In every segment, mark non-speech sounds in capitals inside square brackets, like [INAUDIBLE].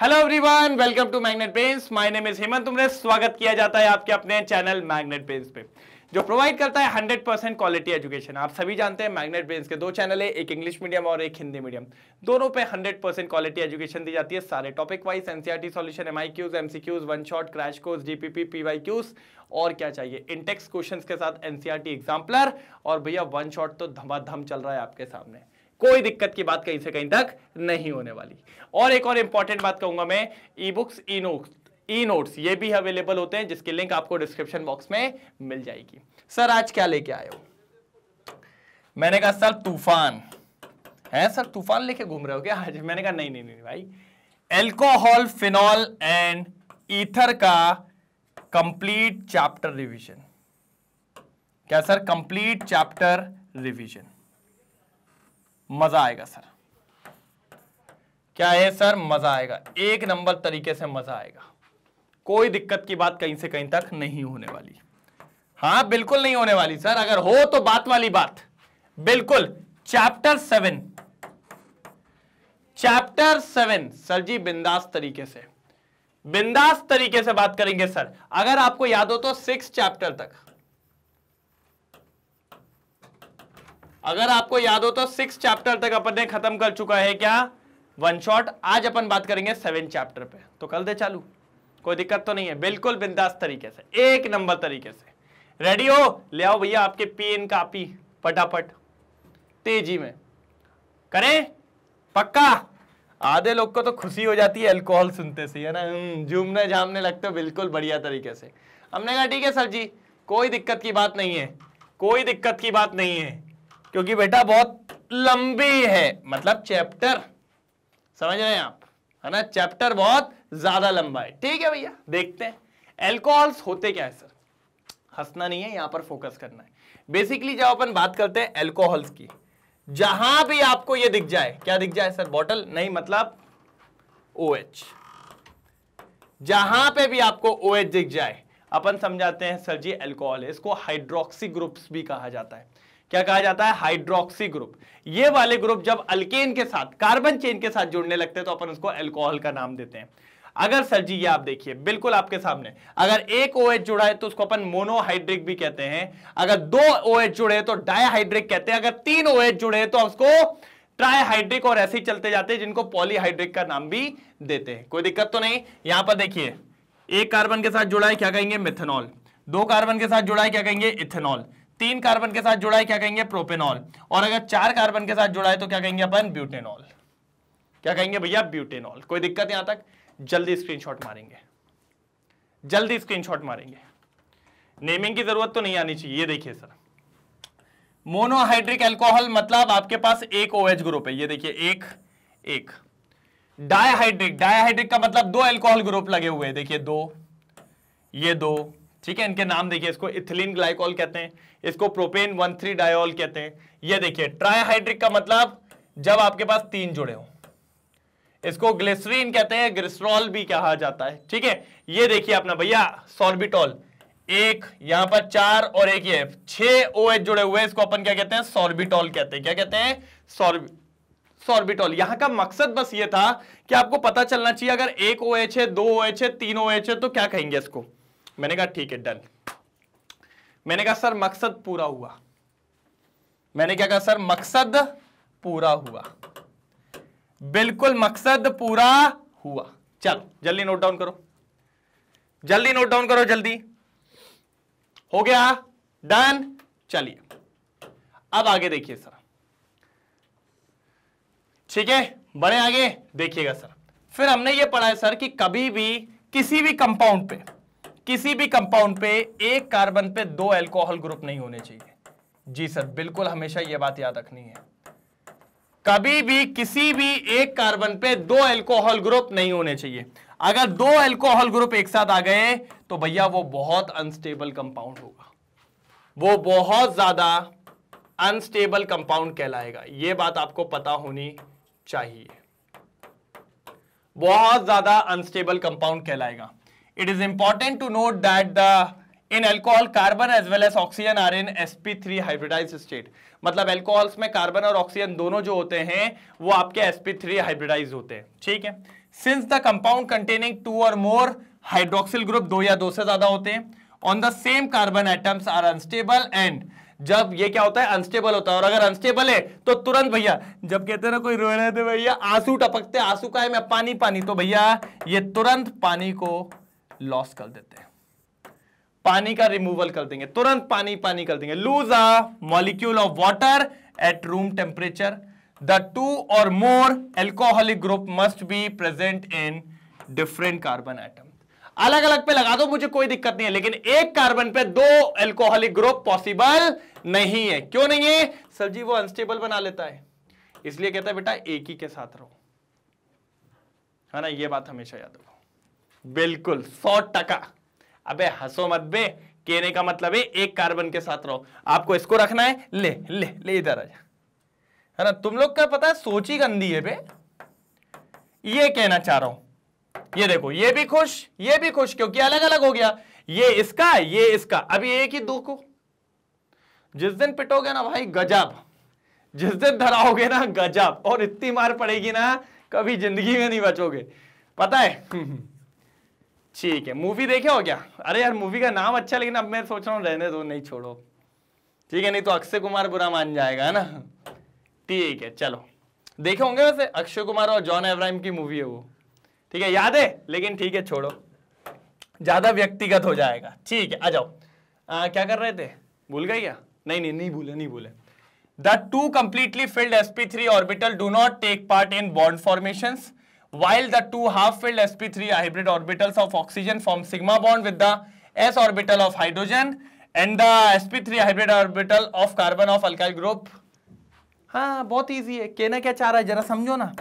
Hello everyone welcome to Magnet Brains my name is Hemant तुमने स्वागत किया जाता है आपके अपने चैनल मैग्नेट पेंस पे जो प्रोवाइड करता है 100 परसेंट क्वालिटी एजुकेशन आप सभी जानते हैं मैग्नेट पेंस के दो चैनल है एक इंग्लिश मीडियम और एक हिंदी मीडियम दोनों पे 100 परसेंट क्वालिटी एजुकेशन दी जाती है सारे टॉपिक वाइज एनसीआरटी सॉल्यूशन एमआईक्यूज MCQs one shot crash course DPP क्यूज और क्या चाहिए इंटेक्स क्वेश्चन के साथ एनसीआरटी एग्जाम्पलर e और भैया वन शॉट तो धमाधम चल रहा है आपके सामने कोई दिक्कत की बात कहीं से कहीं तक नहीं होने वाली और एक और इंपॉर्टेंट बात कहूंगा मैं e books e notes e notes ये भी अवेलेबल होते हैं जिसकी लिंक आपको डिस्क्रिप्शन बॉक्स में मिल जाएगी सर आज क्या लेके आए हो मैंने कहा सर तूफान है सर तूफान लेके घूम रहे हो क्या आज मैंने कहा नहीं नहीं नहीं भाई एल्कोहल फिनॉल एंड ईथर का कंप्लीट चैप्टर रिविजन क्या सर कंप्लीट चैप्टर रिविजन मज़ा आएगा सर क्या है सर मज़ा आएगा एक नंबर तरीके से मज़ा आएगा कोई दिक्कत की बात कहीं से कहीं तक नहीं होने वाली हाँ बिल्कुल नहीं होने वाली सर अगर हो तो बात वाली बात बिल्कुल chapter seven chapter seven sir ji बिंदास तरीके से बिंदास तरीके से बात करेंगे सर अगर आपको याद हो तो सिक्स चैप्टर तक अगर आपको याद हो तो सिक्स चैप्टर तक अपन ने खत्म कर चुका है क्या वन शॉट आज अपन बात करेंगे सेवन चैप्टर पे तो कल दे चालू कोई दिक्कत तो नहीं है बिल्कुल बिंदास तरीके से एक नंबर तरीके से रेडी हो ले आओ भैया आपके पेन कापी फटाफट तेजी में करें पक्का आधे लोग को तो खुशी हो जाती है अल्कोहल सुनते से है ना हम्म, झूमने झामने लगते हो बिल्कुल बढ़िया तरीके से हमने कहा ठीक है सर जी कोई दिक्कत की बात नहीं है कोई दिक्कत की बात नहीं है क्योंकि बेटा बहुत लंबी है मतलब चैप्टर समझ रहे हैं आप है ना चैप्टर बहुत ज्यादा लंबा है ठीक है भैया देखते हैं एल्कोहल्स होते क्या है सर हंसना नहीं है यहां पर फोकस करना है बेसिकली जब अपन बात करते हैं एल्कोहल्स की जहां भी आपको ये दिख जाए क्या दिख जाए सर बॉटल नहीं मतलब ओ OH. जहां पे भी आपको ओ OH दिख जाए अपन समझाते हैं सर जी एल्कोहल इसको हाइड्रोक्सी ग्रुप्स भी कहा जाता है क्या कहा जाता है हाइड्रोक्सी ग्रुप ये वाले ग्रुप जब अल्केन के साथ कार्बन चेन के साथ जुड़ने लगते हैं तो अपन उसको एल्कोहल का नाम देते हैं अगर सर जी ये आप देखिए बिल्कुल आपके सामने अगर एक ओ OH जुड़ा है तो उसको अपन मोनोहाइड्रिक भी कहते हैं अगर दो ओ OH जुड़े तो डायहाइड्रिक कहते हैं अगर तीन ओ OH जुड़े तो उसको ट्राईहाइड्रिक और ऐसे ही चलते जाते हैं जिनको पॉलीहाइड्रिक का नाम भी देते हैं कोई दिक्कत तो नहीं यहां पर देखिए एक कार्बन के साथ जुड़ा है क्या कहेंगे मिथेनॉल दो कार्बन के साथ जुड़ा है क्या कहेंगे इथेनॉल तीन कार्बन के साथ जुड़ा है क्या कहेंगे प्रोपेनॉल और अगर चार कार्बन के साथ जुड़ा है तो क्या कहेंगे अपन ब्यूटेनॉल क्या कहेंगे भैया ब्यूटेनॉल कोई दिक्कत यहां तक जल्दी स्क्रीनशॉट मारेंगे जल्दी स्क्रीनशॉट मारेंगे नेमिंग की जरूरत तो नहीं आनी चाहिए ये देखिए सर मोनोहाइड्रिक एल्कोहल मतलब आपके पास एक ओएच ग्रुप है ये देखिए एक एक डायहाइड्रिक डायहाइड्रिक का मतलब दो एल्कोहल ग्रुप लगे हुए हैं देखिए दो ये दो ठीक है इनके नाम देखिए इसको इथिलीन ग्लाइकॉल कहते हैं इसको प्रोपेन वन थ्री डायोल कहते हैं ये देखिए ट्राईहाइड्रिक का मतलब जब आपके पास तीन जुड़े हो इसको ग्लिसरीन कहते हैं ग्लिसरॉल भी कहा जाता है ठीक है ये देखिए अपना भैया सॉर्बिटॉल एक यहां पर चार और एक ये छह ओ एच जुड़े हुए इसको अपन क्या कहते हैं सॉर्बिटॉल कहते हैं क्या कहते हैं सॉर्बि सॉर्बिटॉल यहां का मकसद बस ये था कि आपको पता चलना चाहिए अगर एक ओ एच है दो ओ एच है तीन ओ एच है तो क्या कहेंगे इसको मैंने कहा ठीक है डन मैंने कहा सर मकसद पूरा हुआ मैंने क्या कहा सर मकसद पूरा हुआ बिल्कुल मकसद पूरा हुआ चलो जल्दी नोट डाउन करो जल्दी नोट डाउन करो जल्दी हो गया डन चलिए अब आगे देखिए सर ठीक है बड़े आगे देखिएगा सर फिर हमने ये पढ़ा है सर कि कभी भी किसी भी कंपाउंड पे किसी भी कंपाउंड पे एक कार्बन पे दो एल्कोहल ग्रुप नहीं होने चाहिए जी सर बिल्कुल हमेशा यह बात याद रखनी है कभी भी किसी भी एक कार्बन पे दो एल्कोहल ग्रुप नहीं होने चाहिए अगर दो एल्कोहल ग्रुप एक साथ आ गए तो भैया वो बहुत अनस्टेबल कंपाउंड होगा वो बहुत ज्यादा अनस्टेबल कंपाउंड कहलाएगा यह बात आपको पता होनी चाहिए बहुत ज्यादा अनस्टेबल कंपाउंड कहलाएगा it is important to note that the in alcohol carbon as well as oxygen are in three hybridized state मतलब एल्कोहल्स में कार्बन और ऑक्सीजन दोनों जो होते हैं वो आपके sp3 हाइब्रिडाइज होते हैं ठीक है since the compound containing two or more hydroxyl group दो या दो से ज्यादा होते हैं on the same carbon atoms are unstable and जब ये क्या होता है अनस्टेबल होता है और अगर अनस्टेबल है तो तुरंत भैया जब कहते हैं ना कोई रो रहे थे भैया आंसू टपकते आंसू का है मैं पानी पानी तो भैया ये तुरंत पानी को लॉस कर देते हैं पानी का रिमूवल कर देंगे तुरंत पानी पानी कर देंगे lose a molecule of water at room temperature the two or more alcoholic group must be present in different carbon atom अलग अलग पे लगा दो मुझे कोई दिक्कत नहीं है लेकिन एक कार्बन पे दो एल्कोहलिक ग्रुप पॉसिबल नहीं है क्यों नहीं है सर जी वो अनस्टेबल बना लेता है इसलिए कहता है बेटा एक ही के साथ रहो है हाँ ना ये बात हमेशा याद रखो बिल्कुल सौ टका अबे हंसो मत बे कहने का मतलब है एक कार्बन के साथ रहो आपको इसको रखना है ले ले ले इधर आ है ना तुम लोग का पता है सोच ही गंदी है बे ये कहना चाह रहा हूं ये देखो ये भी खुश ये भी खुश क्योंकि अलग अलग हो गया ये इसका ये इसका अभी एक ही दो को जिस दिन पिटोगे ना भाई गजब जिस दिन धराओगे ना गजब और इतनी मार पड़ेगी ना कभी जिंदगी में नहीं बचोगे पता है हम्म, हम्म। ठीक है मूवी देखे हो क्या अरे यार मूवी का नाम अच्छा लेकिन अब मैं सोच रहा हूँ रहने दो नहीं छोड़ो ठीक है नहीं तो अक्षय कुमार बुरा मान जाएगा है ना ठीक है चलो देखे होंगे वैसे अक्षय कुमार और जॉन एब्राहिम की मूवी है वो ठीक है याद है लेकिन ठीक है छोड़ो ज्यादा व्यक्तिगत हो जाएगा ठीक है आ जाओ आ, क्या कर रहे थे भूल गए क्या नहीं नहीं नहीं भूले नहीं भूले the two completely filled three orbital do not take part in bond formations while the two half-filled sp3 are hybrid orbitals of oxygen form sigma bond with the s orbital of hydrogen and the sp3 hybrid orbital of carbon of alkyl group हाँ बहुत easy है कहना क्या चाह रहा है जरा समझो ना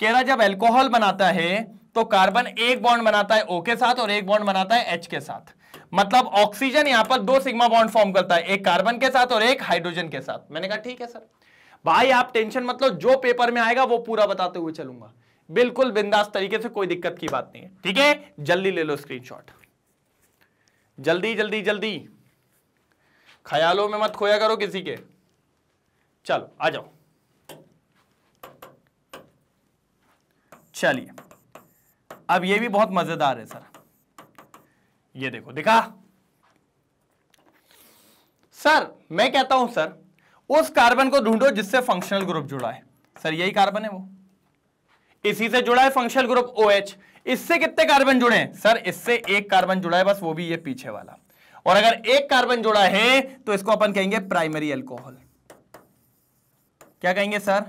कह रहा जब एल्कोहल बनाता है तो कार्बन एक बॉन्ड बनाता है ओ के साथ और एक बॉन्ड बनाता है एच के साथ मतलब ऑक्सीजन यहां पर दो सिग्मा बॉन्ड फॉर्म करता है एक कार्बन के साथ और एक हाइड्रोजन के साथ मैंने कहा ठीक है सर भाई आप टेंशन मतलब जो पेपर में आएगा वो पूरा बताते हुए चलूंगा बिल्कुल बिंदास तरीके से कोई दिक्कत की बात नहीं है ठीक है जल्दी ले लो स्क्रीनशॉट जल्दी जल्दी जल्दी ख्यालों में मत खोया करो किसी के चलो आ जाओ चलिए अब ये भी बहुत मजेदार है सर ये देखो दिखा सर मैं कहता हूं सर उस कार्बन को ढूंढो जिससे फंक्शनल ग्रुप जुड़ा है सर यही कार्बन है वो इसी से जुड़ा है फंक्शनल ग्रुप ओ OH. इससे कितने कार्बन जुड़े हैं सर इससे एक कार्बन जुड़ा है बस वो भी ये पीछे वाला और अगर एक कार्बन जुड़ा है तो इसको अपन कहेंगे प्राइमरी अल्कोहल क्या कहेंगे सर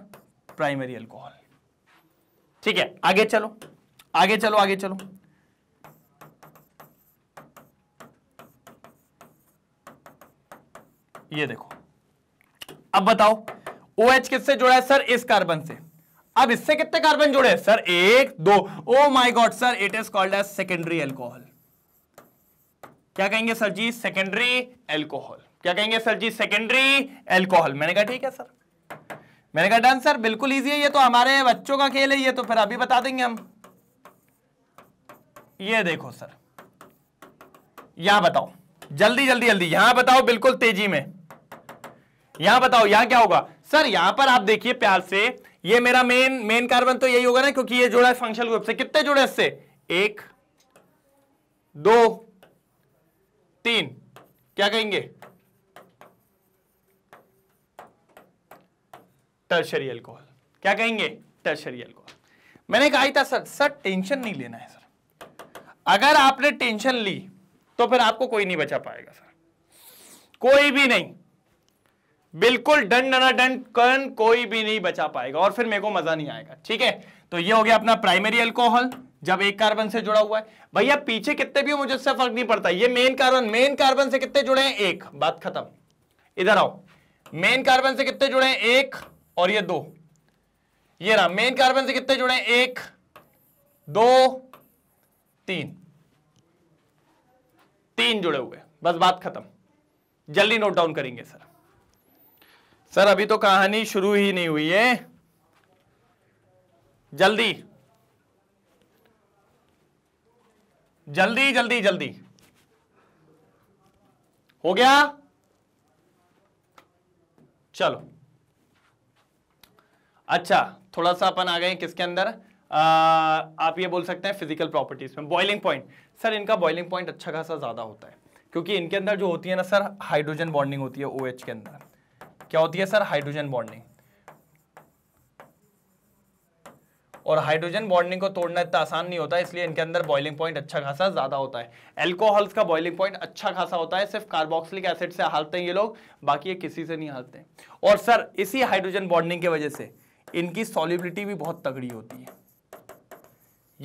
प्राइमरी अल्कोहल ठीक है आगे चलो आगे चलो आगे चलो ये देखो अब बताओ ओ OH किससे जुड़ा है सर इस कार्बन से अब इससे कितने कार्बन जुड़े सर एक दो oh my god sir it is called as secondary alcohol क्या कहेंगे सर जी सेकेंडरी एल्कोहल क्या कहेंगे सर जी सेकेंडरी एल्कोहल मैंने कहा ठीक है सर मैंने कहा डन सर बिल्कुल इजी है ये तो हमारे बच्चों का खेल है ये तो फिर अभी बता देंगे हम ये देखो सर यहां बताओ जल्दी जल्दी जल्दी यहां बताओ बिल्कुल तेजी में यहां बताओ यहां क्या होगा सर यहां पर आप देखिए प्यार से ये मेरा मेन मेन कार्बन तो यही होगा ना क्योंकि ये जुड़ा है फंक्शनल ग्रुप से कितने जुड़े इससे एक दो तीन क्या कहेंगे टर्शरी अल्कोहल क्या कहेंगे टर्शरी अल्कोहल मैंने कहा था सर सर टेंशन नहीं लेना है सर अगर आपने टेंशन ली तो फिर आपको कोई नहीं बचा पाएगा सर कोई भी नहीं बिल्कुल डंड डना डन कोई भी नहीं बचा पाएगा और फिर मेरे को मजा नहीं आएगा ठीक है तो ये हो गया अपना प्राइमरी अल्कोहल जब एक कार्बन से जुड़ा हुआ है भैया पीछे कितने भी हो मुझे उससे फर्क नहीं पड़ता ये मेन कार्बन मेन कार्बन से कितने जुड़े हैं एक बात खत्म इधर आओ मेन कार्बन से कितने जुड़े हैं एक और ये दो ये रहा मेन कार्बन से कितने जुड़े हैं एक दो तीन तीन जुड़े हुए बस बात खत्म जल्दी नोट डाउन करेंगे सर सर अभी तो कहानी शुरू ही नहीं हुई है जल्दी जल्दी जल्दी जल्दी हो गया चलो अच्छा थोड़ा सा अपन आ गए किसके अंदर आ, आप ये बोल सकते हैं फिजिकल प्रॉपर्टीज में बॉइलिंग पॉइंट सर इनका बॉइलिंग पॉइंट अच्छा खासा ज़्यादा होता है क्योंकि इनके अंदर जो होती है ना सर हाइड्रोजन बॉन्डिंग होती है ओ OH के अंदर क्या होती है सर हाइड्रोजन बॉन्डिंग और हाइड्रोजन बॉन्डिंग को तोड़ना इतना आसान नहीं होता इसलिए इनके अंदर बॉइलिंग पॉइंट अच्छा खासा ज्यादा होता है एल्कोहल्स का बॉइलिंग पॉइंट अच्छा खासा होता है सिर्फ कार्बोक्सिलिक एसिड से हालते हैं ये लोग बाकी ये किसी से नहीं हालते और सर इसी हाइड्रोजन बॉन्डिंग की वजह से इनकी सॉलिबिलिटी भी बहुत तगड़ी होती है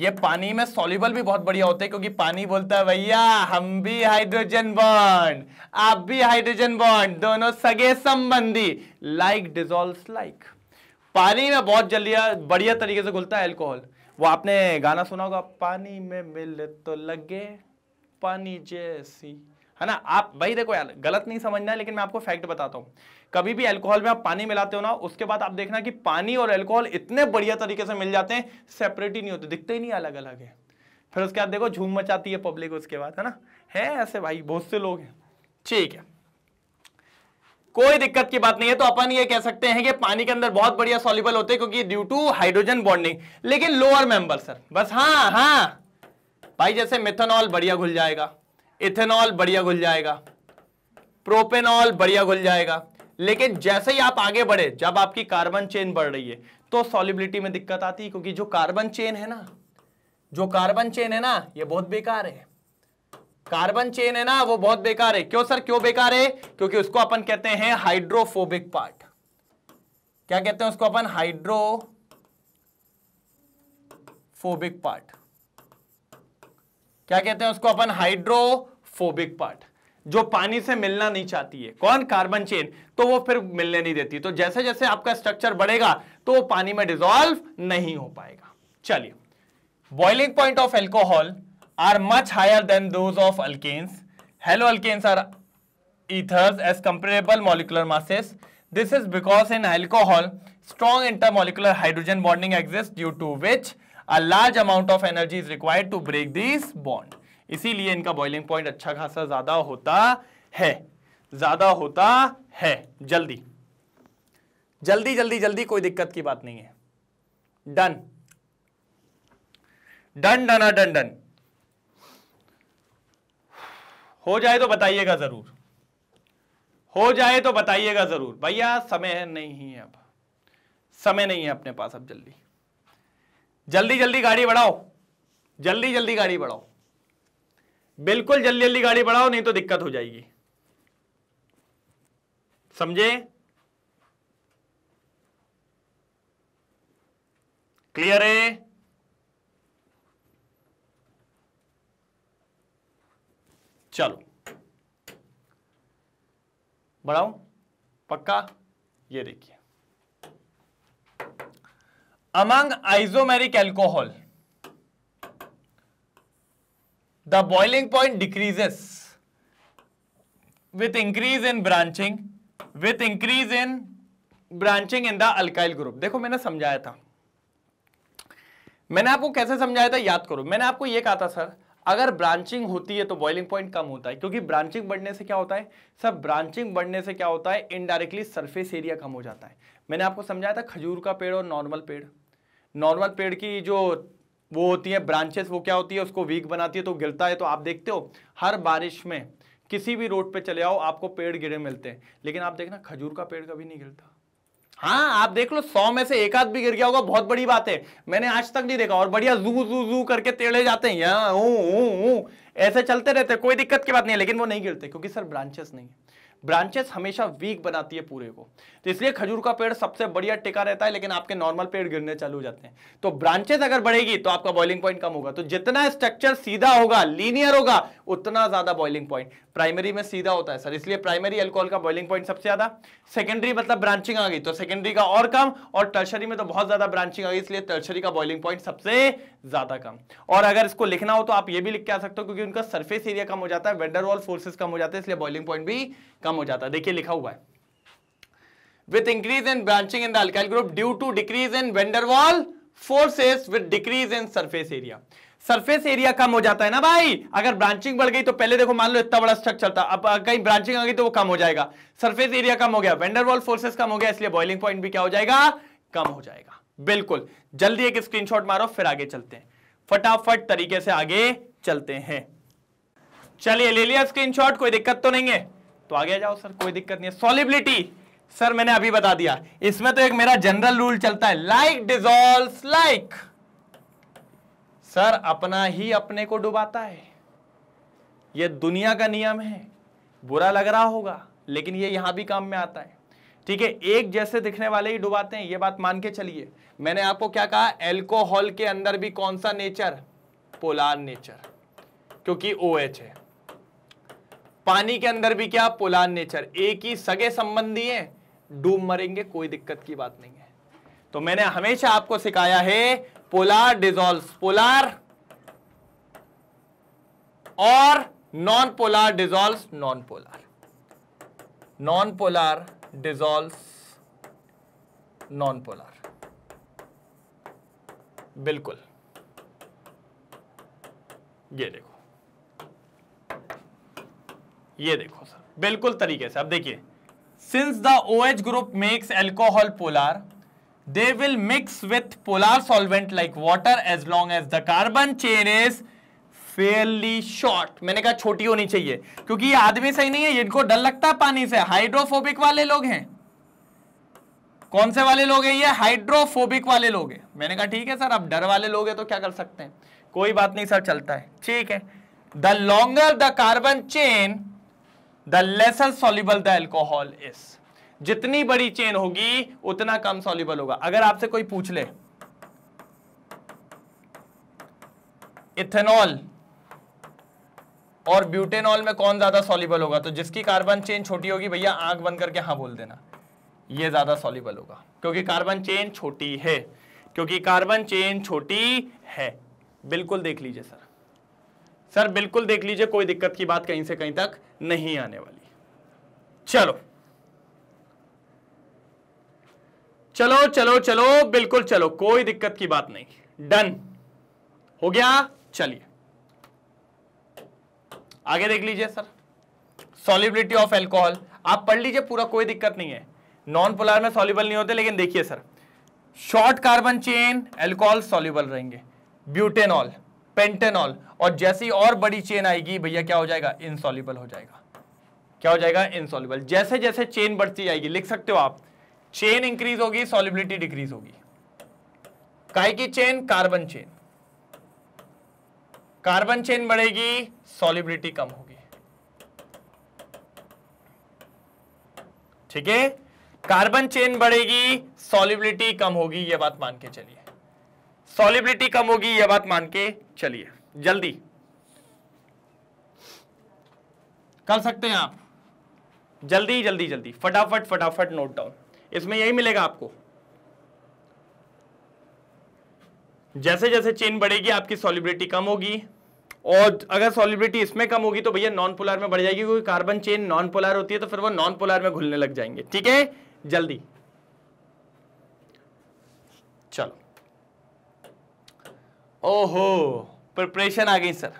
ये पानी में सोल्यूबल भी बहुत बढ़िया होते हैं क्योंकि पानी बोलता है भैया हम भी हाइड्रोजन बॉन्ड आप भी हाइड्रोजन बॉन्ड दोनों सगे संबंधी लाइक डिजोल्व लाइक पानी में बहुत जल्दी बढ़िया तरीके से घुलता है एल्कोहल वो आपने गाना सुना होगा पानी में मिल तो लगे पानी जैसी है ना आप भाई देखो यार गलत नहीं समझना है लेकिन मैं आपको फैक्ट बताता हूँ कभी भी अल्कोहल में आप पानी मिलाते हो ना उसके बाद आप देखना कि पानी और अल्कोहल इतने बढ़िया तरीके से मिल जाते हैं सेपरेट ही नहीं होते दिखते ही नहीं अलग अलग है फिर उसके बाद देखो झूम मचाती है पब्लिक उसके बाद है ना है ऐसे भाई बहुत से लोग हैं ठीक है कोई दिक्कत की बात नहीं है तो अपन ये कह सकते हैं कि पानी के अंदर बहुत बढ़िया सॉल्यूबल होते हैं क्योंकि ड्यू टू हाइड्रोजन बॉन्डिंग लेकिन लोअर मेंबर सर बस हाँ हाँ भाई जैसे मिथेनॉल बढ़िया घुल जाएगा इथेनॉल बढ़िया घुल जाएगा प्रोपेनॉल बढ़िया घुल जाएगा लेकिन जैसे ही आप आगे बढ़े जब आपकी कार्बन चेन बढ़ रही है तो सॉलिबिलिटी में दिक्कत आती है क्योंकि जो कार्बन चेन है ना जो कार्बन चेन है ना ये बहुत बेकार है कार्बन चेन है ना वो बहुत बेकार है क्यों सर क्यों बेकार है क्योंकि उसको अपन कहते हैं हाइड्रोफोबिक पार्ट क्या कहते हैं उसको अपन हाइड्रोफोबिक पार्ट क्या कहते हैं उसको अपन हाइड्रोफोबिक पार्ट जो पानी से मिलना नहीं चाहती है कौन कार्बन चेन तो वो फिर मिलने नहीं देती तो जैसे जैसे आपका स्ट्रक्चर बढ़ेगा तो वो पानी में डिजोल्व नहीं हो पाएगा चलिए boiling point of alcohol are much higher than those of alkanes haloalkanes are ethers as comparable molecular masses. This is because in alcohol, strong intermolecular hydrogen bonding exist due to which a large amount of energy is required to break this bond इसीलिए इनका boiling point अच्छा खासा ज्यादा होता है ज्यादा होता है जल्दी जल्दी जल्दी जल्दी कोई दिक्कत की बात नहीं है done done done done done हो जाए तो बताइएगा जरूर हो जाए तो बताइएगा जरूर भैया समय नहीं है अब समय नहीं है अपने पास अब जल्दी जल्दी जल्दी गाड़ी बढ़ाओ जल्दी जल्दी गाड़ी बढ़ाओ बिल्कुल जल्दी जल्दी गाड़ी बढ़ाओ नहीं तो दिक्कत हो जाएगी समझे क्लियर है चलो बढ़ाओ पक्का ये देखिए among isomeric alcohol the boiling point decreases with increase in branching with increase in branching in the alkyl group देखो मैंने समझाया था मैंने आपको कैसे समझाया था याद करो मैंने आपको यह कहा था सर अगर ब्रांचिंग होती है तो बॉइलिंग पॉइंट कम होता है क्योंकि ब्रांचिंग बढ़ने से क्या होता है सर ब्रांचिंग बढ़ने से क्या होता है इनडायरेक्टली सरफेस एरिया कम हो जाता है मैंने आपको समझाया था खजूर का पेड़ और नॉर्मल पेड़ नॉर्मल पेड़ की जो वो होती है ब्रांचेस वो क्या होती है उसको वीक बनाती है तो गिरता है तो आप देखते हो हर बारिश में किसी भी रोड पे चले आओ आपको पेड़ गिरे मिलते हैं लेकिन आप देखना खजूर का पेड़ कभी नहीं गिरता हाँ आप देख लो सौ में से एक आध भी गिर गया होगा बहुत बड़ी बात है मैंने आज तक नहीं देखा और बढ़िया जू जू जू करके तेड़े जाते हैं यहाँ ऐसे चलते रहते कोई दिक्कत की बात नहीं है लेकिन वो नहीं गिरते क्योंकि सर ब्रांचेस नहीं है ब्रांचेस हमेशा वीक बनाती है पूरे को तो इसलिए खजूर का पेड़ सबसे बढ़िया टिका रहता है लेकिन आपके नॉर्मल पेड़ गिरने चालू हो जाते हैं तो ब्रांचेस अगर बढ़ेगी तो आपका बॉइलिंग पॉइंट कम होगा तो जितना स्ट्रक्चर सीधा होगा लीनियर होगा उतना ज्यादा बॉइलिंग पॉइंट प्राइमरी में सीधा होता है सर इसलिए प्राइमरी एल्कोहल का बॉइलिंग पॉइंट सबसे ज्यादा सेकेंडरी मतलब ब्रांचिंग आ गई तो सेकेंडरी का और कम और टर्शरी में तो बहुत ज्यादा ब्रांचिंग आ गई इसलिए टर्शरी का बॉइलिंग पॉइंट सबसे ज्यादा कम और अगर इसको लिखना हो तो आप ये भी लिख के आ सकते हो क्योंकि उनका सर्फेस एरिया कम हो जाता है वॉल फोर्सेस कम हो जाते हैं इसलिए बॉइलिंग पॉइंट भी कम हो जाता है देखिए लिखा हुआ है with increase in branching in the alkyl group due to decrease in van der Waal forces with decrease in surface surface area कम हो जाता है ना भाई अगर ब्रांचिंग बढ़ गई तो पहले देखो मान लो इतना बड़ा स्ट्रक्चर था अब कहीं ब्रांचिंग आ गई तो वो कम हो जाएगा सरफेस एरिया कम हो गया वेंडरवॉल फोर्सेस कम हो गया इसलिए बॉइलिंग पॉइंट भी क्या हो जाएगा कम हो जाएगा बिल्कुल जल्दी एक स्क्रीनशॉट मारो फिर आगे चलते हैं फटाफट तरीके से आगे चलते हैं चलिए ले लिया स्क्रीन कोई दिक्कत तो नहीं है तो आगे जाओ सर कोई दिक्कत नहीं है सॉलिबिलिटी सर मैंने अभी बता दिया इसमें तो एक मेरा जनरल रूल चलता है लाइक डिजोल्व लाइक सर अपना ही अपने को डुबाता है यह दुनिया का नियम है बुरा लग रहा होगा लेकिन यह यहां भी काम में आता है ठीक है एक जैसे दिखने वाले ही डुबाते हैं यह बात मान के चलिए मैंने आपको क्या कहा एल्कोहल के अंदर भी कौन सा नेचर पोलार नेचर क्योंकि ओ OH है पानी के अंदर भी क्या पोलार नेचर एक ही सगे संबंधी है डूब मरेंगे कोई दिक्कत की बात नहीं है तो मैंने हमेशा आपको सिखाया है पोलार डिजोल्व पोलार और non polar dissolve non polar non polar dissolve non polar बिल्कुल ये देखो ये देखो सर बिल्कुल तरीके से अब देखिए since the O H group makes alcohol polar they will mix with polar solvent like water as long as the carbon chain is fairly short मैंने कहा छोटी होनी चाहिए क्योंकि ये आदमी सही नहीं है इनको डर लगता है पानी से हाइड्रोफोबिक वाले लोग हैं कौन से वाले लोग हैं ये हाइड्रोफोबिक वाले लोग हैं मैंने कहा ठीक है सर आप डर वाले लोग हैं तो क्या कर सकते हैं कोई बात नहीं सर चलता है ठीक है the longer the carbon chain the lesser soluble the alcohol is जितनी बड़ी चेन होगी उतना कम सॉल्यूबल होगा अगर आपसे कोई पूछ ले इथेनॉल और ब्यूटेनॉल में कौन ज्यादा सॉल्यूबल होगा तो जिसकी कार्बन चेन छोटी होगी भैया आंख बंद करके हाँ बोल देना ये ज्यादा सॉल्यूबल होगा क्योंकि कार्बन चेन छोटी है क्योंकि कार्बन चेन छोटी है बिल्कुल देख लीजिए सर सर बिल्कुल देख लीजिए कोई दिक्कत की बात कहीं से कहीं तक नहीं आने वाली चलो चलो चलो चलो बिल्कुल चलो कोई दिक्कत की बात नहीं डन हो गया चलिए आगे देख लीजिए सर सॉलिबिलिटी ऑफ एल्कोहल आप पढ़ लीजिए पूरा कोई दिक्कत नहीं है नॉन पोलर में सॉलिबल नहीं होते लेकिन देखिए sir short carbon chain alcohol soluble रहेंगे ब्यूटेनॉल पेंटेनॉल और जैसी और बड़ी चेन आएगी भैया क्या हो जाएगा इनसॉलिबल हो जाएगा क्या हो जाएगा इनसॉल्यूबल जैसे जैसे चेन बढ़ती जाएगी लिख सकते हो आप चेन इंक्रीज होगी सॉलिबिलिटी डिक्रीज होगी काय की chain carbon chain carbon chain बढ़ेगी सॉलिबिलिटी कम होगी ठीक है कार्बन चेन बढ़ेगी सॉलिबिलिटी कम होगी यह बात मान के चलिए सॉलिबिलिटी कम होगी यह बात मान के चलिए जल्दी कर सकते हैं आप जल्दी जल्दी जल्दी फटाफट फटाफट नोट डाउन इसमें यही मिलेगा आपको जैसे जैसे चेन बढ़ेगी आपकी सॉलिबिलिटी कम होगी और अगर सॉलिबिलिटी इसमें कम होगी तो भैया नॉन पोलार में बढ़ जाएगी क्योंकि कार्बन चेन नॉन पोलार होती है तो फिर वो नॉन पोलार में घुलने लग जाएंगे ठीक है जल्दी चलो ओहो प्रिपरेशन आ गई सर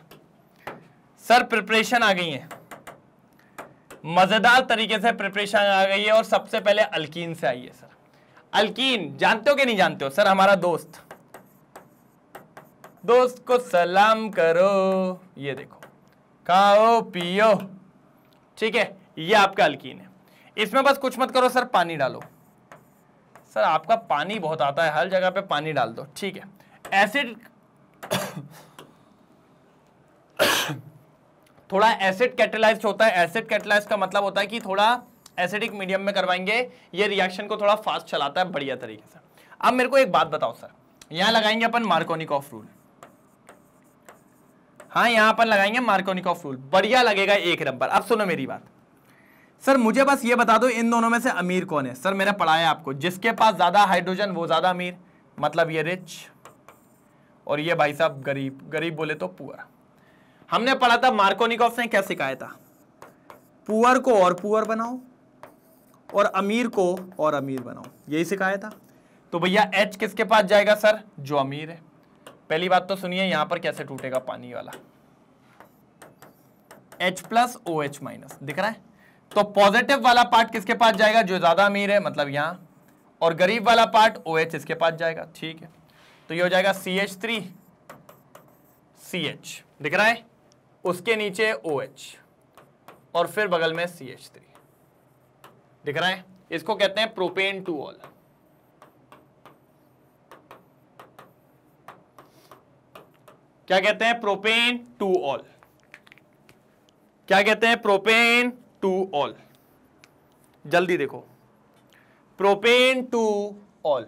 सर प्रिपरेशन आ गई है मजेदार तरीके से प्रिपरेशन आ गई है और सबसे पहले अल्कीन से आई है सर अल्कीन जानते हो कि नहीं जानते हो सर हमारा दोस्त दोस्त को सलाम करो ये देखो खाओ पियो ठीक है ये आपका अल्कीन है इसमें बस कुछ मत करो सर पानी डालो सर आपका पानी बहुत आता है हर जगह पे पानी डाल दो ठीक है एसिड थोड़ा एसिड कैटेलाइज होता है एसिड कैटेलाइज का मतलब होता है कि थोड़ा एसिडिक मीडियम में करवाएंगे ये रिएक्शन को थोड़ा फास्ट चलाता है बढ़िया तरीके से अब मेरे को एक बात बताओ सर यहाँ लगाएंगे अपन ऑफ रूल हाँ यहां अपन लगाएंगे ऑफ रूल बढ़िया लगेगा एक नंबर अब सुनो मेरी बात सर मुझे बस ये बता दो इन दोनों में से अमीर कौन है सर मैंने पढ़ाया आपको जिसके पास ज़्यादा हाइड्रोजन वो ज़्यादा अमीर मतलब ये रिच और ये भाई साहब गरीब गरीब बोले तो पुअर हमने पढ़ा था मार्कोनिकॉफ ने क्या सिखाया था पुअर को और पुअर बनाओ और अमीर को और अमीर बनाओ यही सिखाया था तो भैया एच किसके पास जाएगा सर जो अमीर है पहली बात तो सुनिए यहां पर कैसे टूटेगा पानी वाला H plus O H minus दिख रहा है तो पॉजिटिव वाला पार्ट किसके पास जाएगा जो ज्यादा अमीर है मतलब यहां और गरीब वाला पार्ट ओ एच इसके पास जाएगा ठीक है तो ये हो जाएगा C H three C H दिख रहा है उसके नीचे ओ OH और फिर बगल में सी एच थ्री दिख रहा है इसको कहते हैं प्रोपेन टू ऑल क्या कहते हैं प्रोपेन टू ऑल क्या कहते हैं प्रोपेन टू ऑल जल्दी देखो प्रोपेन टू ऑल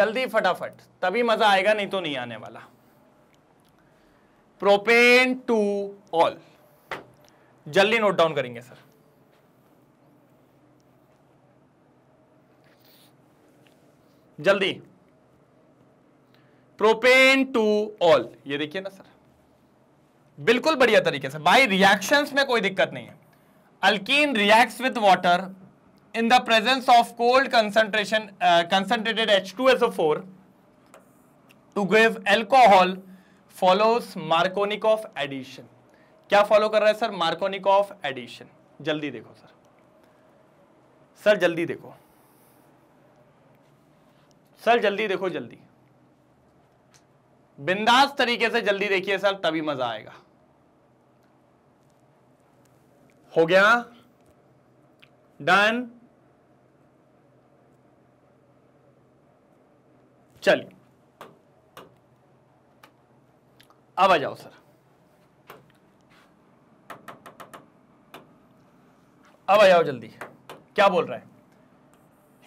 जल्दी फटाफट तभी मजा आएगा नहीं तो नहीं आने वाला प्रोपेन टू ऑल जल्दी नोट डाउन करेंगे सर जल्दी प्रोपेन टू ऑल ये देखिए ना सर बिल्कुल बढ़िया तरीके से बाई रिएक्शंस में कोई दिक्कत नहीं है alkene reacts with water of cold presence of H two S O four to give alcohol follows Markovnikov of addition क्या फॉलो कर रहा है सर मार्कोनिक ऑफ एडिशन जल्दी देखो सर सर जल्दी देखो सर जल्दी देखो जल्दी बिंदास तरीके से जल्दी देखिए सर तभी मजा आएगा हो गया डन चलिए अब आ जाओ सर अब आ जाओ जल्दी क्या बोल रहा है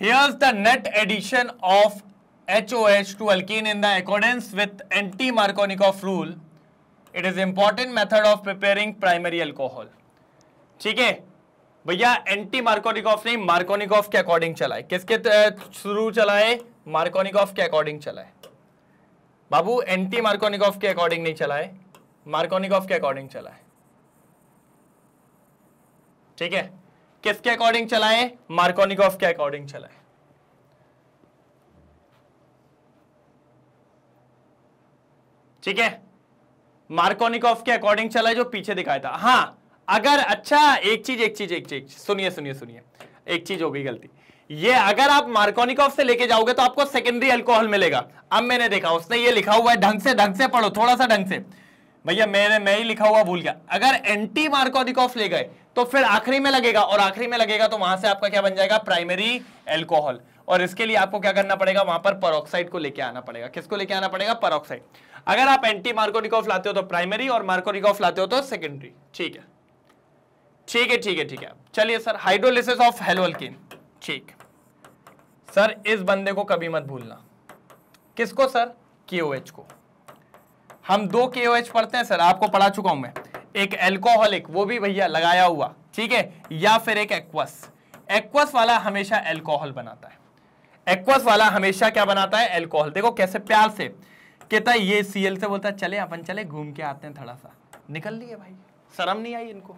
here's the net addition of H O H to alkene in the accordance with anti Markovnikov of rule it is important method of preparing primary alcohol ठीक है भैया एंटी मार्कोनिकॉफ नहीं मार्कोनिकॉफ के अकॉर्डिंग चलाए किसके थ्रू चलाए of के according चलाए बाबू एंटी मार्कोनिकॉफ के अकॉर्डिंग नहीं चला है मार्कोनिकॉफ के अकॉर्डिंग चला है ठीक है किसके अकॉर्डिंग चला है मार्कोनिकॉफ के अकॉर्डिंग चला है ठीक है मार्कोनिकॉफ के अकॉर्डिंग चला है जो पीछे दिखाया था हाँ अगर अच्छा एक चीज एक चीज एक चीज सुनिए सुनिए सुनिए एक चीज हो गई गलती ये अगर आप मार्कोनिकॉफ से लेके जाओगे तो आपको सेकेंडरी अल्कोहल मिलेगा अब मैंने देखा उसने ये लिखा हुआ है ढंग से ढंग से पढ़ो थोड़ा सा ढंग से भैया मैंने मैं ही लिखा हुआ भूल गया अगर एंटी मार्कोनिकॉफ ले गए तो फिर आखिरी में लगेगा और आखिरी में लगेगा तो वहां से आपका क्या बन जाएगा प्राइमरी एल्कोहल और इसके लिए आपको क्या करना पड़ेगा वहां पर परोक्साइड को लेके आना पड़ेगा किसको लेके आना पड़ेगा परोक्साइड अगर आप एंटी मार्कोनिकॉफ लाते हो तो प्राइमरी और मार्कोनिकॉफ लाते हो तो सेकेंडरी ठीक है ठीक है ठीक है ठीक है चलिए सर हाइड्रोलिस ऑफ हेलोअल्किन ठीक सर इस बंदे को कभी मत भूलना किसको सर के को हम दो के पढ़ते हैं सर आपको पढ़ा चुका हूं मैं एक एल्कोहलिक वो भी भैया लगाया हुआ ठीक है या फिर एक एक्वस एक्वस वाला हमेशा एल्कोहल बनाता है एक्वस वाला हमेशा क्या बनाता है एल्कोहल देखो कैसे प्यार से कहता है ये सीएल से बोलता है चले अपन चले घूम के आते हैं थोड़ा सा निकल लिए भाई शर्म नहीं आई इनको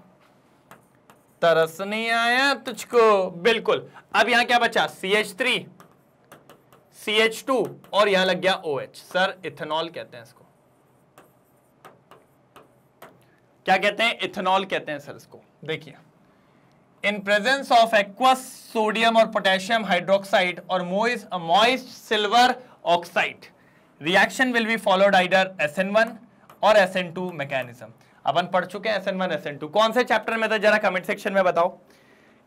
तरस नहीं आया तुझको बिल्कुल अब यहां क्या बचा C H three C H two और यहां लग गया ओ एच सर इथेनॉल कहते हैं इसको क्या कहते हैं इथेनॉल कहते हैं सर इसको देखिए in presence of aqueous sodium और पोटेशियम हाइड्रोक्साइड और moist silver oxide reaction will be followed either S N one और एस एन टू मैकेनिज्म अपन पढ़ चुके हैं S N one S N two कौन से चैप्टर में था जरा कमेंट सेक्शन में बताओ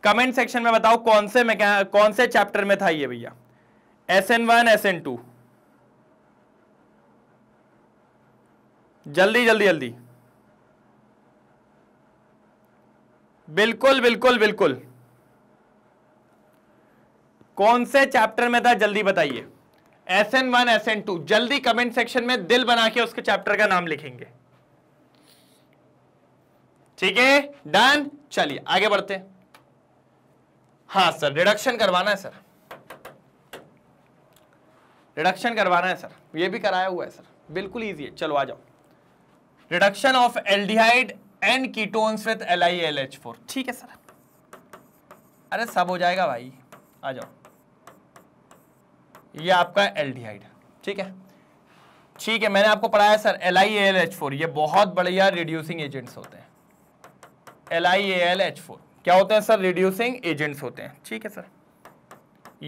कमेंट सेक्शन में बताओ कौन से में क्या कौन से चैप्टर में था ये भैया S N one S N two जल्दी जल्दी जल्दी बिल्कुल बिल्कुल बिल्कुल कौन से चैप्टर में था जल्दी बताइए S N one S N two जल्दी कमेंट सेक्शन में दिल बना के उसके चैप्टर का नाम लिखेंगे ठीक है डन चलिए आगे बढ़ते हैं हाँ सर रिडक्शन करवाना है सर रिडक्शन करवाना है सर ये भी कराया हुआ है सर बिल्कुल ईजी है चलो आ जाओ reduction of aldehyde and ketones with L I L H four ठीक है सर अरे सब हो जाएगा भाई आ जाओ ये आपका एल्डिहाइड ठीक है ठीक है मैंने आपको पढ़ाया sir L I L H four ये बहुत बढ़िया रिड्यूसिंग एजेंट्स होते हैं L I A L H four क्या होते हैं सर रिड्यूसिंग एजेंट्स होते हैं ठीक है सर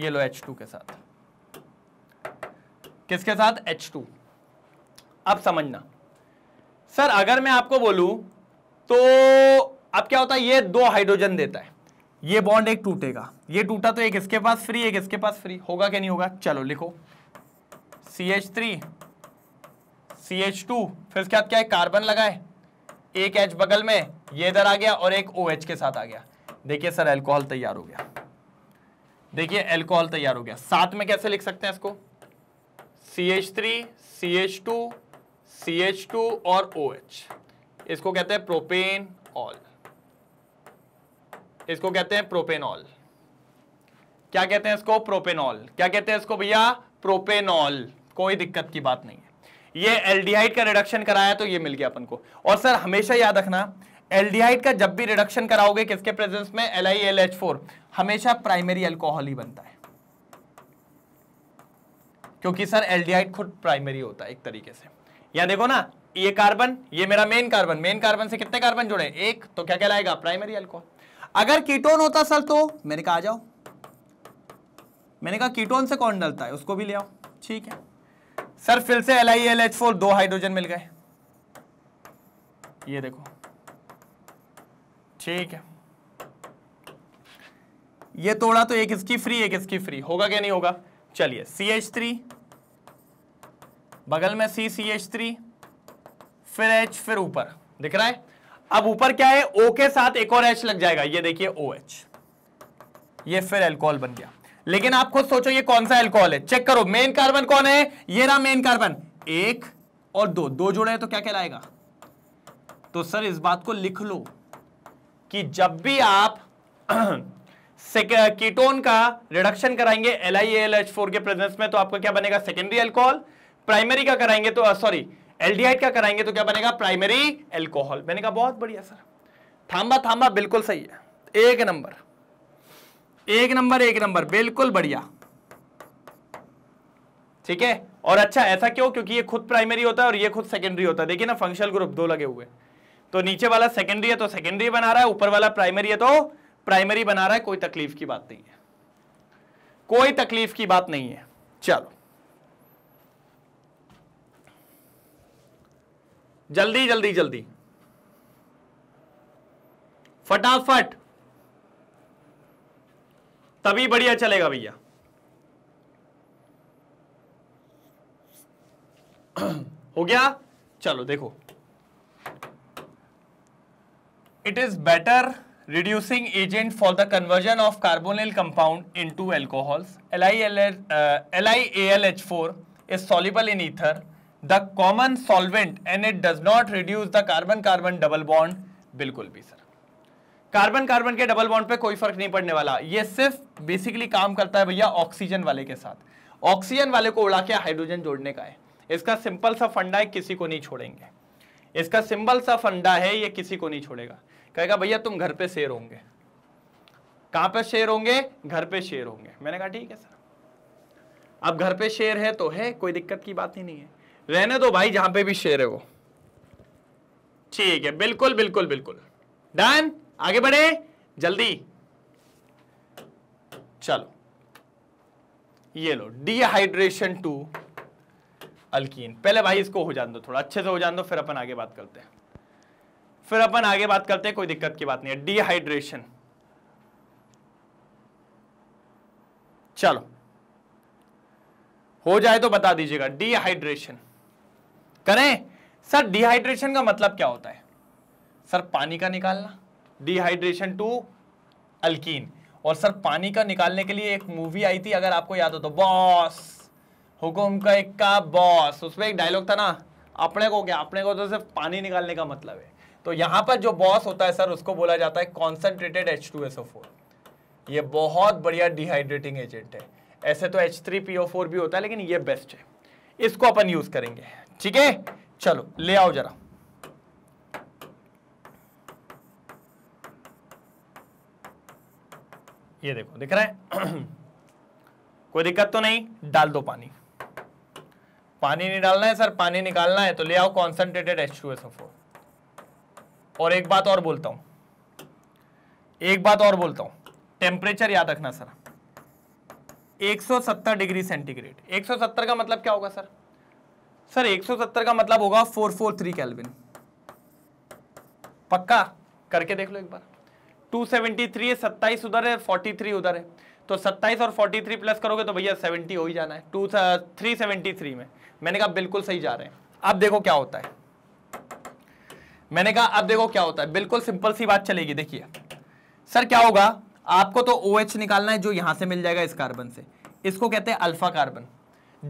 ये लो एच टू के साथ किसके साथ एच टू अब समझना सर अगर मैं आपको बोलूं तो अब क्या होता है ये दो हाइड्रोजन देता है ये बॉन्ड एक टूटेगा ये टूटा तो एक इसके पास फ्री एक इसके पास फ्री होगा क्या नहीं होगा चलो लिखो C H three C H two फिर उसके बाद क्या है कार्बन लगाए एक एच बगल में ये इधर आ गया और एक ओ OH के साथ आ गया देखिए सर एल्कोहल तैयार हो गया देखिए एल्कोहल तैयार हो गया साथ में कैसे लिख सकते हैं इसको C H three C H two C H two और ओ OH. एच इसको कहते हैं प्रोपेन ऑल इसको कहते हैं प्रोपेनॉल क्या कहते हैं इसको प्रोपेनॉल क्या कहते हैं इसको भैया प्रोपेनॉल कोई दिक्कत की बात नहीं है ये एल्डिहाइड का रिडक्शन कराया तो ये मिल गया अपन को और सर हमेशा याद रखना एल्डिहाइड का जब भी रिडक्शन कराओगे किसके प्रेजेंस में L I L H four हमेशा प्राइमरी एल्कोहल ही बनता है क्योंकि सर एल्डिहाइड खुद प्राइमरी होता है एक तरीके से या देखो ना ये कार्बन ये मेरा मेन कार्बन मेन कार्बन से कितने कार्बन जुड़े एक तो क्या कहलाएगा प्राइमरी एल्कोहल अगर कीटोन होता सर तो मैंने कहा आ जाओ मैंने कहा कीटोन से कौन डलता है उसको भी ले आओ ठीक है सर फिर से L I L H four दो हाइड्रोजन मिल गए ये देखो ठीक है ये तोड़ा तो एक इसकी फ्री एक इसकी फ्री होगा क्या नहीं होगा चलिए सी एच थ्री बगल में सी सी एच थ्री फिर एच फिर ऊपर दिख रहा है अब ऊपर क्या है ओ के साथ एक और एच लग जाएगा ये देखिए ओ एच ये फिर एल्कोहल बन गया लेकिन आप खुद सोचो ये कौन सा एल्कोहल है चेक करो मेन कार्बन कौन है ये रहा मेन कार्बन एक और दो दो जुड़े हैं तो क्या कहलाएगा तो सर इस बात को लिख लो कि जब भी आप कीटोन [CLEARS THROAT] का रिडक्शन कराएंगे L I L H four के प्रेजेंस में तो आपका क्या बनेगा सेकेंडरी एल्कोहल प्राइमरी का कराएंगे तो सॉरी एल्डिहाइड का कराएंगे तो क्या बनेगा प्राइमरी एल्कोहल मैंने कहा बहुत बढ़िया सर थाम्बा थाम्बा बिल्कुल सही है एक नंबर एक नंबर एक नंबर बिल्कुल बढ़िया ठीक है और अच्छा ऐसा क्यों क्योंकि ये खुद प्राइमरी होता है और ये खुद सेकेंडरी होता है देखिए ना फंक्शनल ग्रुप दो लगे हुए हैं तो नीचे वाला सेकेंडरी है तो सेकेंडरी बना रहा है ऊपर वाला प्राइमरी है तो प्राइमरी बना रहा है कोई तकलीफ की बात नहीं है कोई तकलीफ की बात नहीं है चलो जल्दी जल्दी जल्दी फटाफट तभी बढ़िया चलेगा भैया [CLEARS THROAT] हो गया चलो देखो it is better reducing agent for the conversion of carbonyl compound into alcohols L I L H four is soluble in ether the common solvent and it does not reduce the carbon carbon double bond बिल्कुल भी sir carbon carbon के double bond पे कोई फर्क नहीं पड़ने वाला ये सिर्फ बेसिकली काम करता है भैया ऑक्सीजन वाले के साथ ऑक्सीजन वाले को उड़ा के हाइड्रोजन जोड़ने का है इसका सिंपल सा फंडा है किसी को नहीं छोड़ेंगे इसका सिंपल सा फंडा है ये किसी को नहीं छोड़ेगा कहेगा भैया तुम घर पे शेर होंगे कहां पे शेर होंगे घर पे शेर होंगे मैंने कहा ठीक है सर अब घर पे शेर है तो है कोई दिक्कत की बात ही नहीं है रहने दो भाई जहां पे भी शेर है वो ठीक है बिल्कुल बिल्कुल बिल्कुल डन आगे बढ़े जल्दी चलो ये लो डिहाइड्रेशन टू अल्कीन पहले भाई इसको हो जान दो थोड़ा अच्छे से हो जान दो फिर अपन आगे बात करते हैं फिर अपन आगे बात करते हैं कोई दिक्कत की बात नहीं है डिहाइड्रेशन चलो हो जाए तो बता दीजिएगा डिहाइड्रेशन करें सर डिहाइड्रेशन का मतलब क्या होता है सर पानी का निकालना डिहाइड्रेशन टू अल्कीन और सर पानी का निकालने के लिए एक मूवी आई थी अगर आपको याद हो तो बॉस हुकुम का एक का बॉस उसमें एक डायलॉग था ना अपने को क्या अपने को तो सिर्फ पानी निकालने का मतलब है तो यहां पर जो बॉस होता है सर उसको बोला जाता है concentrated H two S O four यह बहुत बढ़िया डिहाइड्रेटिंग एजेंट है ऐसे तो H three P O four भी होता है लेकिन यह बेस्ट है इसको अपन यूज करेंगे ठीक है चलो ले आओ जरा ये देखो दिख रहा है [CLEARS THROAT] कोई दिक्कत तो नहीं डाल दो पानी पानी नहीं डालना है सर पानी निकालना है तो ले आओ concentrated H two S O four और एक बात और बोलता हूँ एक बात और बोलता हूं टेम्परेचर याद रखना सर 170 डिग्री सेंटीग्रेड 170 का मतलब क्या होगा सर सर 170 का मतलब होगा 443 फोर पक्का करके देख लो एक बार 273 है सत्ताईस उधर है 43 उधर है तो 27 और 43 प्लस करोगे तो भैया 70 हो ही जाना है टू थ्री में मैंने कहा बिल्कुल सही जा रहे हैं अब देखो क्या होता है मैंने कहा अब देखो क्या होता है बिल्कुल सिंपल सी बात चलेगी देखिए सर क्या होगा आपको तो ओ OH निकालना है जो यहां से मिल जाएगा इस कार्बन से इसको कहते हैं अल्फा कार्बन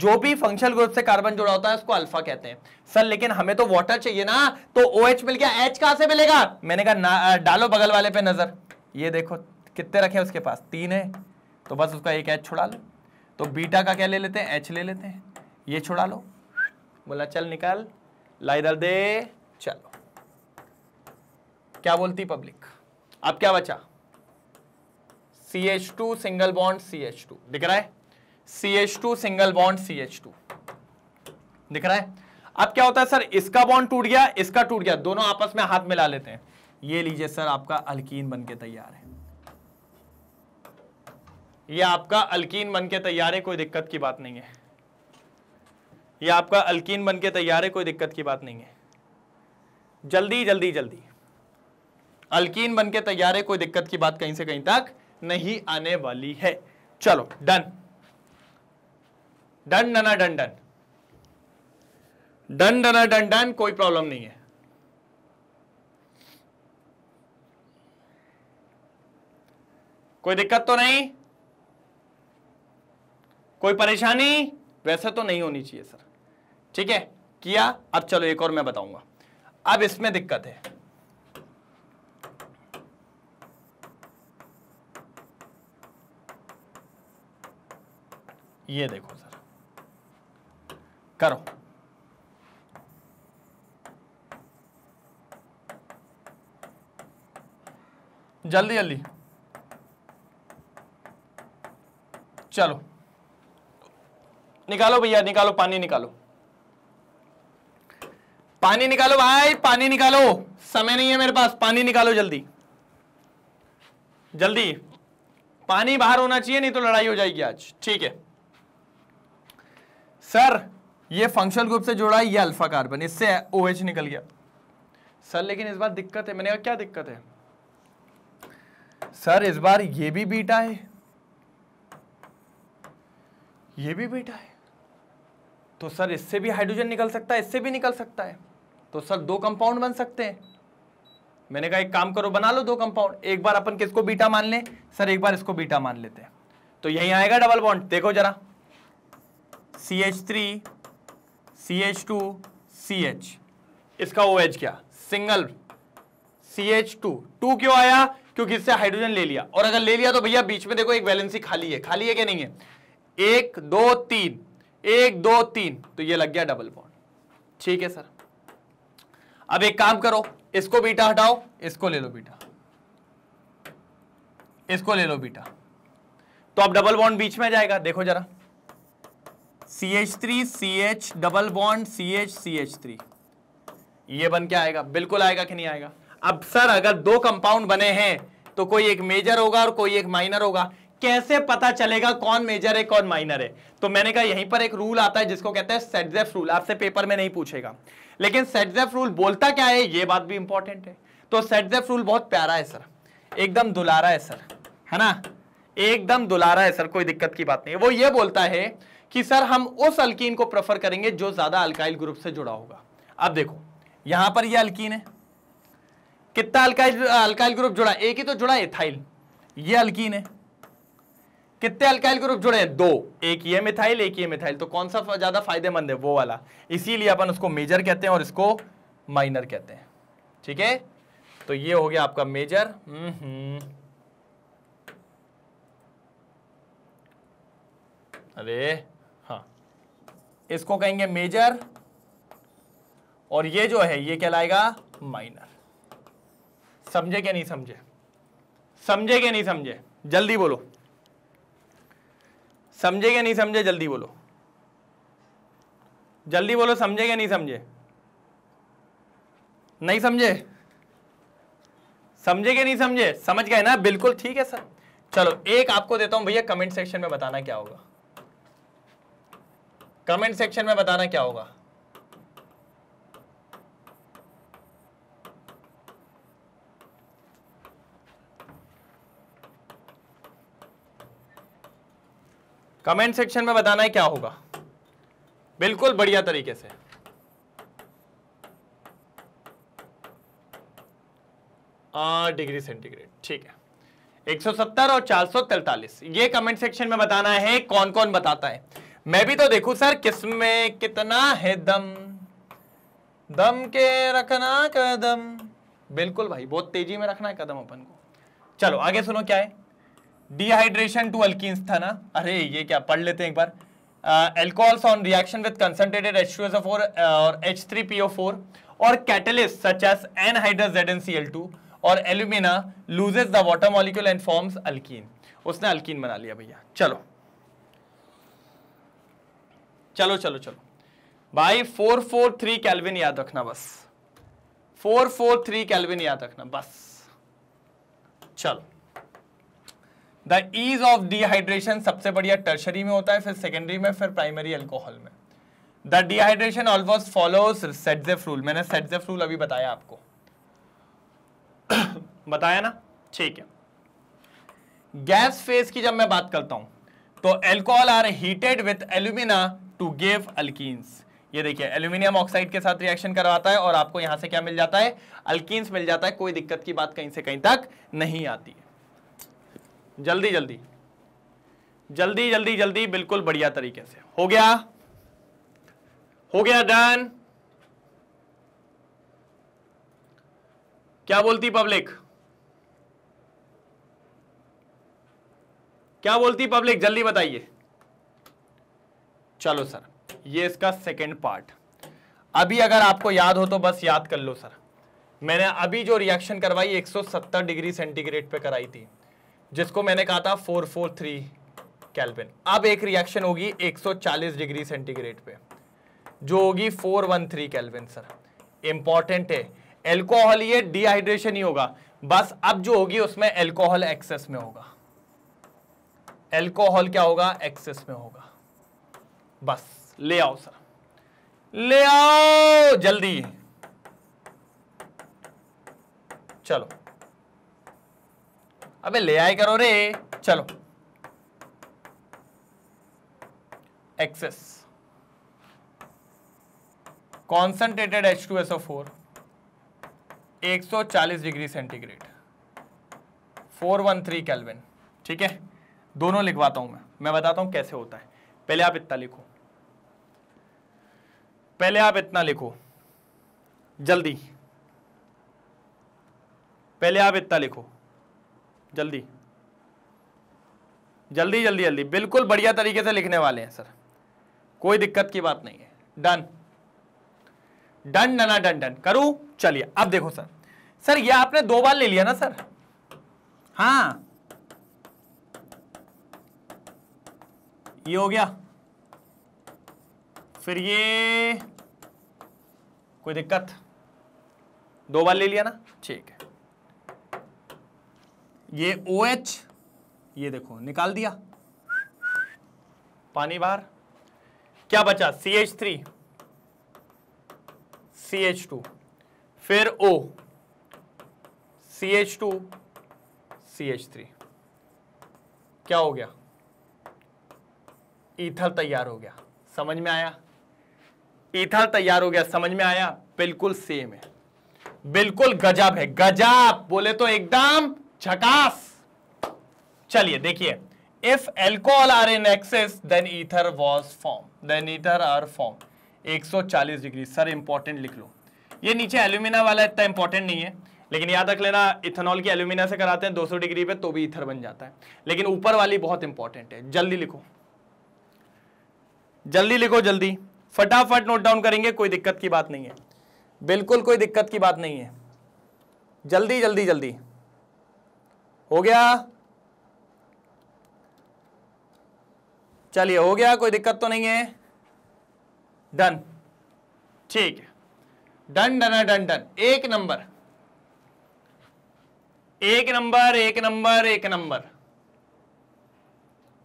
जो भी फंक्शनल ग्रुप से कार्बन जुड़ा होता है उसको अल्फा कहते हैं सर लेकिन हमें तो वाटर चाहिए ना तो ओ OH मिल गया एच कहां से मिलेगा मैंने कहा डालो बगल वाले पे नजर ये देखो कितने रखे उसके पास तीन है तो बस उसका एक एच छुड़ा लो तो बीटा का क्या ले लेते हैं एच ले लेते हैं ये छुड़ा लो बोला चल निकाल लाई दे चलो क्या बोलती पब्लिक अब क्या बचा C H two single bond C H two दिख रहा है C H two single bond C H two दिख रहा है अब क्या होता है सर इसका बॉन्ड टूट गया इसका टूट गया दोनों आपस में हाथ मिला लेते हैं ये लीजिए सर आपका अल्कीन बन के तैयार है ये आपका अल्कीन बन के तैयार है कोई दिक्कत की बात नहीं है ये आपका अल्कीन बन के तैयार है कोई दिक्कत की बात नहीं है जल्दी जल्दी जल्दी अल्किन बन के तैयार है कोई दिक्कत की बात कहीं से कहीं तक नहीं आने वाली है चलो डन डन डना डन डन डन डना डन डन कोई प्रॉब्लम नहीं है कोई दिक्कत तो नहीं कोई परेशानी वैसे तो नहीं होनी चाहिए सर ठीक है किया अब चलो एक और मैं बताऊंगा अब इसमें दिक्कत है ये देखो सर करो जल्दी जल्दी चलो निकालो भैया निकालो पानी निकालो पानी निकालो भाई पानी निकालो समय नहीं है मेरे पास पानी निकालो जल्दी जल्दी पानी बाहर होना चाहिए नहीं तो लड़ाई हो जाएगी आज ठीक है सर ये फंक्शनल ग्रुप से जुड़ा है ये अल्फा कार्बन इससे ओ निकल गया सर लेकिन इस बार दिक्कत है मैंने कहा क्या दिक्कत है सर इस बार ये भी बीटा है ये भी बीटा है तो सर इससे भी हाइड्रोजन निकल सकता है इससे भी निकल सकता है तो सर दो कंपाउंड बन सकते हैं मैंने कहा एक काम करो बना लो दो कंपाउंड एक बार अपन किसको बीटा मान ले सर एक बार इसको बीटा मान लेते हैं तो यही आएगा डबल बॉन्ड देखो जरा C H three C H two C H इसका ओ एच क्या single C H two two क्यों आया क्योंकि इससे हाइड्रोजन ले लिया और अगर ले लिया तो भैया बीच में देखो एक वैलेंसी खाली है खाली है क्या नहीं है एक दो तीन एक दो तीन तो ये लग गया डबल बॉन्ड ठीक है सर अब एक काम करो इसको बीटा हटाओ इसको ले लो बीटा इसको ले लो बीटा तो अब डबल बॉन्ड बीच में जाएगा देखो जरा C H three C H double bond C H C H three ये बन के आएगा बिल्कुल आएगा कि नहीं आएगा अब सर अगर दो कंपाउंड बने हैं तो कोई एक मेजर होगा और कोई एक माइनर होगा कैसे पता चलेगा कौन मेजर है कौन माइनर है तो मैंने कहा यहीं पर एक रूल आता है जिसको कहते हैं सेटजेफ रूल आपसे पेपर में नहीं पूछेगा लेकिन सेटजेफ रूल बोलता क्या है ये बात भी इंपॉर्टेंट है तो सेटजेफ रूल बहुत प्यारा है सर एकदम दुलारा है सर है ना एकदम दुलारा है सर कोई दिक्कत की बात नहीं वो ये बोलता है कि सर हम उस अल्कीन को प्रेफर करेंगे जो ज्यादा अल्काइल ग्रुप से जुड़ा होगा अब देखो यहां पर यह अल्कीन है कितना अल्काइल अल्काइल ग्रुप जुड़ा एक ही तो जुड़ा एथाइल ये अल्कीन है कितने अल्काइल ग्रुप जुड़े हैं दो एक ये मिथाइल एक ये मिथाइल तो कौन सा ज्यादा फायदेमंद है वो वाला इसीलिए अपन उसको मेजर कहते हैं और इसको माइनर कहते हैं ठीक है तो ये हो गया आपका मेजर अरे इसको कहेंगे मेजर और ये जो है ये कहलाएगा माइनर समझे क्या नहीं समझे समझे क्या नहीं समझे जल्दी बोलो समझे क्या नहीं समझे जल्दी बोलो जल्दी बोलो समझे क्या नहीं समझे नहीं समझे समझे क्या नहीं समझे समझ गए ना बिल्कुल ठीक है सर चलो एक आपको देता हूं भैया कमेंट सेक्शन में बताना क्या होगा कमेंट सेक्शन में बताना क्या होगा कमेंट सेक्शन में बताना है क्या होगा बिल्कुल बढ़िया तरीके से आठ डिग्री सेंटीग्रेड ठीक है 170 और 443 ये कमेंट सेक्शन में बताना है कौन कौन बताता है मैं भी तो देखू सर किसमें कितना है दम दम के रखना कदम बिल्कुल भाई बहुत तेजी में रखना है कदम अपन को चलो आगे सुनो क्या है डिहाइड्रेशन टू अल्किस था ना अरे ये क्या पढ़ लेते हैं एक बार alcohols on reaction with concentrated H और H three P O four और कैटलिस्ट सच एस टू और alumina loses the water molecule and forms alkene उसने अल्किन बना लिया भैया चलो चलो चलो चलो भाई फोर फोर थ्री कैलविन याद रखना बस फोर फोर थ्री कैलविन याद रखना बस चलो द ईज ऑफ डिहाइड्रेशन सबसे बढ़िया टर्शरी में होता है फिर सेकेंडरी में फिर प्राइमरी एल्कोहल में the dehydration almost follows Saytzeff rule मैंने सेटजेफ रूल अभी बताया आपको [COUGHS] बताया ना ठीक है गैस फेज की जब मैं बात करता हूं तो alcohol are heated with alumina to give अल्किस ये देखिए एल्यूमिनियम ऑक्साइड के साथ रिएक्शन करवाता है और आपको यहां से क्या मिल जाता है अल्किस मिल जाता है कोई दिक्कत की बात कहीं से कहीं तक नहीं आती जल्दी जल्दी जल्दी जल्दी जल्दी बिल्कुल बढ़िया तरीके से हो गया हो गया डन क्या बोलती पब्लिक क्या बोलती पब्लिक जल्दी बताइए चलो सर ये इसका सेकेंड पार्ट अभी अगर आपको याद हो तो बस याद कर लो सर मैंने अभी जो रिएक्शन करवाई 170 डिग्री सेंटीग्रेड पे कराई थी जिसको मैंने कहा था 443 कैल्विन अब एक रिएक्शन होगी 140 डिग्री सेंटीग्रेड पे जो होगी 413 कैल्विन सर इम्पॉर्टेंट है एल्कोहल ये डिहाइड्रेशन ही होगा बस अब जो होगी उसमें एल्कोहल एक्सेस में होगा एल्कोहल क्या होगा एक्सेस में होगा बस ले आओ सर ले आओ जल्दी चलो अबे ले आए करो रे चलो excess concentrated H two S O four एक सौ चालीस degree centigrade four one three kelvin ठीक है दोनों लिखवाता हूं मैं मैं बताता हूं कैसे होता है पहले आप इतना लिखो पहले आप इतना लिखो जल्दी पहले आप इतना लिखो जल्दी जल्दी जल्दी जल्दी बिल्कुल बढ़िया तरीके से लिखने वाले हैं सर कोई दिक्कत की बात नहीं है डन डन डना डन डन करूं चलिए अब देखो सर सर ये आपने दो बार ले लिया ना सर हाँ ये हो गया फिर ये कोई दिक्कत दो बार ले लिया ना ठीक है ये ओ एच ये देखो निकाल दिया पानी बाहर क्या बचा C H three C H two फिर O C H two C H three क्या हो गया ईथर तैयार हो गया समझ में आया ईथर तैयार हो गया समझ में आया बिल्कुल सेम है बिल्कुल गजब है गजब बोले तो एकदम झकास चलिए देखिए if alcohol are in excess then ether was form then ether are form 140 degree sir important लिख लो ये नीचे एल्यूमिना वाला इतना इंपॉर्टेंट नहीं है लेकिन याद रख लेना इथेनॉल की एल्यूमिना से कराते हैं 200 डिग्री पे तो भी इथर बन जाता है लेकिन ऊपर वाली बहुत इंपॉर्टेंट है जल्दी लिखो जल्दी लिखो जल्दी फटाफट नोट डाउन करेंगे कोई दिक्कत की बात नहीं है बिल्कुल कोई दिक्कत की बात नहीं है जल्दी जल्दी जल्दी हो गया चलिए हो गया कोई दिक्कत तो नहीं है डन ठीक है डन डन डन डन एक नंबर एक नंबर एक नंबर एक नंबर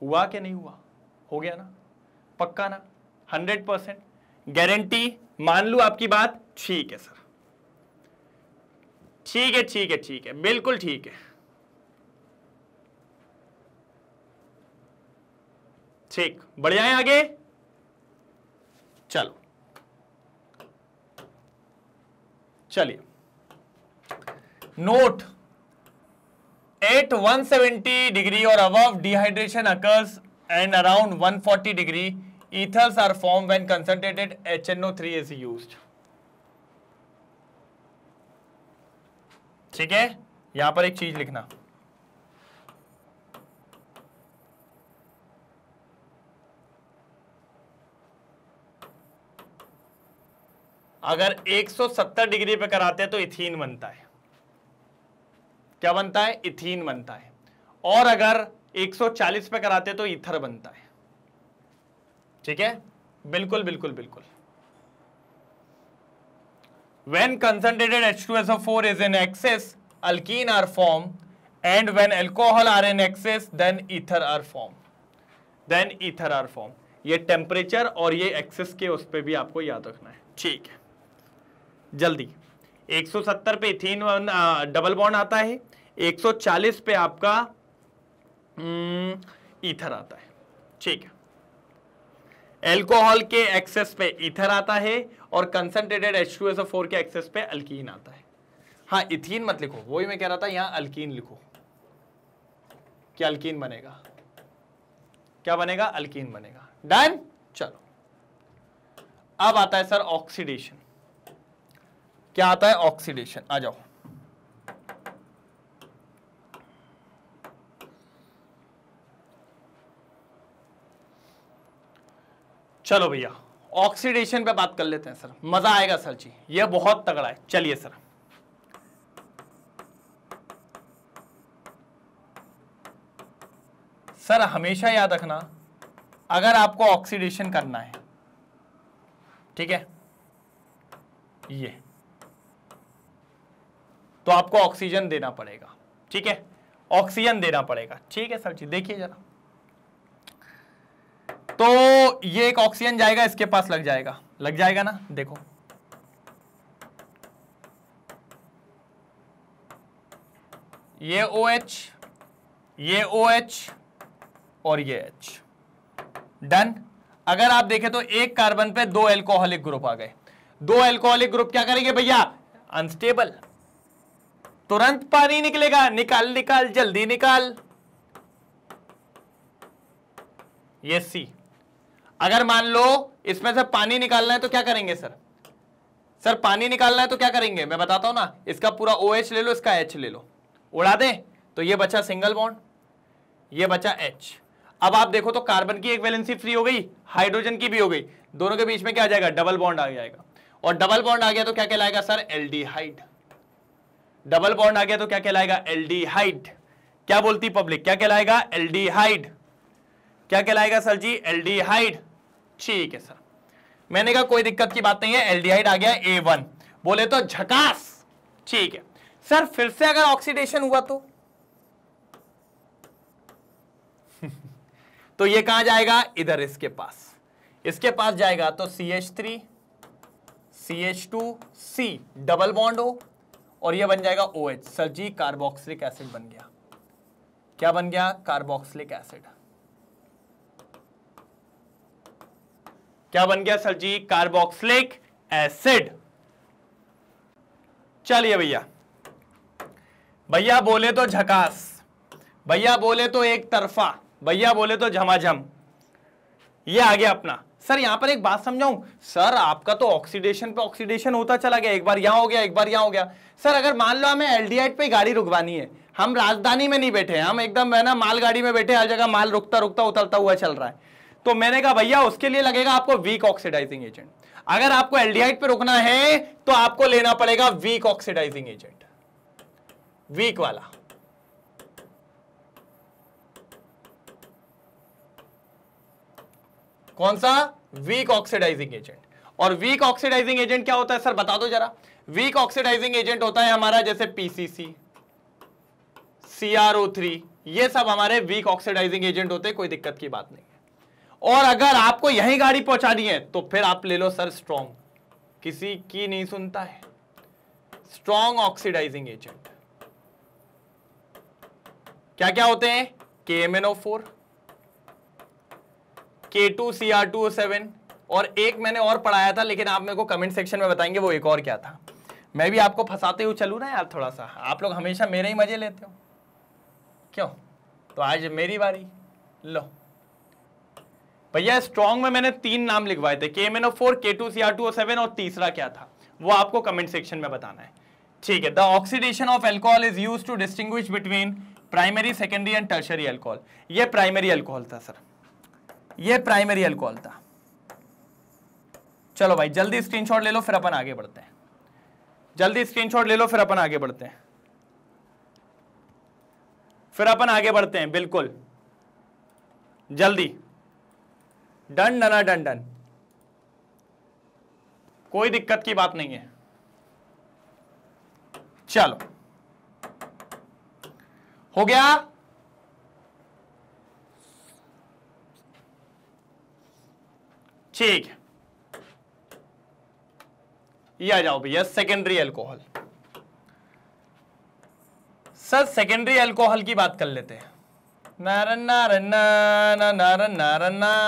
हुआ क्या नहीं हुआ हो गया ना पक्का ना हंड्रेड परसेंट गारंटी मान लू आपकी बात ठीक है सर ठीक है ठीक है ठीक है बिल्कुल ठीक है ठीक बढ़ जाए आगे चलो चलिए नोट एट 170 डिग्री और above dehydration occurs and around 140 degree Ethers are formed when concentrated HNO3 is used. ठीक है यहां पर एक चीज लिखना अगर 170 डिग्री पे कराते हैं तो इथीन बनता है क्या बनता है इथीन बनता है और अगर 140 पे कराते हैं तो इथर बनता है ठीक है बिल्कुल बिल्कुल बिल्कुल when concentrated H two S four is in excess alkene are form and when alcohol are in excess then ether are form then ether are form ये टेम्परेचर और ये एक्सेस के उस पर भी आपको याद रखना है ठीक है जल्दी 170 पे इथिन डबल बॉन्ड आता है 140 पे आपका इथर हम्म, आता है ठीक है एल्कोहल के एक्सेस पे इथर आता है और कंसनट्रेटेड एच टू फोर के एक्सेस पे अल्कीन आता है हाँ इथीन मत लिखो वही मैं कह रहा था यहां अल्कीन लिखो क्या अल्कीन बनेगा क्या बनेगा अल्कीन बनेगा डन चलो अब आता है सर ऑक्सीडेशन क्या आता है ऑक्सीडेशन आ जाओ चलो भैया ऑक्सीडेशन पे बात कर लेते हैं सर मजा आएगा सर जी यह बहुत तगड़ा है चलिए सर सर हमेशा याद रखना अगर आपको ऑक्सीडेशन करना है ठीक है ये तो आपको ऑक्सीजन देना पड़ेगा ठीक है ऑक्सीजन देना पड़ेगा ठीक है सर जी देखिए जरा तो ये एक ऑक्सीजन जाएगा इसके पास लग जाएगा लग जाएगा ना देखो ये ओ OH, एच ये ओ OH, एच और ये एच डन अगर आप देखें तो एक कार्बन पे दो एल्कोहलिक ग्रुप आ गए दो एल्कोहलिक ग्रुप क्या करेंगे भैया अनस्टेबल तुरंत पानी निकलेगा निकाल निकाल जल्दी निकाल ये सी अगर मान लो इसमें से पानी निकालना है तो क्या करेंगे सर सर पानी निकालना है तो क्या करेंगे मैं बताता हूं ना इसका पूरा ओ OH ले लो इसका एच ले लो उड़ा दे तो ये बचा सिंगल बॉन्ड ये बचा एच अब आप देखो तो कार्बन की एक वैलेंसी फ्री हो गई हाइड्रोजन की भी हो गई दोनों के बीच में क्या आ जाएगा डबल बॉन्ड आ जाएगा और डबल बॉन्ड आ गया तो क्या कहलाएगा सर एल डबल बॉन्ड आ गया तो क्या कहलाएगा एल क्या बोलती पब्लिक क्या कहलाएगा एल क्या कहलाएगा सर जी हाइड ठीक है सर मैंने कहा कोई दिक्कत की बात नहीं है एल्डिहाइड आ गया ए वन बोले तो झकास ठीक है सर फिर से अगर ऑक्सीडेशन हुआ तो [LAUGHS] तो ये कहां जाएगा इधर इसके पास इसके पास जाएगा तो C H three C H two C double bond हो और ये बन जाएगा O H sir ji carboxylic acid बन गया क्या बन गया कार्बोक्सिलिक एसिड क्या बन गया सर जी कार्बोक्सलिक एसिड चलिए भैया भैया बोले तो झकास भैया बोले तो एक तरफा भैया बोले तो झमाझम ये आ गया अपना सर यहां पर एक बात समझाऊं सर आपका तो ऑक्सीडेशन पे ऑक्सीडेशन होता चला गया एक बार यहां हो गया एक बार यहां हो गया सर अगर मान लो हमें एलडीआईट पे गाड़ी रुकवानी है हम राजधानी में नहीं बैठे हम एकदम है ना मालगाड़ी में बैठे हर जगह माल रुकता रुकता उतरता हुआ चल रहा है तो मैंने कहा भैया उसके लिए लगेगा आपको वीक ऑक्सीडाइजिंग एजेंट अगर आपको एल्डिहाइड पे रुकना है तो आपको लेना पड़ेगा वीक ऑक्सीडाइजिंग एजेंट वीक वाला कौन सा वीक ऑक्सीडाइजिंग एजेंट और वीक ऑक्सीडाइजिंग एजेंट क्या होता है सर बता दो जरा वीक ऑक्सीडाइजिंग एजेंट होता है हमारा जैसे पीसीसी सीआरओ थ्री ये सब हमारे वीक ऑक्सीडाइजिंग एजेंट होते हैं कोई दिक्कत की बात नहीं और अगर आपको यही गाड़ी पहुंचानी है तो फिर आप ले लो सर स्ट्रॉन्ग किसी की नहीं सुनता है स्ट्रॉन्ग ऑक्सीडाइजिंग एजेंट क्या क्या होते हैं K M N O four K two C R two seven और एक मैंने और पढ़ाया था लेकिन आप मेरे को कमेंट सेक्शन में बताएंगे वो एक और क्या था मैं भी आपको फंसाते हुए चलू ना यार थोड़ा सा आप लोग हमेशा मेरे ही मजे लेते हो क्यों तो आज मेरी बारी लो भैया स्ट्रॉन्ग में मैंने तीन नाम लिखवाए थे K M N O four K two C R two O seven और तीसरा क्या था वो आपको कमेंट सेक्शन में बताना है ठीक है the oxidation of alcohol is use to distinguish between primary secondary and tertiary alcohol ये प्राइमरी एल्कोहल था सर ये प्राइमरी एल्कोहल था चलो भाई जल्दी स्क्रीनशॉट ले लो फिर अपन आगे बढ़ते हैं जल्दी स्क्रीनशॉट ले लो फिर अपन आगे बढ़ते हैं फिर अपन आगे बढ़ते हैं बिल्कुल जल्दी डन डना डन डन कोई दिक्कत की बात नहीं है चलो हो गया ठीक है ये आ जाओ भैया secondary alcohol sir secondary alcohol की बात कर लेते हैं नारन्ना रन्ना ना नारन्ना रन्ना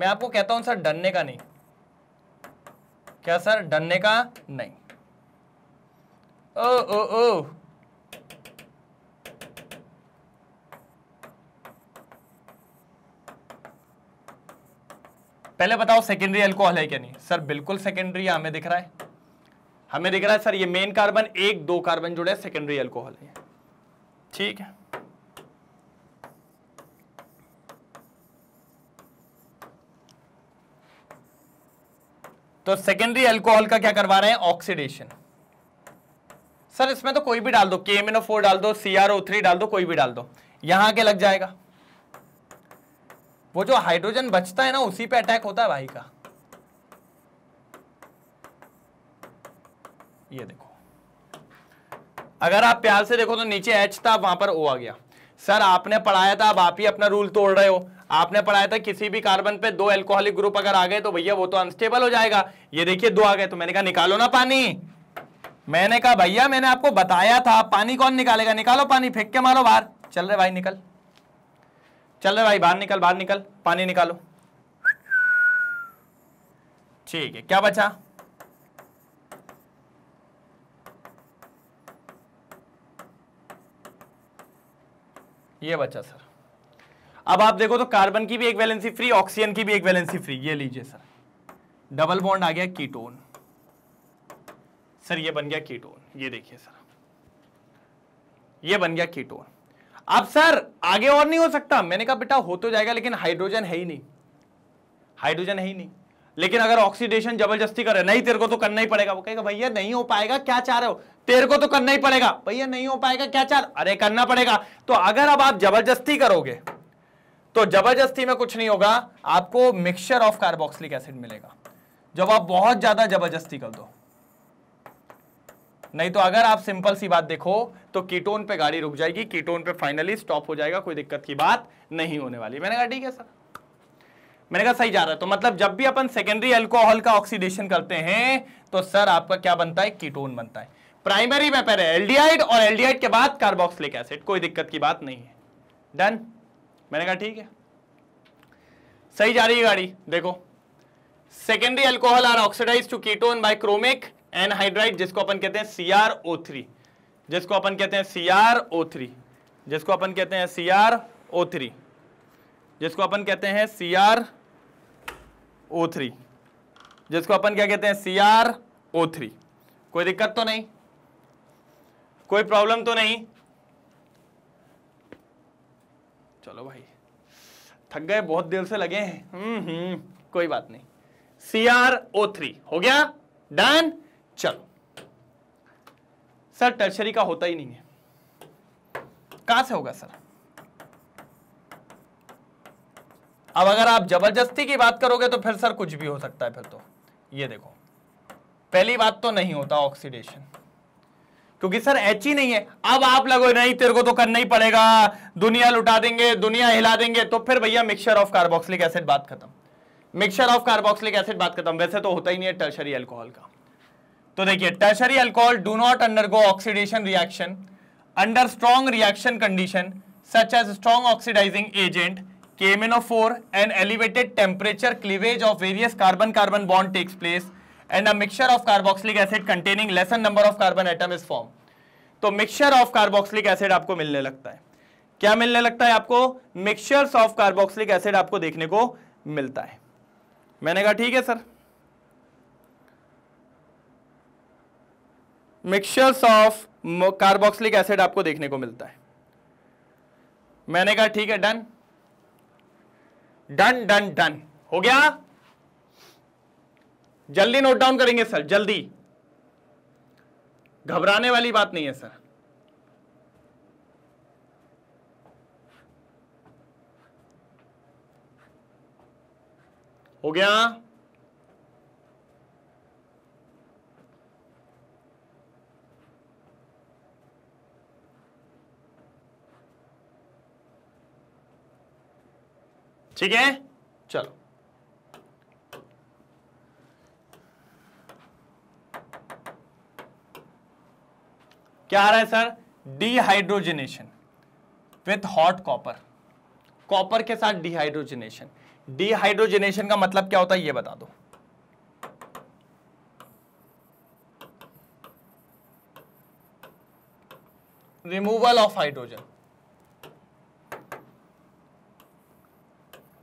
मैं आपको कहता हूं सर डरने का नहीं क्या सर डरने का नहीं ओ ओ ओ पहले बताओ सेकेंडरी अल्कोहल है क्या नहीं सर बिल्कुल सेकेंडरी हमें दिख रहा है हमें दिख रहा है सर ये मेन कार्बन एक दो कार्बन जुड़े सेकेंडरी अल्कोहल है ठीक है तो सेकेंडरी अल्कोहल का क्या करवा रहे हैं ऑक्सीडेशन सर इसमें तो कोई भी डाल दो के फोर डाल दो सी डाल दो कोई भी डाल दो यहां के लग जाएगा वो जो हाइड्रोजन बचता है ना उसी पे अटैक होता है भाई का ये देखो अगर आप प्यार से देखो तो नीचे एच था वहां पर ओ आ गया सर आपने पढ़ाया था अब आप ही अपना रूल तोड़ रहे हो आपने पढ़ाया था किसी भी कार्बन पे दो एल्कोहलिक ग्रुप अगर आ गए तो भैया वो तो अनस्टेबल हो जाएगा ये देखिए दो आ गए तो मैंने कहा निकालो ना पानी मैंने कहा भैया मैंने आपको बताया था पानी कौन निकालेगा निकालो पानी फेंक के मारो बाहर चल रहे भाई निकल चल रहे भाई बाहर निकल बाहर निकल पानी निकालो ठीक है क्या बचा ये बचा सर अब आप देखो तो कार्बन की भी एक वैलेंसी फ्री ऑक्सीजन की भी एक वैलेंसी फ्री ये लीजिए सर डबल बॉन्ड आ गया कीटोन सर ये बन गया कीटोन ये देखिए सर ये बन गया कीटोन अब सर आगे और नहीं हो सकता मैंने कहा बेटा हो तो जाएगा लेकिन हाइड्रोजन है ही नहीं हाइड्रोजन है ही नहीं लेकिन अगर ऑक्सीडेशन जबरदस्ती करे नहीं तेरे को तो करना ही पड़ेगा वो कहेगा भैया नहीं हो पाएगा क्या चाह रहे हो तेरे को तो करना ही पड़ेगा भैया नहीं हो पाएगा क्या चाह अरे करना पड़ेगा तो अगर अब आप जबरदस्ती करोगे तो जबरदस्ती में कुछ नहीं होगा आपको मिक्सचर ऑफ कार्बोक्सिलिक एसिड मिलेगा जब आप बहुत ज्यादा जबरदस्ती कर दो नहीं तो अगर आप सिंपल सी बात देखो तो कीटोन पे गाड़ी रुक जाएगी कीटोन पे फाइनली स्टॉप हो जाएगा कोई दिक्कत की बात नहीं होने वाली मैंने कहा ठीक है सर मैंने कहा सही जा रहा है तो मतलब जब भी अपन सेकेंडरी अल्कोहल का ऑक्सीडेशन करते हैं तो सर आपका क्या बनता है कीटोन बनता है प्राइमरी में पहले एल्डिहाइड और एल्डिहाइड के बाद कार्बोक्सिलिक एसिड कोई दिक्कत की बात नहीं है डन मैंने कहा ठीक है सही जा रही है गाड़ी देखो secondary alcohol are oxidise to ketone by chromic anhydride जिसको अपन कहते हैं सी आर ओ थ्री जिसको अपन कहते हैं सी आर ओ थ्री जिसको अपन कहते हैं सी आर ओ थ्री जिसको अपन कहते हैं सी आर ओ थ्री जिसको अपन क्या कहते हैं सी आर ओ थ्री कोई दिक्कत तो नहीं कोई प्रॉब्लम तो नहीं चलो भाई थक गए बहुत देर से लगे हैं हम्म, हम्म, कोई बात नहीं सी आर ओ थ्री हो गया डन चलो सर टर्शरी का होता ही नहीं है कहां से होगा सर अब अगर आप जबरदस्ती की बात करोगे तो फिर सर कुछ भी हो सकता है फिर तो ये देखो पहली बात तो नहीं होता ऑक्सीडेशन क्योंकि सर एच ही नहीं है अब आप लगो नहीं तेरे को तो करना ही पड़ेगा दुनिया लुटा देंगे दुनिया हिला देंगे तो फिर भैया मिक्सचर ऑफ कार्बोक्सिलिक एसिड बात खत्म मिक्सचर ऑफ कार्बोक्सिलिक एसिड बात खत्म वैसे तो होता ही नहीं है टर्शरी एल्कोहल का तो देखिए tertiary alcohol do not go oxidation reaction under strong reaction condition such as strong oxidising agent K M N O four and elevated temperature cleavage of various carbon carbon bond takes place and a mixture of carboxylic acid containing lesser number of carbon atom is form तो mixture of carboxylic acid आपको मिलने लगता है क्या मिलने लगता है आपको मिक्सचर्स ऑफ कार्बोक्सिलिक एसिड आपको देखने को मिलता है मैंने कहा ठीक है sir mixtures of carboxylic acid आपको देखने को मिलता है मैंने कहा ठीक है डन डन डन डन हो गया जल्दी नोट डाउन करेंगे सर जल्दी घबराने वाली बात नहीं है सर हो गया ठीक है क्या आ रहा है sir dehydrogenation with hot copper copper के साथ डिहाइड्रोजनेशन डिहाइड्रोजनेशन का मतलब क्या होता है ये बता दो रिमूवल ऑफ हाइड्रोजन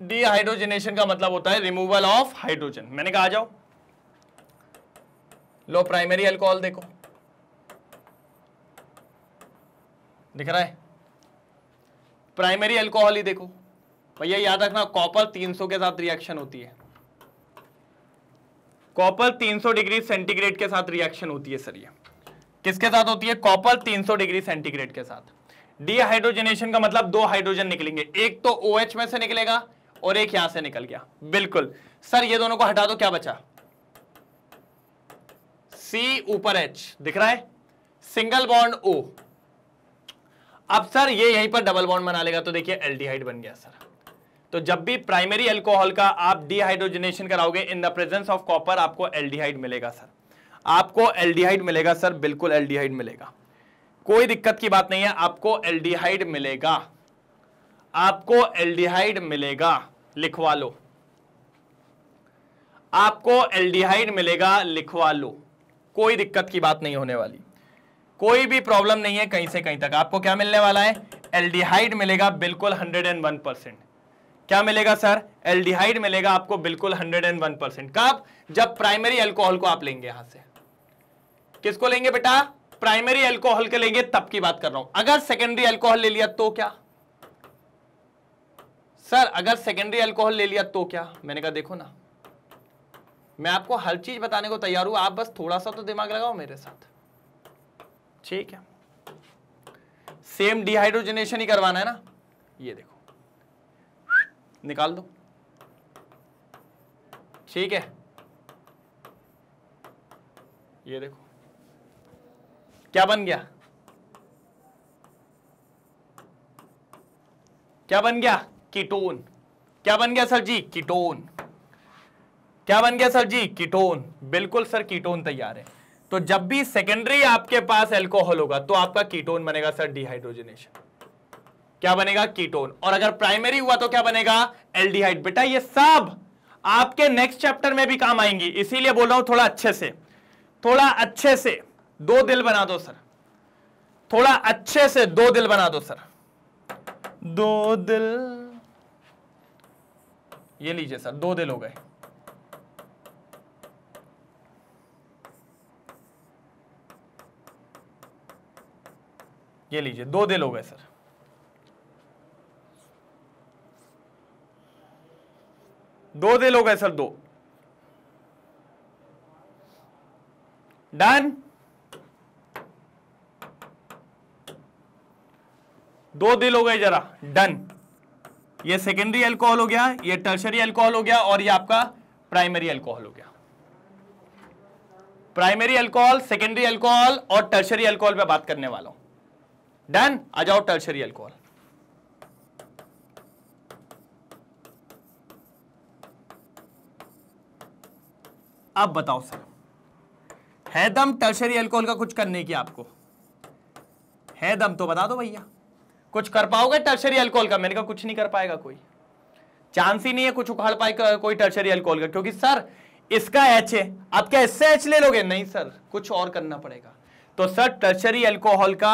डिहाइड्रोजनेशन का मतलब होता है रिमूवल ऑफ हाइड्रोजन मैंने कहा जाओ लो प्राइमरी अल्कोहल देखो दिख रहा है प्राइमरी एल्कोहल ही देखो भैया याद रखना कॉपर 300 के साथ रिएक्शन होती है कॉपर 300 डिग्री सेंटीग्रेड के साथ रिएक्शन होती है सर ये किसके साथ होती है कॉपर 300 डिग्री सेंटीग्रेड के साथ डीहाइड्रोजनेशन का मतलब दो हाइड्रोजन निकलेंगे एक तो ओ OH में से निकलेगा और एक यहां से निकल गया बिल्कुल सर ये दोनों को हटा दो क्या बचा सी ऊपर एच दिख रहा है सिंगल बॉन्ड ओ अब सर ये यहीं पर डबल बॉन्ड बना लेगा तो देखिए एल्डिहाइड बन गया सर तो जब भी प्राइमरी एल्कोहल का आप डिहाइड्रोजनेशन कराओगे in the presence of copper आपको एल्डिहाइड मिलेगा सर आपको एल्डिहाइड मिलेगा सर बिल्कुल एल्डिहाइड मिलेगा कोई दिक्कत की बात नहीं है आपको एल्डिहाइड मिलेगा आपको एल्डिहाइड मिलेगा लिखवा लो आपको एल्डिहाइड मिलेगा लिखवा लो कोई दिक्कत की बात नहीं होने वाली कोई भी प्रॉब्लम नहीं है कहीं से कहीं तक आपको क्या मिलने वाला है एल्डिहाइड मिलेगा बिल्कुल 101 परसेंट क्या मिलेगा सर एल्डिहाइड मिलेगा आपको बिल्कुल 101 परसेंट कब जब प्राइमरी अल्कोहल को आप लेंगे यहां से किसको लेंगे बेटा प्राइमरी अल्कोहल के लेंगे तब की बात कर रहा हूं अगर सेकेंडरी अल्कोहल ले लिया तो क्या सर अगर सेकेंडरी अल्कोहल ले लिया तो क्या मैंने कहा देखो ना मैं आपको हर चीज बताने को तैयार हूं आप बस थोड़ा सा तो दिमाग लगाओ मेरे साथ ठीक है सेम डिहाइड्रोजनेशन ही करवाना है ना ये देखो निकाल दो ठीक है ये देखो क्या बन गया क्या बन गया कीटोन क्या बन गया सर जी कीटोन क्या बन गया सर जी कीटोन बिल्कुल सर कीटोन तैयार है तो जब भी सेकेंडरी आपके पास एल्कोहल होगा तो आपका कीटोन बनेगा सर डिहाइड्रोजनेशन क्या बनेगा कीटोन और अगर प्राइमरी हुआ तो क्या बनेगा एल्डिहाइड बेटा ये सब आपके नेक्स्ट चैप्टर में भी काम आएंगी इसीलिए बोल रहा हूं थोड़ा अच्छे से थोड़ा अच्छे से दो दिल बना दो सर थोड़ा अच्छे से दो दिल बना दो सर दो दिल ये लीजिए सर दो दिल हो गए ये लीजिए दो दिल हो गए सर दो दिल हो गए सर दो डन दो दिल हो गए जरा डन ये सेकेंडरी अल्कोहल हो गया ये टर्शरी अल्कोहल हो गया और ये आपका प्राइमरी अल्कोहल हो गया प्राइमरी अल्कोहल सेकेंडरी अल्कोहल और टर्शरी अल्कोहल पे बात करने वाला हूं डन आ जाओ टर्शरी अल्कोहल अब बताओ सर है दम टर्शरी अल्कोहल का कुछ करने की आपको है दम तो बता दो भैया कुछ कर पाओगे टर्शरी अल्कोहल का मैंने कहा कुछ नहीं कर पाएगा कोई चांस ही नहीं है कुछ उखाड़ पाएगा कोई टर्शरी अल्कोहल का क्योंकि सर इसका एच है आप क्या इससे एच ले लोगे नहीं सर कुछ और करना पड़ेगा तो सर टर्शरी अल्कोहल का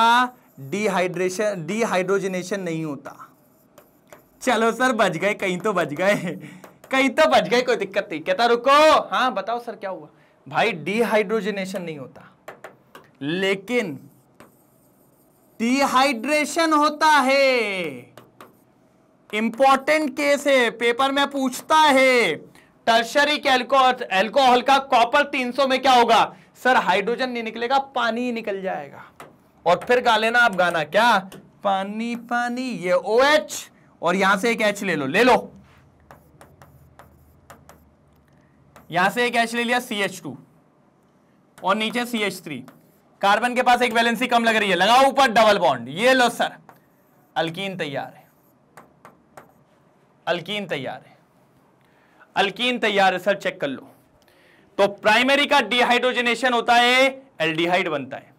डिहाइड्रेशन डिहाइड्रोजनेशन नहीं होता चलो सर बच गए कहीं तो बच गए कहीं तो बच गए कोई दिक्कत नहीं कहता रुको हाँ बताओ सर क्या हुआ भाई डिहाइड्रोजनेशन नहीं होता लेकिन डिहाइड्रेशन होता है इंपॉर्टेंट केस है पेपर में पूछता है टर्शरी के एल्कोहल का कॉपर 300 में क्या होगा सर हाइड्रोजन नहीं निकलेगा पानी ही निकल जाएगा और फिर गा लेना आप गाना क्या पानी पानी ये ओ एच और यहां से एक एच ले लो ले लो यहां से एक एच ले लिया सी एच टू और नीचे सी एच थ्री कार्बन के पास एक वैलेंसी कम लग रही है लगाओ ऊपर डबल बॉन्ड ये लो सर अल्कीन तैयार है अल्कीन तैयार है अल्कीन तैयार है सर चेक कर लो तो प्राइमरी का डिहाइड्रोजनेशन होता है एल्डिहाइड बनता है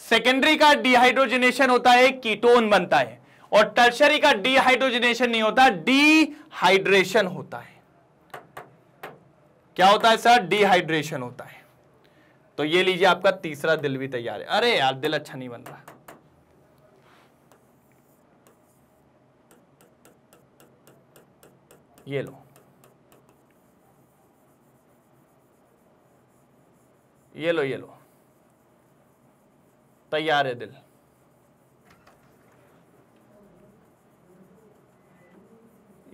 सेकेंडरी का डिहाइड्रोजनेशन होता है कीटोन बनता है और टर्शरी का डिहाइड्रोजनेशन नहीं होता डिहाइड्रेशन होता है क्या होता है सर डिहाइड्रेशन होता है तो ये लीजिए आपका तीसरा दिल भी तैयार है अरे यार दिल अच्छा नहीं बन रहा ये लो ये लो ये लो तैयार है दिल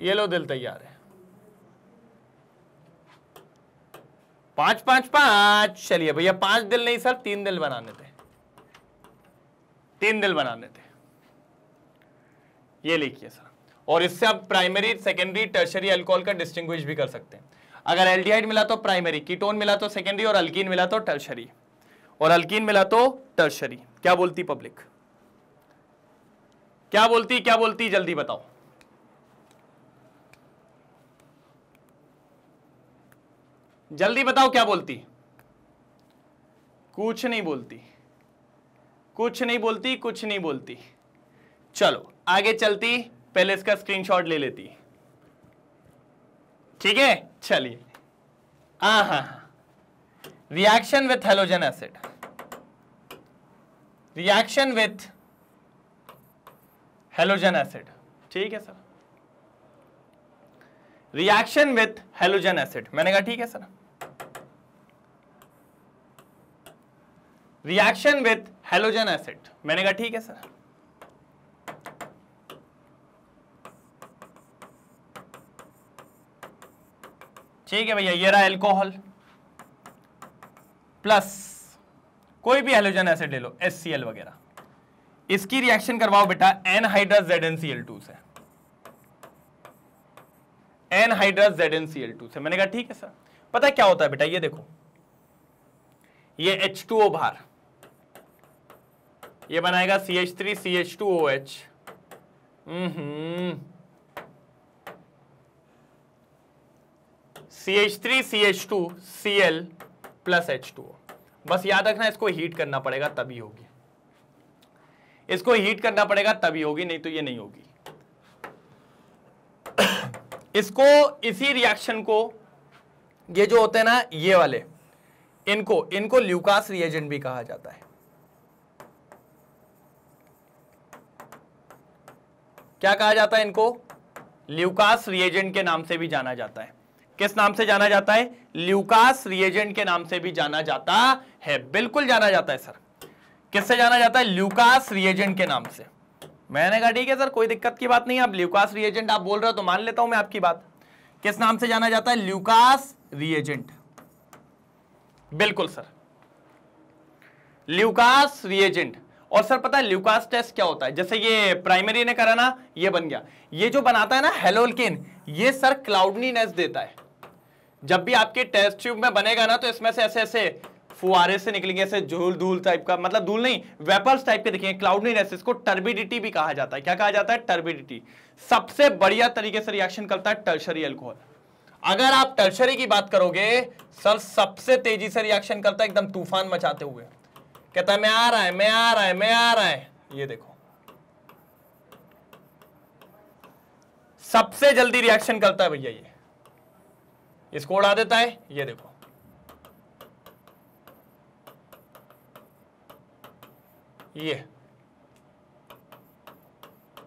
ये लो दिल तैयार है पांच पांच पांच चलिए भैया पांच दिल नहीं सर तीन दिल बनाने थे तीन दिल बनाने थे ये लिखिए सर और इससे आप प्राइमरी सेकेंडरी टर्शरी अल्कोहल का डिस्टिंग्विश भी कर सकते हैं अगर एल्डिहाइड मिला तो प्राइमरी कीटोन मिला तो सेकेंडरी और अल्किन मिला तो टर्शरी और अल्किन मिला तो टर्शरी क्या बोलती पब्लिक क्या बोलती क्या बोलती जल्दी बताओ जल्दी बताओ क्या बोलती कुछ नहीं बोलती कुछ नहीं बोलती कुछ नहीं बोलती चलो आगे चलती पहले इसका स्क्रीनशॉट ले लेती ठीक है चलिए हाँ हाँ, हाँ। Reaction with halogen acid reaction with halogen acid ठीक है sir reaction with halogen acid मैंने कहा ठीक है sir reaction with halogen acid मैंने कहा ठीक है सर ठीक है भैया ये रहा एल्कोहल प्लस कोई भी हेलोजन एसिड ले लो एस वगैरह इसकी रिएक्शन करवाओ बेटा anhydrous Z N C L two से hydrous Z N C L two से मैंने कहा ठीक है सर पता क्या होता है बेटा ये देखो ये एच टू ओ भार ये बनाएगा C H three C H two O H C H three C H two C L plus H two O बस याद रखना इसको हीट करना पड़ेगा तभी होगी इसको हीट करना पड़ेगा तभी होगी नहीं तो ये नहीं होगी इसको इसी रिएक्शन को ये जो होते हैं ना ये वाले इनको इनको ल्यूकास रिएजेंट भी कहा जाता है क्या कहा जाता है इनको ल्यूकास रिएजेंट के नाम से भी जाना जाता है किस नाम से जाना जाता है ल्यूकास रिएजेंट के नाम से भी जाना जाता है बिल्कुल जाना जाता है सर किससे जाना जाता है ल्यूकास रिएजेंट के नाम से मैंने कहा ठीक है सर कोई दिक्कत की बात नहीं आप ल्यूकास रिएजेंट आप बोल रहे हो तो मान लेता हूं मैं आपकी बात किस नाम से जाना जाता है ल्यूकास रिएजेंट बिल्कुल सर ल्यूकास रिएजेंट और सर पता है ल्यूकास टेस्ट क्या होता है जैसे ये प्राइमरी ने करा ना ये बन गया ये जो बनाता है ना हेलोलकिन ये सर क्लाउडनीनेस देता है जब भी आपके टेस्ट ट्यूब में बनेगा ना तो इसमें से ऐसे ऐसे फुआरे से निकलेंगे ऐसे झूल धूल टाइप का मतलब धूल नहीं वेपर्स टाइप के देखेंगे क्लाउड नहीं रहते इसको टर्बिडिटी भी कहा जाता है क्या कहा जाता है टर्बिडिटी सबसे बढ़िया तरीके से रिएक्शन करता है टर्शरी एल्कोहल अगर आप टर्शरी की बात करोगे सर सबसे तेजी से रिएक्शन करता है एकदम तूफान मचाते हुए कहता है मैं आ रहा है मैं आ रहा है मैं आ रहा है ये देखो सबसे जल्दी रिएक्शन करता है भैया ये इसको उड़ा देता है ये देखो ये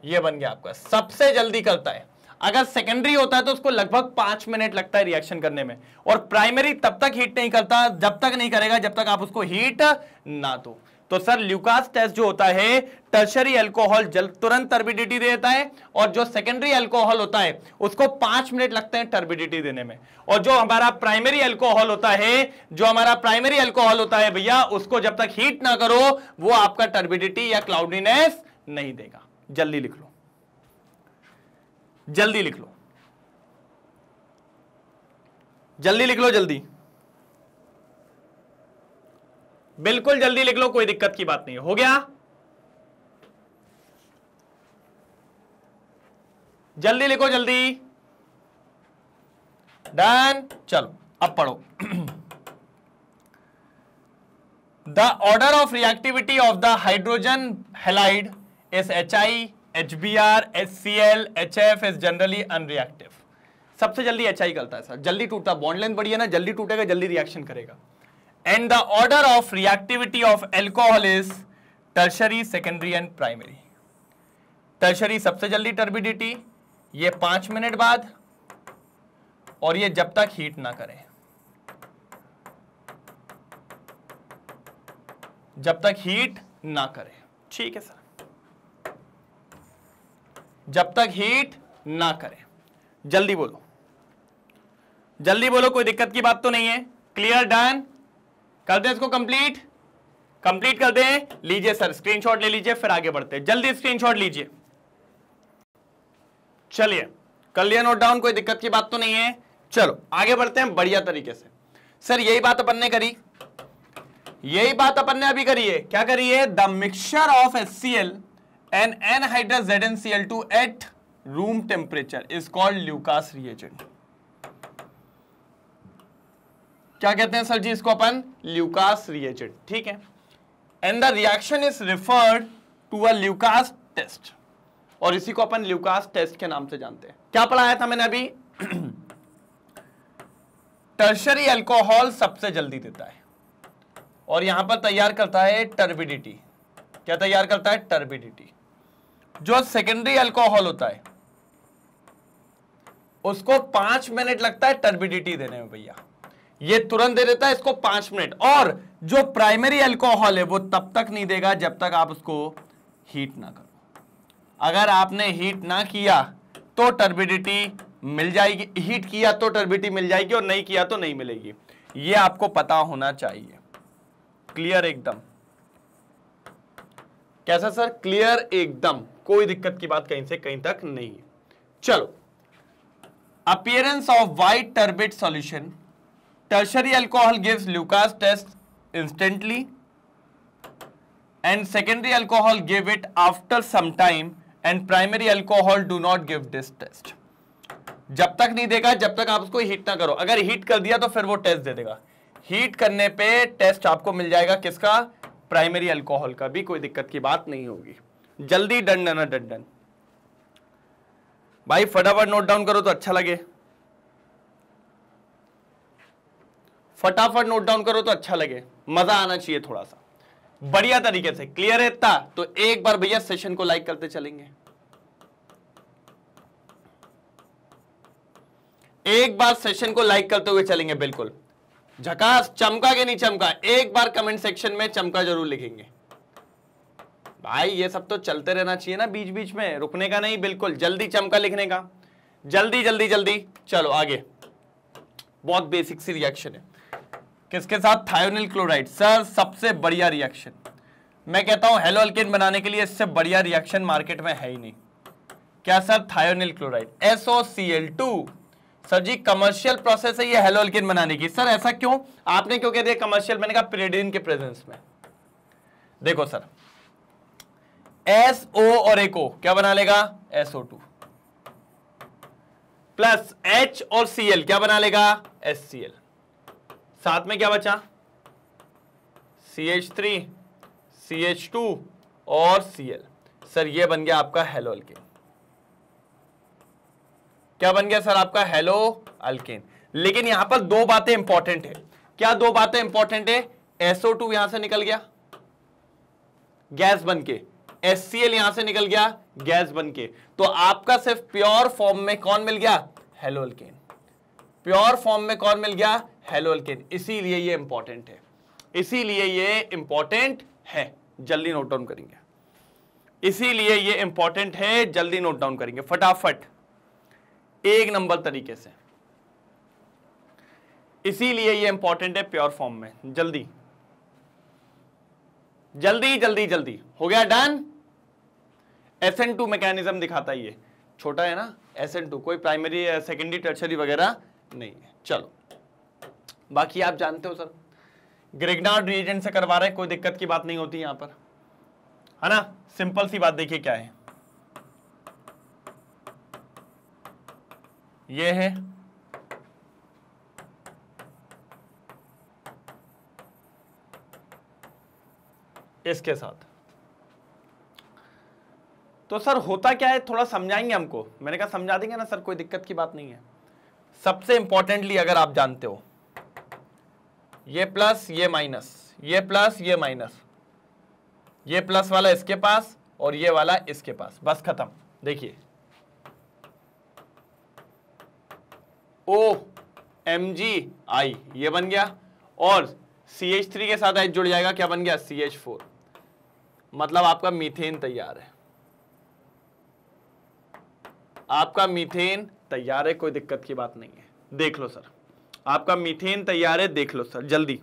ये बन गया आपका सबसे जल्दी करता है अगर सेकेंडरी होता है तो उसको लगभग पांच मिनट लगता है रिएक्शन करने में और प्राइमरी तब तक हीट नहीं करता जब तक नहीं करेगा जब तक आप उसको हीट ना दो तो सर ल्यूकास टेस्ट जो होता है टर्शरी अल्कोहल जल तुरंत टर्बिडिटी देता है और जो सेकेंडरी अल्कोहल होता है उसको पांच मिनट लगते हैं टर्बिडिटी देने में और जो हमारा प्राइमरी अल्कोहल होता है जो हमारा प्राइमरी अल्कोहल होता है भैया उसको जब तक हीट ना करो वो आपका टर्बिडिटी या क्लाउडीनेस नहीं देगा जल्दी लिख लो जल्दी लिख लो जल्दी लिख लो जल्दी बिल्कुल जल्दी लिख लो कोई दिक्कत की बात नहीं हो गया जल्दी लिखो जल्दी डन चलो अब पढ़ो [CLEARS THROAT] the order of reactivity of the hydrogen halide is H I H B R H C L H F is generally unreactive सबसे जल्दी एच आई करता है सर जल्दी टूटता बॉन्डलेन बढ़िया बढ़ी है ना जल्दी टूटेगा जल्दी रिएक्शन करेगा and the order of reactivity of alcohol is tertiary secondary and primary tertiary सबसे जल्दी टर्बिडिटी ये पांच मिनट बाद और ये जब तक हीट ना करें जब तक हीट ना करें ठीक है सर जब तक हीट ना करें जल्दी बोलो जल्दी बोलो कोई दिक्कत की बात तो नहीं है क्लियर डन कर दे इसको कंप्लीट कंप्लीट कर दे लीजिए सर स्क्रीनशॉट ले लीजिए फिर आगे बढ़ते हैं जल्दी स्क्रीनशॉट लीजिए चलिए कर लिया नोट डाउन कोई दिक्कत की बात तो नहीं है चलो आगे बढ़ते हैं बढ़िया तरीके से सर यही बात अपन ने करी यही बात अपन ने अभी करी है क्या करी है the mixture of S C L and anhydrous Z N C L two at room temperature is called Lucas reagent क्या कहते हैं सर जी इसको अपन ल्यूकास रिएजेंट ठीक है and the reaction is referred to a Lucas test और इसी को अपन Lucas test के नाम से जानते हैं क्या पढ़ाया था मैंने अभी टर्शरी [CLEARS THROAT] अल्कोहल सबसे जल्दी देता है और यहां पर तैयार करता है टर्बिडिटी क्या तैयार करता है टर्बिडिटी जो सेकेंडरी अल्कोहल होता है उसको पांच मिनट लगता है टर्बिडिटी देने में भैया ये तुरंत दे देता है इसको पांच मिनट और जो प्राइमरी अल्कोहल है वो तब तक नहीं देगा जब तक आप उसको हीट ना करो अगर आपने हीट ना किया तो टर्बिडिटी मिल जाएगी हीट किया तो टर्बिडिटी मिल जाएगी और नहीं किया तो नहीं मिलेगी ये आपको पता होना चाहिए क्लियर एकदम कैसा सर क्लियर एकदम कोई दिक्कत की बात कहीं से कहीं तक नहीं है चलो appearance of white turbid solution tertiary alcohol gives Lucas test instantly and secondary alcohol give it after some time and primary alcohol do not give this test. जब तक नहीं देगा जब तक आप उसको हीट ना करो अगर हीट कर दिया तो फिर वो टेस्ट दे देगा हीट करने पे टेस्ट आपको मिल जाएगा किसका प्राइमरी अल्कोहल का भी कोई दिक्कत की बात नहीं होगी जल्दी डन डन डन भाई फटाफट नोट डाउन करो तो अच्छा लगे फटाफट नोट डाउन करो तो अच्छा लगे मजा आना चाहिए थोड़ा सा बढ़िया तरीके से क्लियर है इतना तो एक बार भैया सेशन को लाइक करते चलेंगे एक बार सेशन को लाइक करते हुए चलेंगे बिल्कुल झकास चमका के नहीं चमका एक बार कमेंट सेक्शन में चमका जरूर लिखेंगे भाई ये सब तो चलते रहना चाहिए ना बीच बीच में रुकने का नहीं बिल्कुल जल्दी चमका लिखने का जल्दी जल्दी जल्दी चलो आगे बहुत बेसिक सी रिएक्शन है किसके साथ थायोनिल क्लोराइड सर सबसे बढ़िया रिएक्शन मैं कहता हूं हेलो अल्किन बनाने के लिए इससे बढ़िया रिएक्शन मार्केट में है ही नहीं क्या sir thionyl chloride two sir ji commercial process है ये हेलो अल्किन बनाने की सर ऐसा क्यों आपने क्यों कह दिया कमर्शियल मैंने कहा पिरेडिन के प्रेजेंस में देखो सर एस ओ और एको क्या बना लेगा एसओ टू प्लस एच और सीएल क्या बना लेगा एस सी एल साथ में क्या बचा C H three C H two और सी एल सर ये बन गया आपका हेलो अल्केन क्या बन गया सर आपका हेलो अल्केन लेकिन यहां पर दो बातें इंपॉर्टेंट है क्या दो बातें इंपॉर्टेंट है एसओ टू यहां से निकल गया गैस बन के एस सी एल यहां से निकल गया गैस बन के तो आपका सिर्फ प्योर फॉर्म में कौन मिल गया हेलो अल्केन प्योर फॉर्म में कौन मिल गया हेलो एल्केन इसीलिए ये इंपॉर्टेंट है इसीलिए ये इंपॉर्टेंट है जल्दी नोट डाउन करेंगे इसीलिए ये इंपॉर्टेंट है जल्दी नोट डाउन करेंगे फटाफट एक नंबर तरीके से इसीलिए ये इंपॉर्टेंट है प्योर फॉर्म में जल्दी जल्दी जल्दी जल्दी हो गया done S N two mechanism दिखाता है ये छोटा है ना एस एन टू कोई प्राइमरी सेकेंडरी टर्चरी वगैरह नहीं है चलो बाकी आप जानते हो सर ग्रेगनार्ड रिएजेंट से करवा रहे हैं कोई दिक्कत की बात नहीं होती यहां पर है ना सिंपल सी बात देखिए क्या है ये है इसके साथ तो सर होता क्या है थोड़ा समझाएंगे हमको मैंने कहा समझा देंगे ना सर कोई दिक्कत की बात नहीं है सबसे इंपॉर्टेंटली अगर आप जानते हो ये प्लस ये माइनस ये प्लस ये माइनस ये प्लस वाला इसके पास और ये वाला इसके पास बस खत्म देखिए ओ एम जी आई ये बन गया और सी एच थ्री के साथ एच जुड़ जाएगा क्या बन गया सी एच फोर मतलब आपका मीथेन तैयार है आपका मीथेन तैयार है कोई दिक्कत की बात नहीं है देख लो सर आपका मीथेन तैयार है देख लो सर जल्दी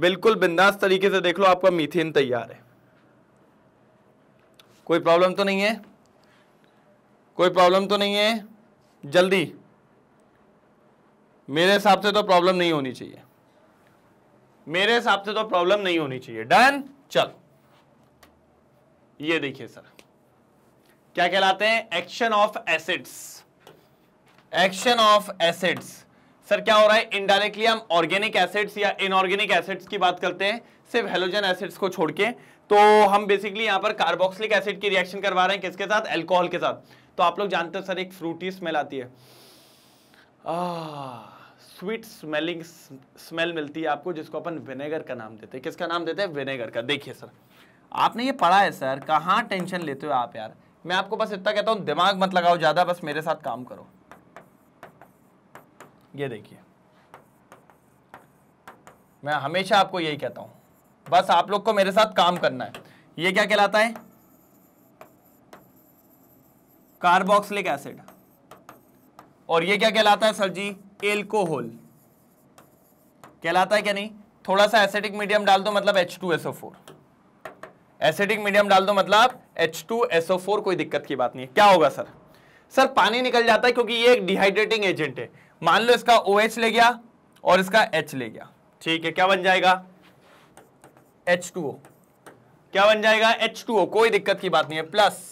बिल्कुल बिंदास तरीके से देख लो आपका मीथेन तैयार है कोई प्रॉब्लम तो नहीं है कोई प्रॉब्लम तो नहीं है जल्दी मेरे हिसाब से तो प्रॉब्लम नहीं होनी चाहिए मेरे हिसाब से तो प्रॉब्लम नहीं होनी चाहिए डन चलो ये देखिए सर क्या कहलाते हैं action of acids action of acids sir क्या हो रहा है इनडायरेक्टली हम ऑर्गेनिक एसिड्स या इनऑर्गेनिक एसिड्स की बात करते हैं सिर्फ हेलोजन एसिड्स को छोड़ के तो हम बेसिकली यहाँ पर कार्बोक्सिलिक एसिड की रिएक्शन करवा रहे हैं किसके साथ एल्कोहल के साथ तो आप लोग जानते हो सर एक फ्रूटी स्मेल आती है स्वीट स्मेलिंग स्मेल मिलती है आपको जिसको अपन विनेगर का नाम देते हैं किसका नाम देते हैं विनेगर का देखिए सर आपने ये पढ़ा है सर कहाँ टेंशन लेते हो आप यार मैं आपको बस इतना कहता हूँ दिमाग मत लगाओ ज़्यादा बस मेरे साथ काम करो ये देखिए मैं हमेशा आपको यही कहता हूं बस आप लोग को मेरे साथ काम करना है ये क्या कहलाता है कार्बोक्सिलिक एसिड और ये क्या कहलाता है सर जी एल्कोहल कहलाता है क्या नहीं थोड़ा सा एसिडिक मीडियम डाल दो मतलब H2SO4 एसिडिक मीडियम डाल दो मतलब H2SO4 कोई दिक्कत की बात नहीं है क्या होगा सर सर पानी निकल जाता है क्योंकि ये एक डिहाइड्रेटिंग एजेंट है मान लो इसका ओ OH ले गया और इसका एच ले गया ठीक है क्या बन जाएगा एच टू ओ क्या बन जाएगा एच टू ओ कोई दिक्कत की बात नहीं है प्लस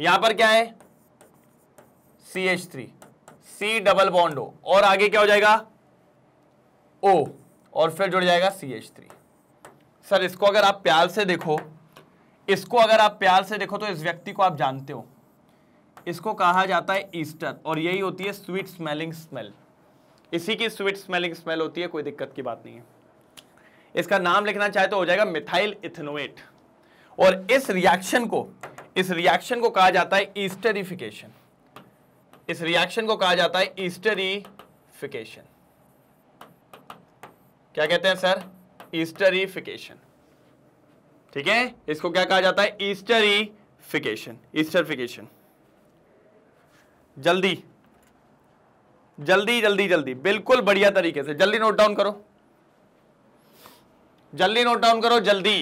यहां पर क्या है C H three C double bond O और आगे क्या हो जाएगा ओ और फिर जुड़ जाएगा सी एच थ्री सर इसको अगर आप प्यार से देखो इसको अगर आप प्यार से देखो तो इस व्यक्ति को आप जानते हो इसको कहा जाता है ईस्टर और यही होती है स्वीट स्मेलिंग स्मेल इसी की स्वीट स्मेलिंग स्मेल होती है कोई दिक्कत की बात नहीं है इसका नाम लिखना चाहे तो हो जाएगा मिथाइल इथेनोएट और इस रिएक्शन को इस रिएक्शन को कहा जाता है ईस्टरिफिकेशन इस रिएक्शन को कहा जाता है ईस्टरिफिकेशन क्या कहते हैं सर ईस्टरिफिकेशन ठीक है इसको क्या कहा जाता है ईस्टरिफिकेशन ईस्टरफिकेशन जल्दी जल्दी जल्दी जल्दी बिल्कुल बढ़िया तरीके से जल्दी नोट डाउन करो जल्दी नोट डाउन करो जल्दी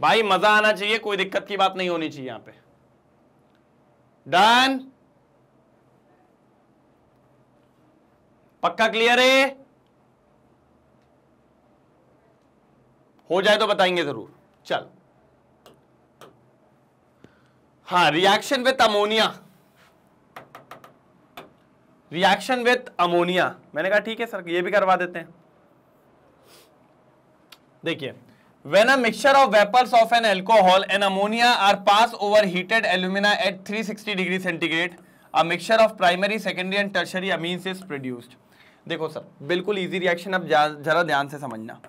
भाई मजा आना चाहिए कोई दिक्कत की बात नहीं होनी चाहिए यहां पे डन पक्का क्लियर है हो जाए तो बताएंगे जरूर चल हाँ reaction with ammonia reaction with ammonia मैंने कहा ठीक है सर ये भी करवा देते हैं देखिए when a mixture of vapours of an alcohol and ammonia are pass over heated alumina at three sixty degree centigrade a mixture of primary secondary and tertiary amine is produced देखो sir बिल्कुल easy reaction अब जरा ध्यान से समझना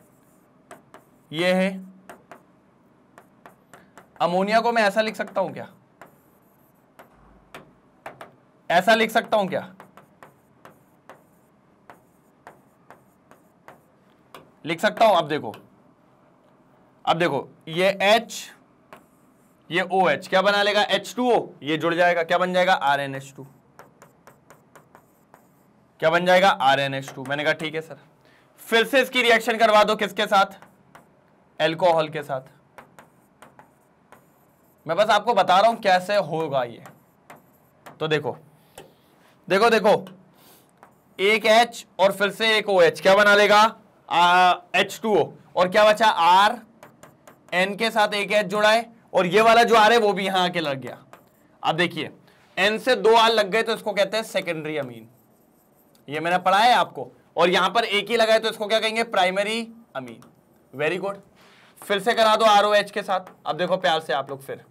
ये है ammonia को मैं ऐसा लिख सकता हूं क्या ऐसा लिख सकता हूं क्या लिख सकता हूं अब देखो अब देखो ये H ये ओ OH क्या बना लेगा H2O ये जुड़ जाएगा क्या बन जाएगा RNH2 क्या बन जाएगा RNH2 मैंने कहा ठीक है सर फिर से इसकी रिएक्शन करवा दो किसके साथ एल्कोहल के साथ मैं बस आपको बता रहा हूं कैसे होगा ये तो देखो देखो देखो एक एच और फिर से एक ओ OH एच क्या बना लेगा एच टू ओ और क्या बचा आर एन के साथ एक एच जुड़ा है और ये वाला जो आर है वो भी यहां आके लग गया अब देखिए एन से दो आर लग गए तो इसको कहते हैं सेकेंडरी अमीन ये मैंने पढ़ा है आपको और यहां पर एक ही लगाए तो इसको क्या कहेंगे प्राइमरी अमीन वेरी गुड फिर से करा दो आर ओ एच के साथ अब देखो प्यार से आप लोग फिर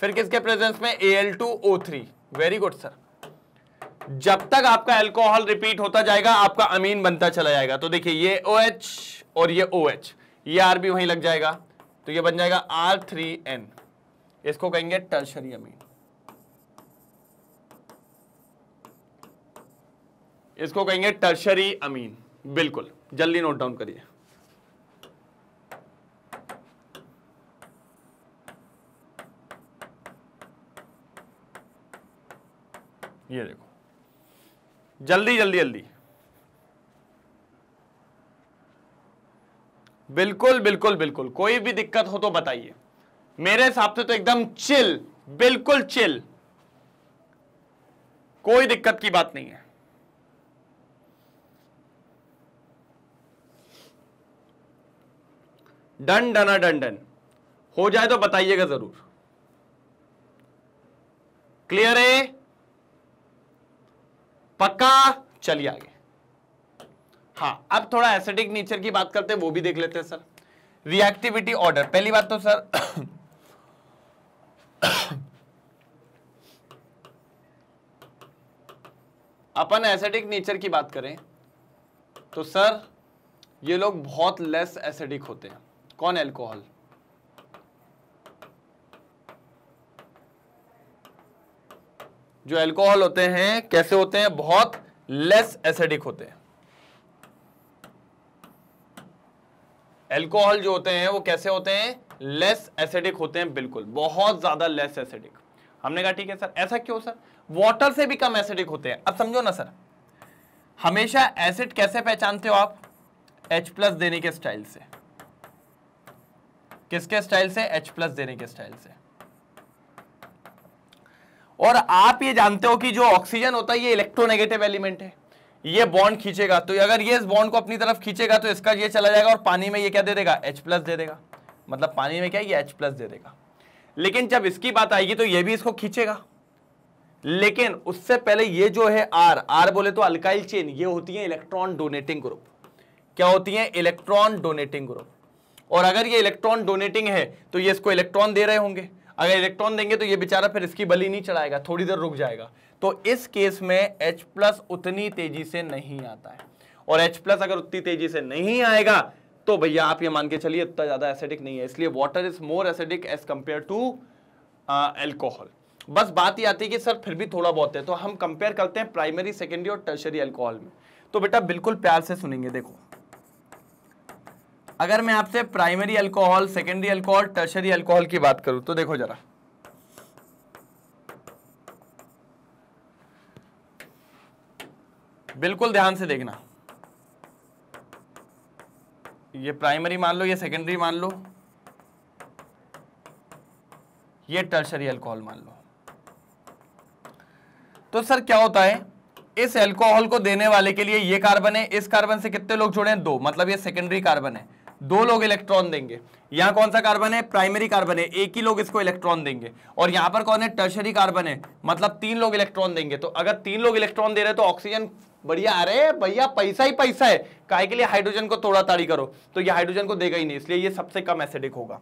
फिर किसके प्रेजेंस में A L two O three very good sir जब तक आपका एल्कोहल रिपीट होता जाएगा आपका अमीन बनता चला जाएगा तो देखिए ये ओ OH और ये ओ OH, ये आर भी वहीं लग जाएगा तो ये बन जाएगा आर थ्री एन इसको कहेंगे टर्शरी अमीन इसको कहेंगे टर्शरी अमीन बिल्कुल जल्दी नोट डाउन करिए ये देखो जल्दी जल्दी जल्दी बिल्कुल बिल्कुल बिल्कुल कोई भी दिक्कत हो तो बताइए मेरे हिसाब से तो एकदम चिल बिल्कुल चिल कोई दिक्कत की बात नहीं है डन डना डन डन हो जाए तो बताइएगा जरूर क्लियर है पक्का चलिए आगे हाँ अब थोड़ा एसिडिक नेचर की बात करते हैं वो भी देख लेते हैं सर रिएक्टिविटी ऑर्डर पहली बात तो सर अपन एसिडिक नेचर की बात करें तो सर ये लोग बहुत लेस एसिडिक होते हैं कौन एल्कोहल जो एल्कोहल होते हैं कैसे होते हैं बहुत लेस एसिडिक होते हैं एल्कोहल जो होते हैं वो कैसे होते हैं लेस एसिडिक होते हैं बिल्कुल बहुत ज्यादा लेस एसिडिक हमने कहा ठीक है सर ऐसा क्यों सर वाटर से भी कम एसिडिक होते हैं अब समझो ना सर हमेशा एसिड कैसे पहचानते हो आप H प्लस देने के स्टाइल से किसके स्टाइल से H प्लस देने के स्टाइल से और आप ये जानते हो कि जो ऑक्सीजन होता है ये इलेक्ट्रोनेगेटिव एलिमेंट है ये बॉन्ड खींचेगा तो अगर ये इस बॉन्ड को अपनी तरफ खींचेगा तो इसका ये चला जाएगा और पानी में ये क्या दे देगा एच प्लस दे देगा मतलब पानी में क्या ये एच प्लस दे देगा लेकिन जब इसकी बात आएगी तो ये भी इसको खींचेगा लेकिन उससे पहले ये जो है आर आर बोले तो अल्काइल चेन ये होती है इलेक्ट्रॉन डोनेटिंग ग्रुप क्या होती है इलेक्ट्रॉन डोनेटिंग ग्रुप और अगर ये इलेक्ट्रॉन डोनेटिंग है तो ये इसको इलेक्ट्रॉन दे रहे होंगे अगर इलेक्ट्रॉन देंगे तो ये बेचारा फिर इसकी बली नहीं चढ़ाएगा थोड़ी देर रुक जाएगा तो इस केस में एच प्लस उतनी तेजी से नहीं आता है और एच प्लस अगर उतनी तेजी से नहीं आएगा तो भैया आप ये मान के चलिए इतना ज़्यादा एसिडिक नहीं है इसलिए water is more acidic as compare to alcohol बस बात ये आती है कि सर फिर भी थोड़ा बहुत है तो हम कंपेयर करते हैं प्राइमरी सेकेंडरी और टर्शरी एल्कोहल में तो बेटा बिल्कुल प्यार से सुनेंगे देखो अगर मैं आपसे primary alcohol secondary alcohol tertiary alcohol की बात करूं तो देखो जरा बिल्कुल ध्यान से देखना ये प्राइमरी मान लो ये सेकेंडरी मान लो ये टर्शरी अल्कोहल मान लो तो सर क्या होता है इस एल्कोहल को देने वाले के लिए ये कार्बन है इस कार्बन से कितने लोग जुड़े हैं दो मतलब ये सेकेंडरी कार्बन है दो लोग इलेक्ट्रॉन देंगे यहां कौन सा कार्बन है प्राइमरी कार्बन है एक ही लोग इसको इलेक्ट्रॉन देंगे और यहां पर कौन है टर्शरी कार्बन है मतलब तीन लोग इलेक्ट्रॉन देंगे तो अगर तीन लोग इलेक्ट्रॉन दे रहे तो ऑक्सीजन बढ़िया अरे भैया पैसा ही पैसा है काय के लिए हाइड्रोजन को तोड़ा ताड़ी करो तो ये हाइड्रोजन को देगा ही नहीं इसलिए ये सबसे कम एसिडिक होगा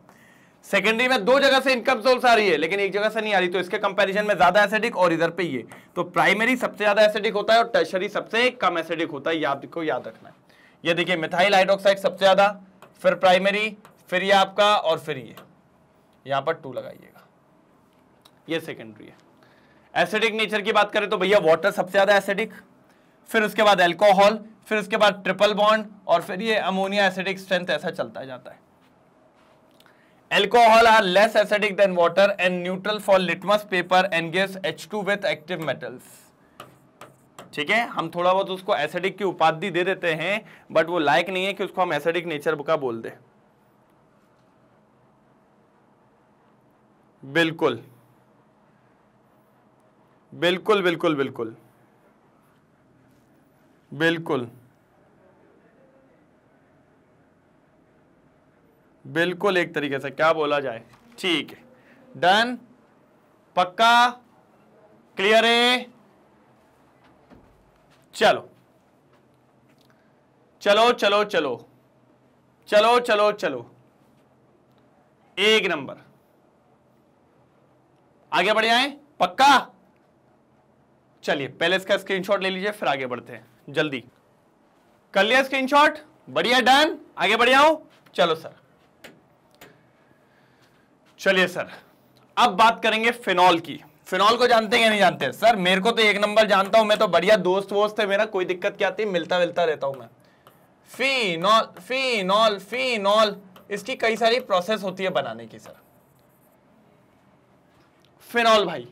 सेकेंडरी में दो जगह से इनकम सोर्स आ रही है लेकिन एक जगह से नहीं आ रही तो इसके कंपैरिजन में ज्यादा एसिडिक और इधर पे ये तो प्राइमरी सबसे ज्यादा एसिडिक होता है और टर्शरी सबसे कम एसिडिक होता है याद को याद रखना है ये देखिए मिथाइल हाइड्रोक्साइड सबसे ज्यादा फिर प्राइमरी फिर ये आपका और फिर ये यहां पर टू लगाइएगा ये सेकेंडरी है एसिडिक नेचर की बात करें तो भैया वाटर सबसे ज़्यादा एसिडिक फिर उसके बाद एल्कोहल फिर उसके बाद ट्रिपल बॉन्ड और फिर ये अमोनिया एसिडिक स्ट्रेंथ ऐसा चलता जाता है are less acidic than water and neutral for litmus paper and gives H two with active metals ठीक है हम थोड़ा बहुत उसको एसिडिक की उपाधि दे देते हैं बट वो लायक नहीं है कि उसको हम एसिडिक नेचर का बोल दें बिल्कुल बिल्कुल बिल्कुल बिल्कुल बिल्कुल बिल्कुल एक तरीके से क्या बोला जाए ठीक है डन पक्का क्लियर है चलो चलो चलो चलो चलो चलो चलो एक नंबर आगे बढ़ जाए पक्का चलिए पहले इसका स्क्रीनशॉट ले लीजिए फिर आगे बढ़ते हैं जल्दी कर लिया स्क्रीनशॉट बढ़िया डन आगे बढ़ जाओ चलो सर चलिए सर अब बात करेंगे फिनॉल की फिनॉल को जानते हैं या नहीं जानते सर मेरे को तो एक नंबर जानता हूं मैं तो बढ़िया दोस्त वोस्त है मेरा कोई दिक्कत क्या आती मिलता मिलता रहता हूं मैं फिनॉल फिनॉल फिनॉल इसकी कई सारी प्रोसेस होती है बनाने की सर फिनॉल भाई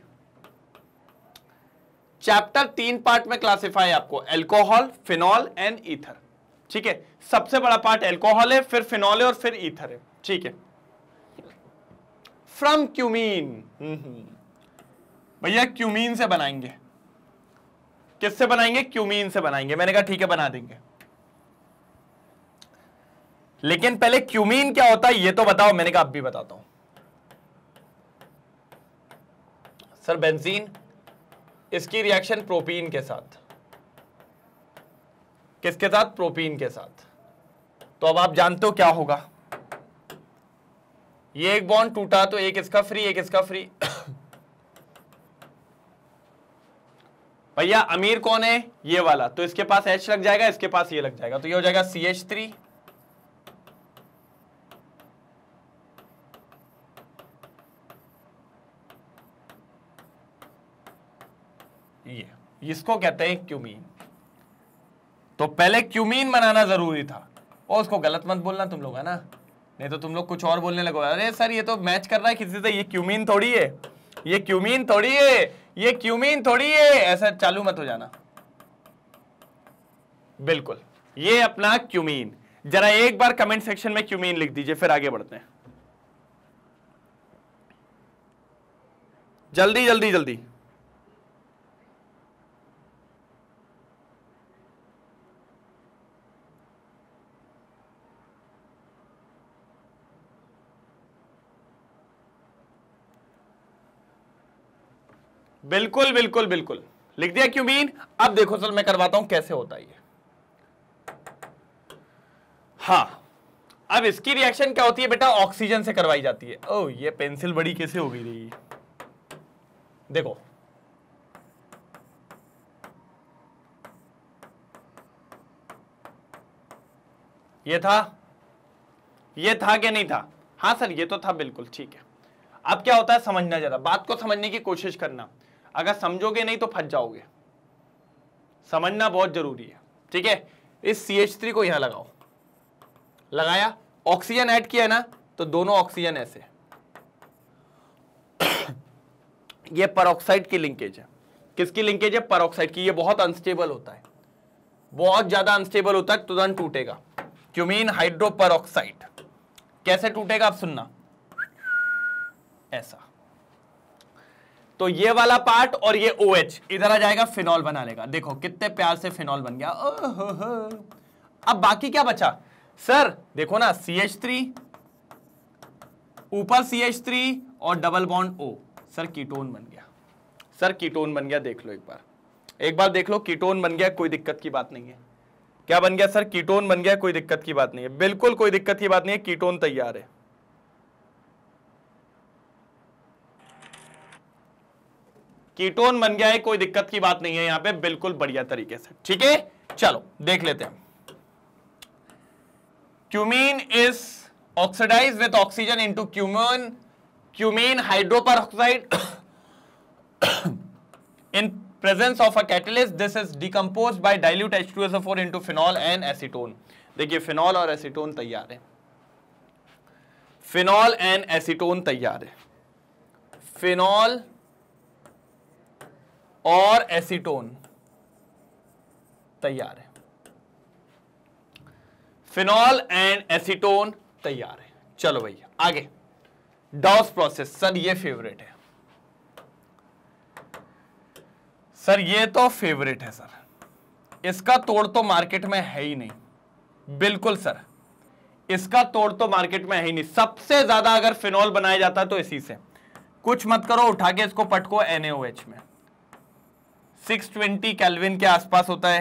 चैप्टर तीन पार्ट में क्लासिफाई आपको एल्कोहल फिनॉल एंड ईथर ठीक है सबसे बड़ा पार्ट एल्कोहल है फिर फिनॉल है और फिर ईथर है ठीक है फ्रॉम हम्म, क्यूमीन हम्म। भैया क्यूमीन से बनाएंगे किससे बनाएंगे क्यूमीन से बनाएंगे मैंने कहा ठीक है बना देंगे लेकिन पहले क्यूमीन क्या होता है ये तो बताओ मैंने कहा अब भी बताता हूं सर बेंजीन इसकी रिएक्शन प्रोपीन के साथ किसके साथ प्रोपीन के साथ तो अब आप जानते हो क्या होगा ये एक बॉन्ड टूटा तो एक इसका फ्री एक इसका फ्री भैया अमीर कौन है ये वाला तो इसके पास एच लग जाएगा इसके पास ये लग जाएगा तो ये हो जाएगा सी एच थ्री ये इसको कहते हैं क्यूमीन तो पहले क्यूमीन बनाना जरूरी था और उसको गलत मत बोलना तुम लोग है ना नहीं तो तुम लोग कुछ और बोलने लगो अरे सर ये तो मैच कर रहा है किसी से ये क्यूमीन थोड़ी है ये क्यूमीन थोड़ी है ये क्यूमीन थोड़ी है ऐसा चालू मत हो जाना बिल्कुल ये अपना क्यूमीन जरा एक बार कमेंट सेक्शन में क्यूमीन लिख दीजिए फिर आगे बढ़ते हैं जल्दी जल्दी जल्दी बिल्कुल बिल्कुल बिल्कुल लिख दिया क्यों बीन अब देखो सर मैं करवाता हूं कैसे होता है हाँ अब इसकी रिएक्शन क्या होती है बेटा ऑक्सीजन से करवाई जाती है ओ ये पेंसिल बड़ी कैसे हो गई रही देखो ये था ये था क्या नहीं था हाँ सर ये तो था बिल्कुल ठीक है अब क्या होता है समझना जरा बात को समझने की कोशिश करना अगर समझोगे नहीं तो फंस जाओगे समझना बहुत जरूरी है ठीक है इस सी एच थ्री को यहां लगाओ लगाया ऑक्सीजन ऐड किया ना तो दोनों ऑक्सीजन ऐसे [COUGHS] ये परऑक्साइड की लिंकेज है किसकी लिंकेज है परऑक्साइड की ये बहुत अनस्टेबल होता है बहुत ज्यादा अनस्टेबल होता है तुरंत टूटेगा क्यूमीन हाइड्रोपरऑक्साइड कैसे टूटेगा आप सुनना ऐसा तो ये वाला पार्ट और ये ओ OH, इधर आ जाएगा फिनॉल बना लेगा देखो कितने प्यार से फिनॉल बन गया अब बाकी क्या बचा सर देखो ना सी एच थ्री ऊपर सी एच थ्री और double bond O sir ketone बन गया सर कीटोन बन गया देख लो एक बार एक बार देख लो कीटोन बन गया कोई दिक्कत की बात नहीं है क्या बन गया सर कीटोन बन गया कोई दिक्कत की बात नहीं है बिल्कुल कोई दिक्कत की बात नहीं है कीटोन तैयार है कीटोन बन गया है कोई दिक्कत की बात नहीं है यहां पे बिल्कुल बढ़िया तरीके से ठीक है चलो देख लेते हैं cumene is oxidise with oxygen into cumene cumene hydroperoxide in presence of a catalyst this is decompose by dilute H two S four into phenol and acetone देखिए फिनॉल और एसिटोन तैयार है फिनॉल एंड एसिटोन तैयार है phenol और acetone तैयार है phenol and acetone तैयार है चलो भैया आगे डॉस प्रोसेस सर ये फेवरेट है सर ये तो फेवरेट है सर इसका तोड़ तो मार्केट में है ही नहीं बिल्कुल सर इसका तोड़ तो मार्केट में है ही नहीं सबसे ज्यादा अगर फिनॉल बनाया जाता है तो इसी से कुछ मत करो उठा के इसको पटको एनएओएच में 620 केल्विन के आसपास होता है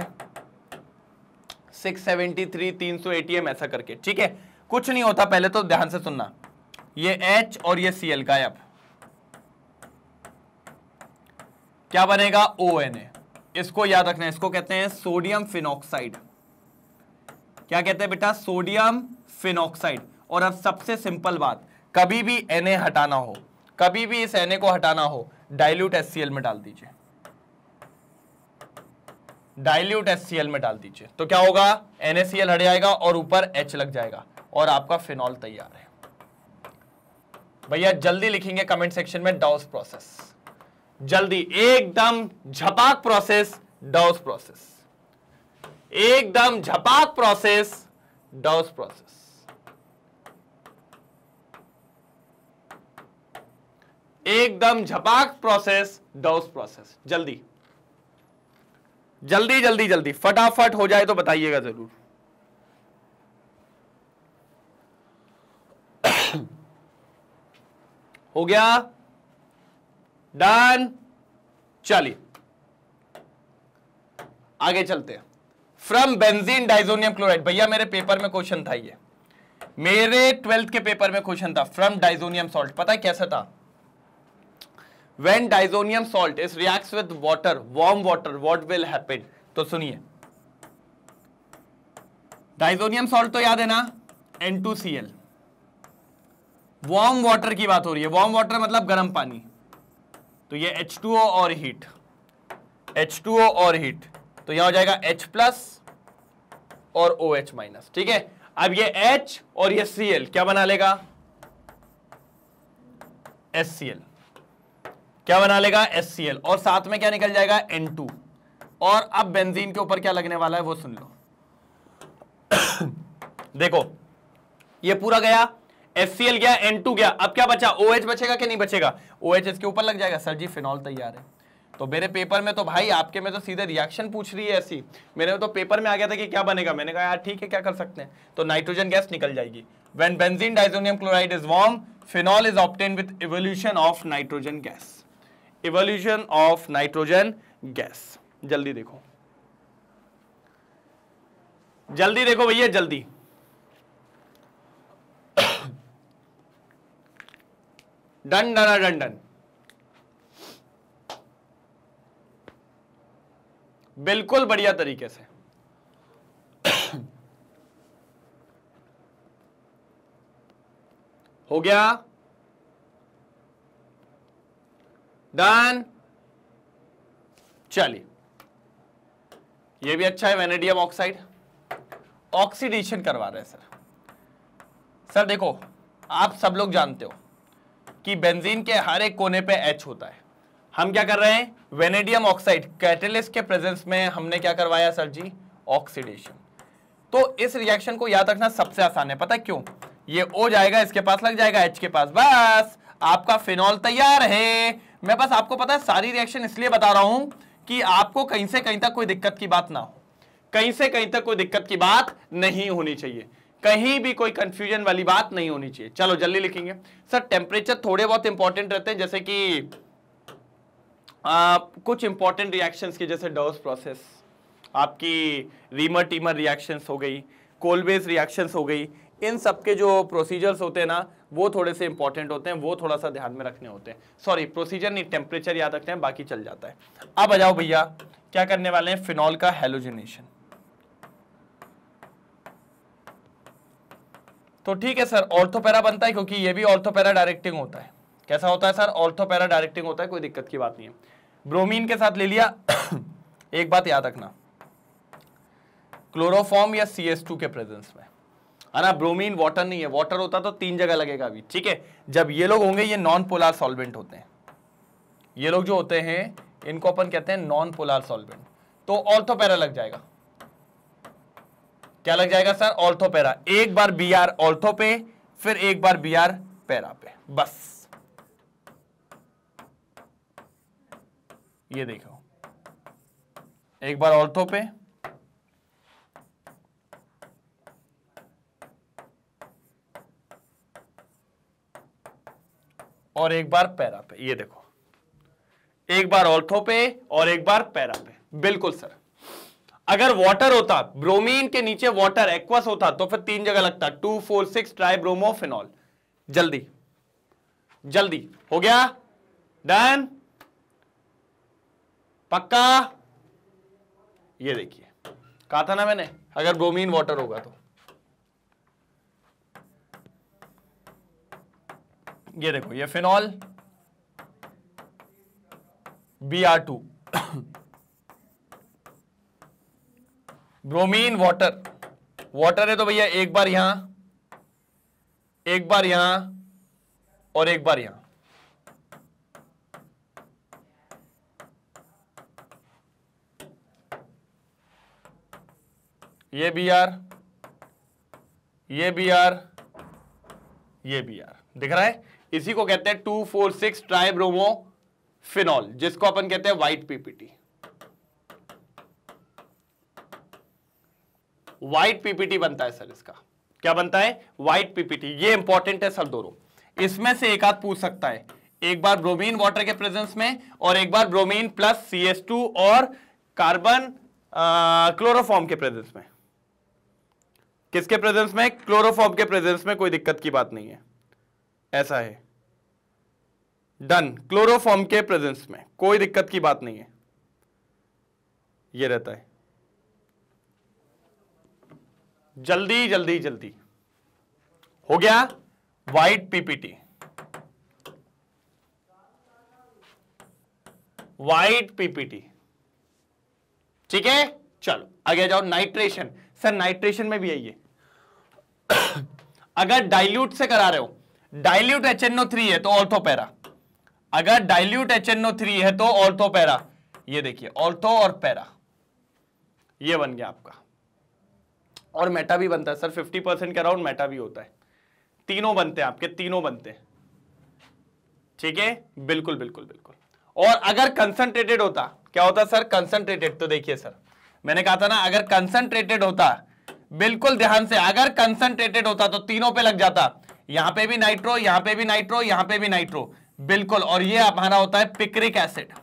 673 300 एटीएम ऐसा करके ठीक है कुछ नहीं होता पहले तो ध्यान से सुनना ये H और ये Cl का अब क्या बनेगा ओ इसको याद रखना इसको कहते हैं सोडियम फिनोक्साइड क्या कहते हैं बेटा सोडियम फिनोक्साइड और अब सबसे सिंपल बात कभी भी ए हटाना हो कभी भी इस ए को हटाना हो डाइल्यूट एल में डाल दीजिए डाइल्यूट एस में डाल दीजिए तो क्या होगा एनएससीएल हट जाएगा और ऊपर एच लग जाएगा और आपका फिनॉल तैयार है भैया जल्दी लिखेंगे कमेंट सेक्शन में डाउस प्रोसेस जल्दी एकदम झपाक प्रोसेस डाउस प्रोसेस एकदम झपाक प्रोसेस डाउस प्रोसेस एकदम झपाक प्रोसेस डाउस प्रोसेस जल्दी जल्दी जल्दी जल्दी फटाफट हो जाए तो बताइएगा जरूर [COUGHS] हो गया डन चलिए आगे चलते हैं फ्रॉम बेंजीन डाइजोनियम क्लोराइड भैया मेरे पेपर में क्वेश्चन था ये मेरे ट्वेल्थ के पेपर में क्वेश्चन था फ्रॉम डाइजोनियम सॉल्ट पता है कैसा था when diazonium salt is react with water warm water what will है तो सुनिए डाइजोनियम सॉल्ट तो याद है ना N two C L warm water की बात हो रही है वार्म वाटर मतलब गर्म पानी तो ये ओ और हीट एच टू ओ और हीट तो यह हो जाएगा एच प्लस और ओ एच माइनस ठीक है अब ये H और ये Cl क्या बना लेगा HCl क्या बना लेगा एस और साथ में क्या निकल जाएगा एन और अब बेंजीन के ऊपर क्या लगने वाला है वो सुन लो [COUGHS] देखो ये पूरा गया एल गया टू गया अब क्या बचा OH बचेगा कि नहीं बचेगा OH इसके ऊपर लग जाएगा सर जी फिनॉल तैयार है तो मेरे पेपर में तो भाई आपके में तो सीधे रिएक्शन पूछ रही है ऐसी मेरे में तो पेपर में आ गया था कि क्या बनेगा मैंने कहा यार ठीक है क्या कर सकते हैं तो नाइट्रोजन गैस निकल जाएगी when benzene diazonium chloride is warm phenol is obtain with evolution of nitrogen gas evolution of nitrogen gas जल्दी देखो जल्दी देखो भैया जल्दी डन डन डन डन बिल्कुल बढ़िया तरीके से हो गया डन चलिए ये भी अच्छा है वेनेडियम ऑक्साइड ऑक्सीडेशन करवा रहे हैं सर सर देखो आप सब लोग जानते हो कि बेंजीन के हर एक कोने पे एच होता है हम क्या कर रहे हैं वेनेडियम ऑक्साइड कैटलिस्ट के प्रेजेंस में हमने क्या करवाया सर जी ऑक्सीडेशन तो इस रिएक्शन को याद रखना सबसे आसान है पता क्यों ये ओ जाएगा इसके पास लग जाएगा एच के पास बस आपका फिनॉल तैयार है मैं बस आपको पता है सारी रिएक्शन इसलिए बता रहा हूं कि आपको कहीं से कहीं तक कोई दिक्कत की बात ना हो कहीं से कहीं तक कोई दिक्कत की बात नहीं होनी चाहिए कहीं भी कोई कंफ्यूजन वाली बात नहीं होनी चाहिए चलो जल्दी लिखेंगे सर टेम्परेचर थोड़े बहुत इंपॉर्टेंट रहते हैं जैसे कि आ, कुछ इंपॉर्टेंट रिएक्शंस की जैसे डोस प्रोसेस आपकी रीमर टीमर रिएक्शंस हो गई कोलबेस रिएक्शंस हो गई इन सबके जो प्रोसीजर्स होते हैं ना वो थोड़े से इंपॉर्टेंट होते हैं वो थोड़ा सा ध्यान में रखने होते हैं सॉरी प्रोसीजर नहीं टेम्परेचर याद रखते हैं बाकी चल जाता है अब आ जाओ भैया क्या करने वाले हैं फिनॉल का हेलोजिनेशन तो ठीक है सर ऑर्थोपैरा बनता है क्योंकि ये भी ऑर्थोपैरा डायरेक्टिंग होता है कैसा होता है सर ऑर्थोपैरा डायरेक्टिंग होता है कोई दिक्कत की बात नहीं है ब्रोमीन के साथ ले लिया [COUGHS] एक बात याद रखना क्लोरोफॉर्म या सी के प्रेजेंस में है ना ब्रोमीन वाटर नहीं है वाटर होता तो तीन जगह लगेगा अभी ठीक है जब ये लोग होंगे ये नॉन पोलार सॉल्वेंट होते हैं ये लोग जो होते हैं इनको अपन कहते हैं नॉन पोलार सॉल्वेंट तो ऑर्थोपैरा लग जाएगा क्या लग जाएगा सर ऑर्थोपैरा एक बार बी आर ऑर्थो पे फिर एक बार बी आर पैरा पे बस ये देखो एक बार ऑर्थो पे और एक बार पैरा पे ये देखो एक बार ऑर्थो पे और एक बार पैरा पे बिल्कुल सर अगर वाटर होता ब्रोमीन के नीचे वाटर एक्वस होता तो फिर तीन जगह लगता टू फोर सिक्स ट्राइब्रोमोफिनॉल जल्दी जल्दी हो गया डन पक्का ये देखिए कहा था ना मैंने अगर ब्रोमीन वाटर होगा तो ये देखो ये phenol B R two bromine water water है तो भैया एक बार यहां एक बार यहां और एक बार यहां ये बी आर ये बी आर ये बी आर दिख रहा है इसी को कहते हैं two four six tribromo phenol जिसको अपन कहते हैं व्हाइट पीपीटी व्हाइट पीपीटी बनता है सर इसका क्या बनता है व्हाइट पीपीटी ये इंपॉर्टेंट है सर दोनों इसमें से एक आध पूछ सकता है एक बार ब्रोमीन वाटर के प्रेजेंस में और एक बार ब्रोमीन प्लस टू और कार्बन क्लोरोफॉर्म के प्रेजेंस में किसके प्रेजेंस में क्लोरोफॉर्म के प्रेजेंस में कोई दिक्कत की बात नहीं है ऐसा है डन क्लोरोफॉर्म के प्रेजेंस में कोई दिक्कत की बात नहीं है ये रहता है जल्दी जल्दी जल्दी हो गया वाइट पीपीटी वाइट पीपीटी ठीक है चलो आगे जाओ नाइट्रेशन सर नाइट्रेशन में भी आइए [COUGHS] अगर डाइल्यूट से करा रहे हो dilute H N O three है तो ऑर्थोपैरा अगर dilute H N O three है तो ऑर्थोपैरा ये देखिए ऑर्थो और पैरा ये बन गया आपका और मेटा भी बनता है सर फिफ्टी परसेंट के अराउंड मेटा भी होता है तीनों बनते हैं आपके तीनों बनते हैं ठीक है बिल्कुल बिल्कुल बिल्कुल और अगर कंसंट्रेटेड होता क्या होता सर कंसंट्रेटेड तो देखिए सर मैंने कहा था ना अगर कंसंट्रेटेड होता बिल्कुल ध्यान से अगर कंसंट्रेटेड होता तो तीनों पे लग जाता यहां पे भी नाइट्रो यहां पे भी नाइट्रो यहां पे भी नाइट्रो बिल्कुल और ये हमारा होता है पिक्रिक एसिड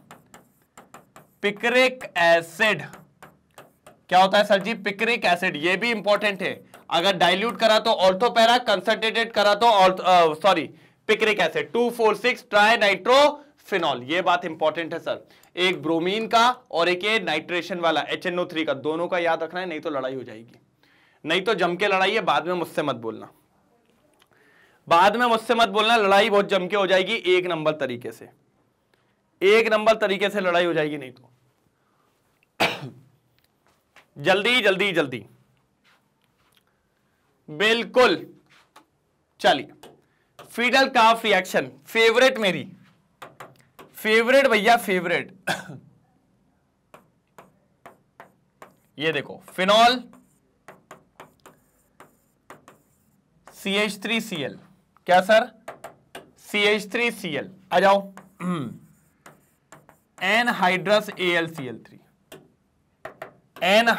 पिक्रिक एसिड क्या होता है सर जी पिक्रिक एसिड ये भी इंपॉर्टेंट है अगर डाइल्यूट करा तो ऑर्थोपैरा कंसनट्रेटेड करा तो sorry picric acid two four six tri phenol ये बात इंपॉर्टेंट है सर एक ब्रोमीन का और एक नाइट्रेशन वाला एच का दोनों का याद रखना है नहीं तो लड़ाई हो जाएगी नहीं तो जम के लड़ाई है बाद में मुझसे मत बोलना बाद में मुझसे मत बोलना लड़ाई बहुत जम के हो जाएगी एक नंबर तरीके से एक नंबर तरीके से लड़ाई हो जाएगी नहीं तो [COUGHS] जल्दी जल्दी जल्दी बिल्कुल चलिए फीडल काफ रिएक्शन फेवरेट मेरी फेवरेट भैया फेवरेट [COUGHS] ये देखो phenol C H three C L क्या sir C H three C L आ जाओ hydrous A L C L three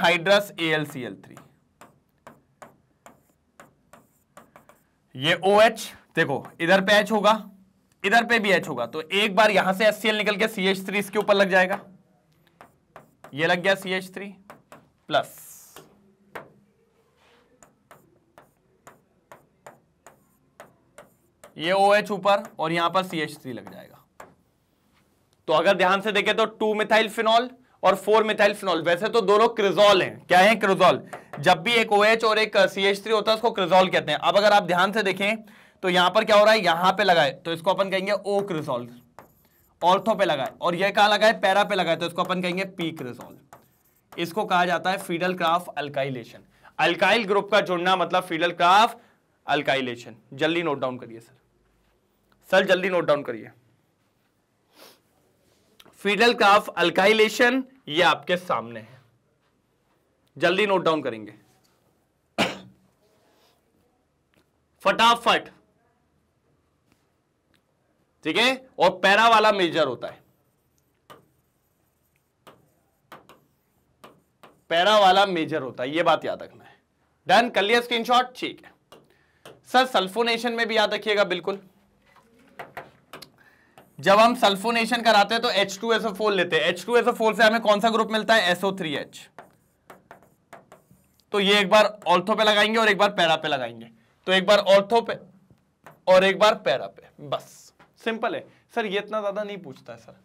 hydrous A L C L three ये ओ एच देखो इधर पे एच होगा इधर पे भी एच होगा तो एक बार यहां से एस निकल के सी एच थ्री इसके ऊपर लग जाएगा ये लग गया सी एच थ्री प्लस ये ओ एच ऊपर और यहां पर सी एच थ्री लग जाएगा तो अगर ध्यान से देखें तो टू मिथाइल फिनॉल और फोर मिथाइल फिनॉल वैसे तो दोनों क्रिजॉल हैं क्या है क्रिजॉल जब भी एक ओ एच और एक सी एच थ्री होता है उसको क्रिजॉल कहते हैं अब अगर आप ध्यान से देखें तो यहां पर क्या हो रहा है यहां पर लगाए तो इसको अपन कहेंगे ओ क्रिजॉल ऑर्थो पे लगाए और ये कहा लगाए पैरा पे लगाए तो इसको अपन कहेंगे पी क्रिजॉल इसको कहा जाता है Friedel Crafts alkylation alkyl group का जुड़ना मतलब फीडल क्राफ अल्काइलेशन जल्दी नोट डाउन करिए सर सर जल्दी नोट डाउन करिए फीडल काफ अल्काइलेशन ये आपके सामने है जल्दी नोट डाउन करेंगे फटाफट ठीक है और पैरा वाला मेजर होता है पैरा वाला मेजर होता है ये बात याद रखना है डन कर लिया स्क्रीनशॉट ठीक है सर सल्फोनेशन में भी याद रखिएगा बिल्कुल जब हम सल्फोनेशन कराते हैं तो H2SO4 लेते हैं H2SO4 से हमें कौन सा ग्रुप मिलता है SO3H तो ये एक बार ऑर्थो पे लगाएंगे और एक बार पैरा पे लगाएंगे तो एक बार ऑर्थो पे और एक बार पैरा पे बस सिंपल है सर ये इतना ज्यादा नहीं पूछता है सर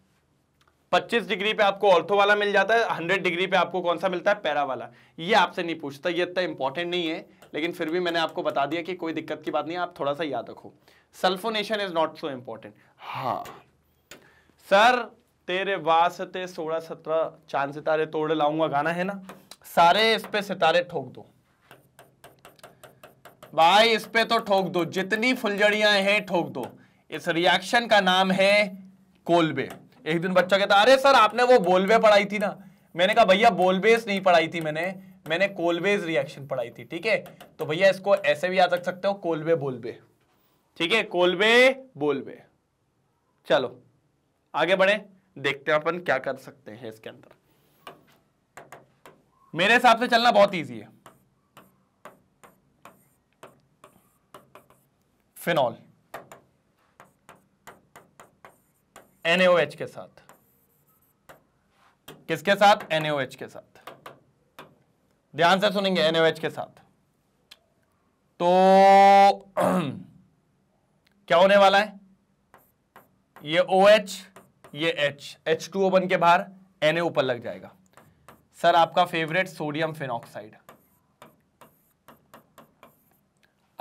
25 डिग्री पे आपको ऑर्थो वाला मिल जाता है 100 डिग्री पे आपको कौन सा मिलता है पैरा वाला ये आपसे नहीं पूछता ये इतना इंपॉर्टेंट नहीं है लेकिन फिर भी मैंने आपको बता दिया कि कोई दिक्कत की बात नहीं है आप थोड़ा सा याद रखो sulphonation is not so important हाँ सर तेरे वास्ते सोलह सत्रह चांद सितारे तोड़ लाऊंगा गाना है ना सारे इस पे सितारे ठोक दो भाई इस पे तो ठोक दो जितनी फुलझड़ियां हैं ठोक दो इस रिएक्शन का नाम है कोलबे एक दिन बच्चा कहता अरे सर आपने वो बोलवे पढ़ाई थी ना मैंने कहा भैया बोलबेज नहीं पढ़ाई थी मैंने मैंने कोलवेज रिएक्शन पढ़ाई थी ठीक है तो भैया इसको ऐसे भी याद रख सकते हो कोलवे बोलबे ठीक है कोलवे बोलबे चलो आगे बढ़े देखते हैं अपन क्या कर सकते हैं इसके अंदर मेरे हिसाब से चलना बहुत ईजी है फिनॉल NaOH के साथ किसके साथ NaOH के साथ ध्यान से सुनेंगे NaOH के साथ तो [CLEARS THROAT] क्या होने वाला है ये OH ये एच एच टू ओ बन के बाहर एन ऊपर लग जाएगा सर आपका फेवरेट सोडियम फिनॉक्साइड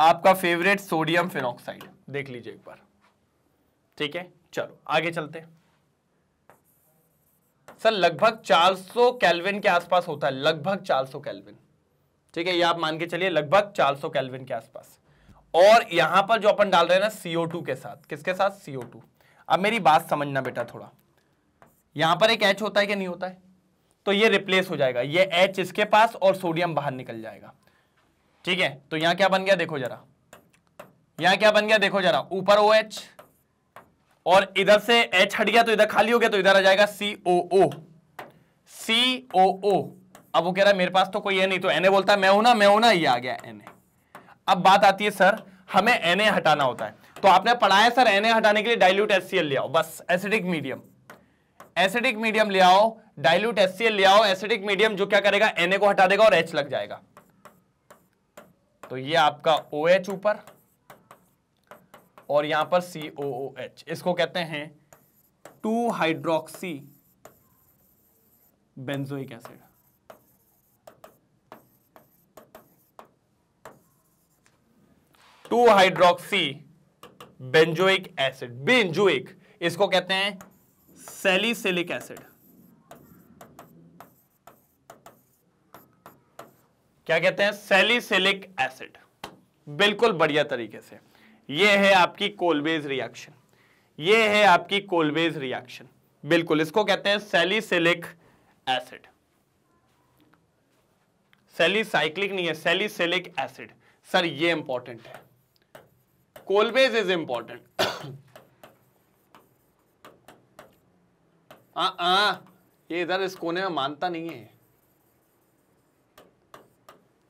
आपका फेवरेट सोडियम फिनॉक्साइड देख लीजिए एक बार ठीक है चलो आगे चलते सर लगभग 400 कैलविन के आसपास होता है लगभग 400 कैलविन ठीक है ये आप मान के चलिए लगभग 400 कैलविन के आसपास और यहां पर जो अपन डाल रहे हैं ना CO2 के साथ किसके साथ CO2 अब मेरी बात समझना बेटा थोड़ा यहां पर एक एच होता है कि नहीं होता है तो ये रिप्लेस हो जाएगा ये एच इसके पास और सोडियम बाहर निकल जाएगा ठीक है तो यहां क्या बन गया देखो जरा यहां क्या बन गया देखो जरा ऊपर ओ एच और इधर से एच हट गया तो इधर खाली हो गया तो इधर आ जाएगा सी ओ ओ सी ओ ओ अब वो कह रहा है मेरे पास तो कोई है नहीं तो एन ए बोलता है मैं हूं ना मैं हूं ना ये आ गया एन ए अब बात आती है सर हमें एन ए हटाना होता है तो आपने पढ़ाया सर एन हटाने के लिए डायल्यूट एस ले आओ बस एसिडिक मीडियम एसिडिक मीडियम ले आओ डायल्यूट एस ले आओ एसिडिक मीडियम जो क्या करेगा एन को हटा देगा और एच लग जाएगा तो ये आपका ओ OH ऊपर और यहां पर सी ओ ओ एच इसको कहते हैं two hydroxy benzoic acid two hydroxy benzoic acid benzoic इसको कहते हैं सेलिसिलिक एसिड क्या कहते हैं सेलिसिलिक एसिड बिल्कुल बढ़िया तरीके से यह है आपकी कोलबेज रिएक्शन यह है आपकी कोलबेज रिएक्शन बिल्कुल इसको कहते हैं सेलिसिलिक एसिड सेलिसाइक्लिक नहीं है सेलिसिलिक एसिड सर ये इंपॉर्टेंट है कोलबेज इज इंपॉर्टेंट ये इधर इस कोने में मानता नहीं है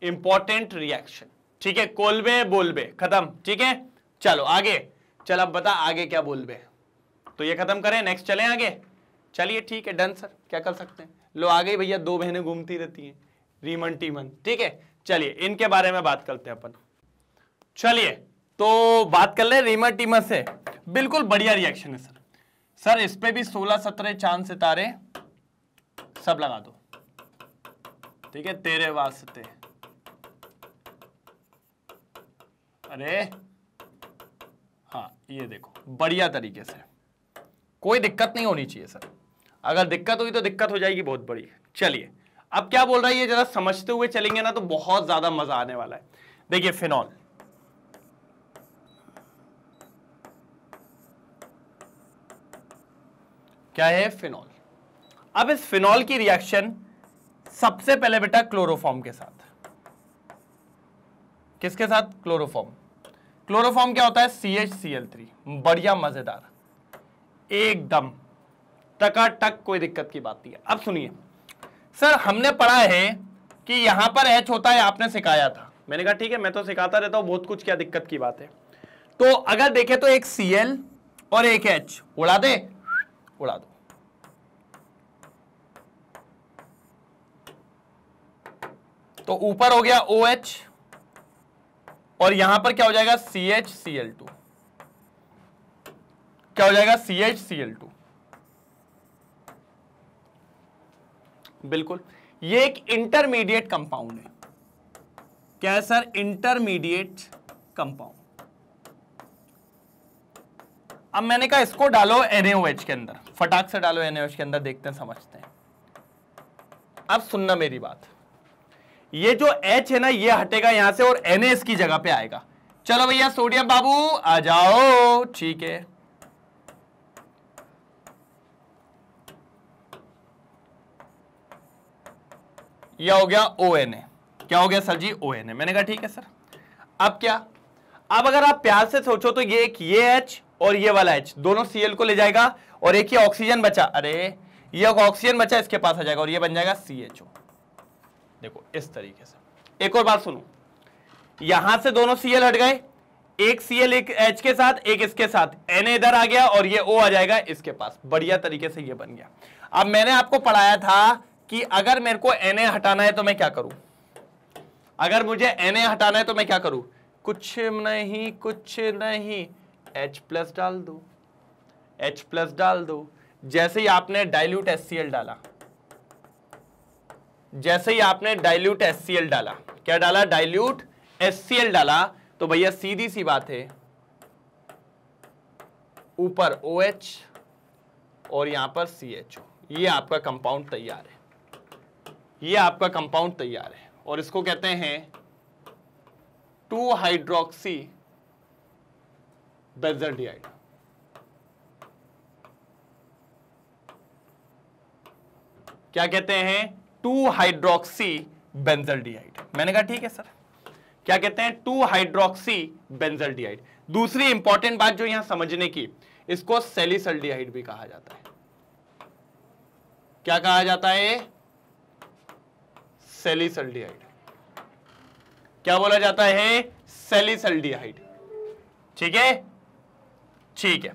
इंपॉर्टेंट रिएक्शन ठीक है कोलबे बोलबे खत्म ठीक है चलो आगे चल अब बता आगे क्या बोलबे तो ये खत्म करें नेक्स्ट चलें आगे चलिए ठीक है डन सर क्या कर सकते हैं लो आगे भैया दो बहनें घूमती रहती हैं रीमन टीमन ठीक है चलिए इनके बारे में बात करते हैं अपन चलिए तो बात कर ले रीमा टीमा से बिल्कुल बढ़िया रिएक्शन है सर सर इस पर भी सोलह सत्रह चांद सितारे सब लगा दो ठीक है तेरे वास्ते अरे हाँ ये देखो बढ़िया तरीके से कोई दिक्कत नहीं होनी चाहिए सर अगर दिक्कत हुई तो दिक्कत हो जाएगी बहुत बड़ी चलिए अब क्या बोल रहा है ये जरा समझते हुए चलेंगे ना तो बहुत ज्यादा मजा आने वाला है देखिए फिनॉल क्या है फिनॉल अब इस फिनॉल की रिएक्शन सबसे पहले बेटा क्लोरोफॉर्म के साथ किसके साथ क्लोरोफॉर्म क्लोरोफॉर्म क्या होता है C H C L three बढ़िया मजेदार एकदम टका टक कोई दिक्कत की बात नहीं है अब सुनिए सर हमने पढ़ा है कि यहां पर एच होता है आपने सिखाया था मैंने कहा ठीक है मैं तो सिखाता रहता हूं बहुत कुछ क्या दिक्कत की बात है तो अगर देखे तो एक सीएल और एक एच उड़ा दे उड़ा दो तो ऊपर हो गया ओ OH और यहां पर क्या हो जाएगा C H C L two क्या हो जाएगा C H C L two बिल्कुल ये एक इंटरमीडिएट कंपाउंड है क्या है सर इंटरमीडिएट कंपाउंड अब मैंने कहा इसको डालो एनएओएच के अंदर फटाक से डालो एन के अंदर देखते हैं समझते हैं अब सुनना मेरी बात ये जो H है ना ये हटेगा यहां से और एन की जगह पे आएगा चलो भैया सोडियम बाबू आ जाओ ठीक है यह हो गया ओ एन ए क्या हो गया sir ji O N A मैंने कहा ठीक है सर अब क्या अब अगर आप प्यार से सोचो तो ये एक ये एच और ये वाला एच दोनों सीएल को ले जाएगा और एक ये ऑक्सीजन बचा अरे ये ऑक्सीजन बचा इसके पास आ जाएगा और ये बन जाएगा सी एच ओ देखो इस तरीके से एक और बात सुनो यहां से दोनों सीएल हट गए एक सीएल एक एच के साथ एक इसके साथ एन इधर आ गया और ये ओ आ जाएगा इसके पास बढ़िया तरीके से ये बन गया अब मैंने आपको पढ़ाया था कि अगर मेरे को एन हटाना है तो मैं क्या करूं अगर मुझे एन हटाना है तो मैं क्या करूं कुछ नहीं कुछ नहीं एच प्लस डाल दू एच प्लस डाल दो जैसे ही आपने डाइल्यूट एस डाला जैसे ही आपने डाइल्यूट एस डाला क्या डाला डाइल्यूट एस डाला तो भैया सीधी सी बात है ऊपर ओ OH और यहां पर सी एच ये आपका कंपाउंड तैयार है ये आपका कंपाउंड तैयार है और इसको कहते हैं टू हाइड्रोक्सी बेजर डिहाइड्रो क्या कहते हैं टू हाइड्रोक्सी बेंजल डीआईड मैंने कहा ठीक है सर क्या कहते हैं टू हाइड्रोक्सी बेंजल डीआईड दूसरी इंपॉर्टेंट बात जो यहां समझने की इसको सेलिसल्डिहाइड भी कहा जाता है क्या कहा जाता है सेलिसल्डिहाइड क्या बोला जाता है सेलिसल्डिहाइड ठीक है ठीक है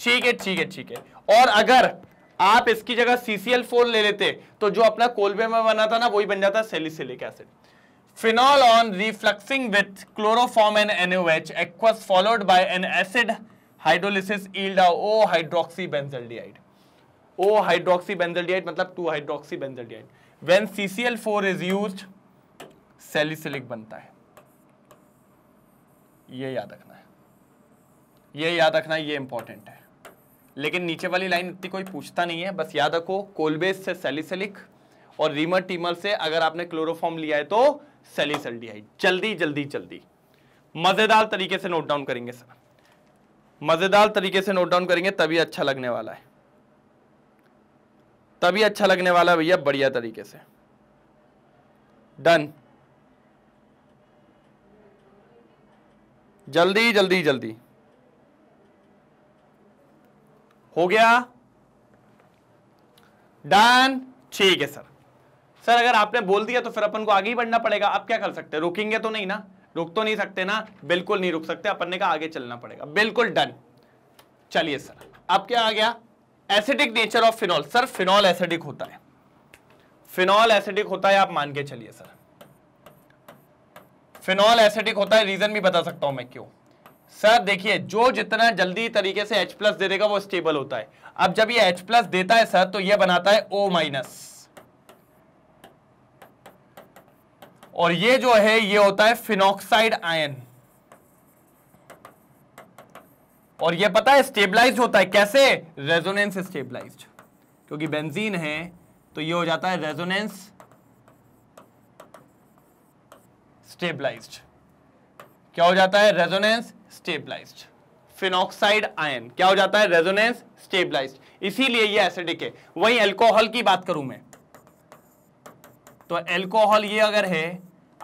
ठीक है ठीक है ठीक है और अगर आप इसकी जगह सीसीएल फोर ले लेते तो जो अपना कोलबे में बना था ना वही बन जाता salicylic acid phenol on refluxing with chloroform and NOH aqueous followed by an acid hydrolysis O hydroxy benzaldehyde O hydroxy benzaldehyde मतलब two hydroxy benzaldehyde when CCL is use salicylic बनता है ये याद रखना है ये याद रखना ये इंपॉर्टेंट है लेकिन नीचे वाली लाइन इतनी कोई पूछता नहीं है बस याद रखो कोलबेस से सेलिसलिक और रीमर टीमर से अगर आपने क्लोरोफॉर्म लिया है तो सेलिसल्डिहाइड जल्दी जल्दी जल्दी मजेदार तरीके से नोट डाउन करेंगे सर मजेदार तरीके से नोट डाउन करेंगे तभी अच्छा लगने वाला है तभी अच्छा लगने वाला है भैया बढ़िया तरीके से डन जल्दी जल्दी जल्दी हो गया डन ठीक है सर सर अगर आपने बोल दिया तो फिर अपन को आगे ही बढ़ना पड़ेगा आप क्या कर सकते हैं रुकेंगे तो नहीं ना रुक तो नहीं सकते ना बिल्कुल नहीं रुक सकते अपन ने कहा आगे चलना पड़ेगा बिल्कुल डन चलिए सर अब क्या आ गया acidic nature of phenol sir phenol acidic होता है फिनॉल एसिडिक होता है आप मान के चलिए सर फिनॉल एसिडिक होता है रीजन भी बता सकता हूं मैं क्यों सर देखिए जो जितना जल्दी तरीके से H प्लस दे देगा वो स्टेबल होता है अब जब ये H प्लस देता है सर तो ये बनाता है O माइनस और ये जो है ये होता है फिनोक्साइड आयन और ये पता है स्टेबलाइज होता है कैसे रेजोनेंस स्टेबलाइज क्योंकि बेंजीन है तो ये हो जाता है रेजोनेंस स्टेबलाइज्ड क्या हो जाता है रेजोनेंस स्टेबलाइज फिनोक्साइड आयन क्या हो जाता है रेजोनेंस स्टेबलाइज इसीलिए ये एसिडिक है वही एल्कोहल की बात करूं मैं तो एल्कोहल ये अगर है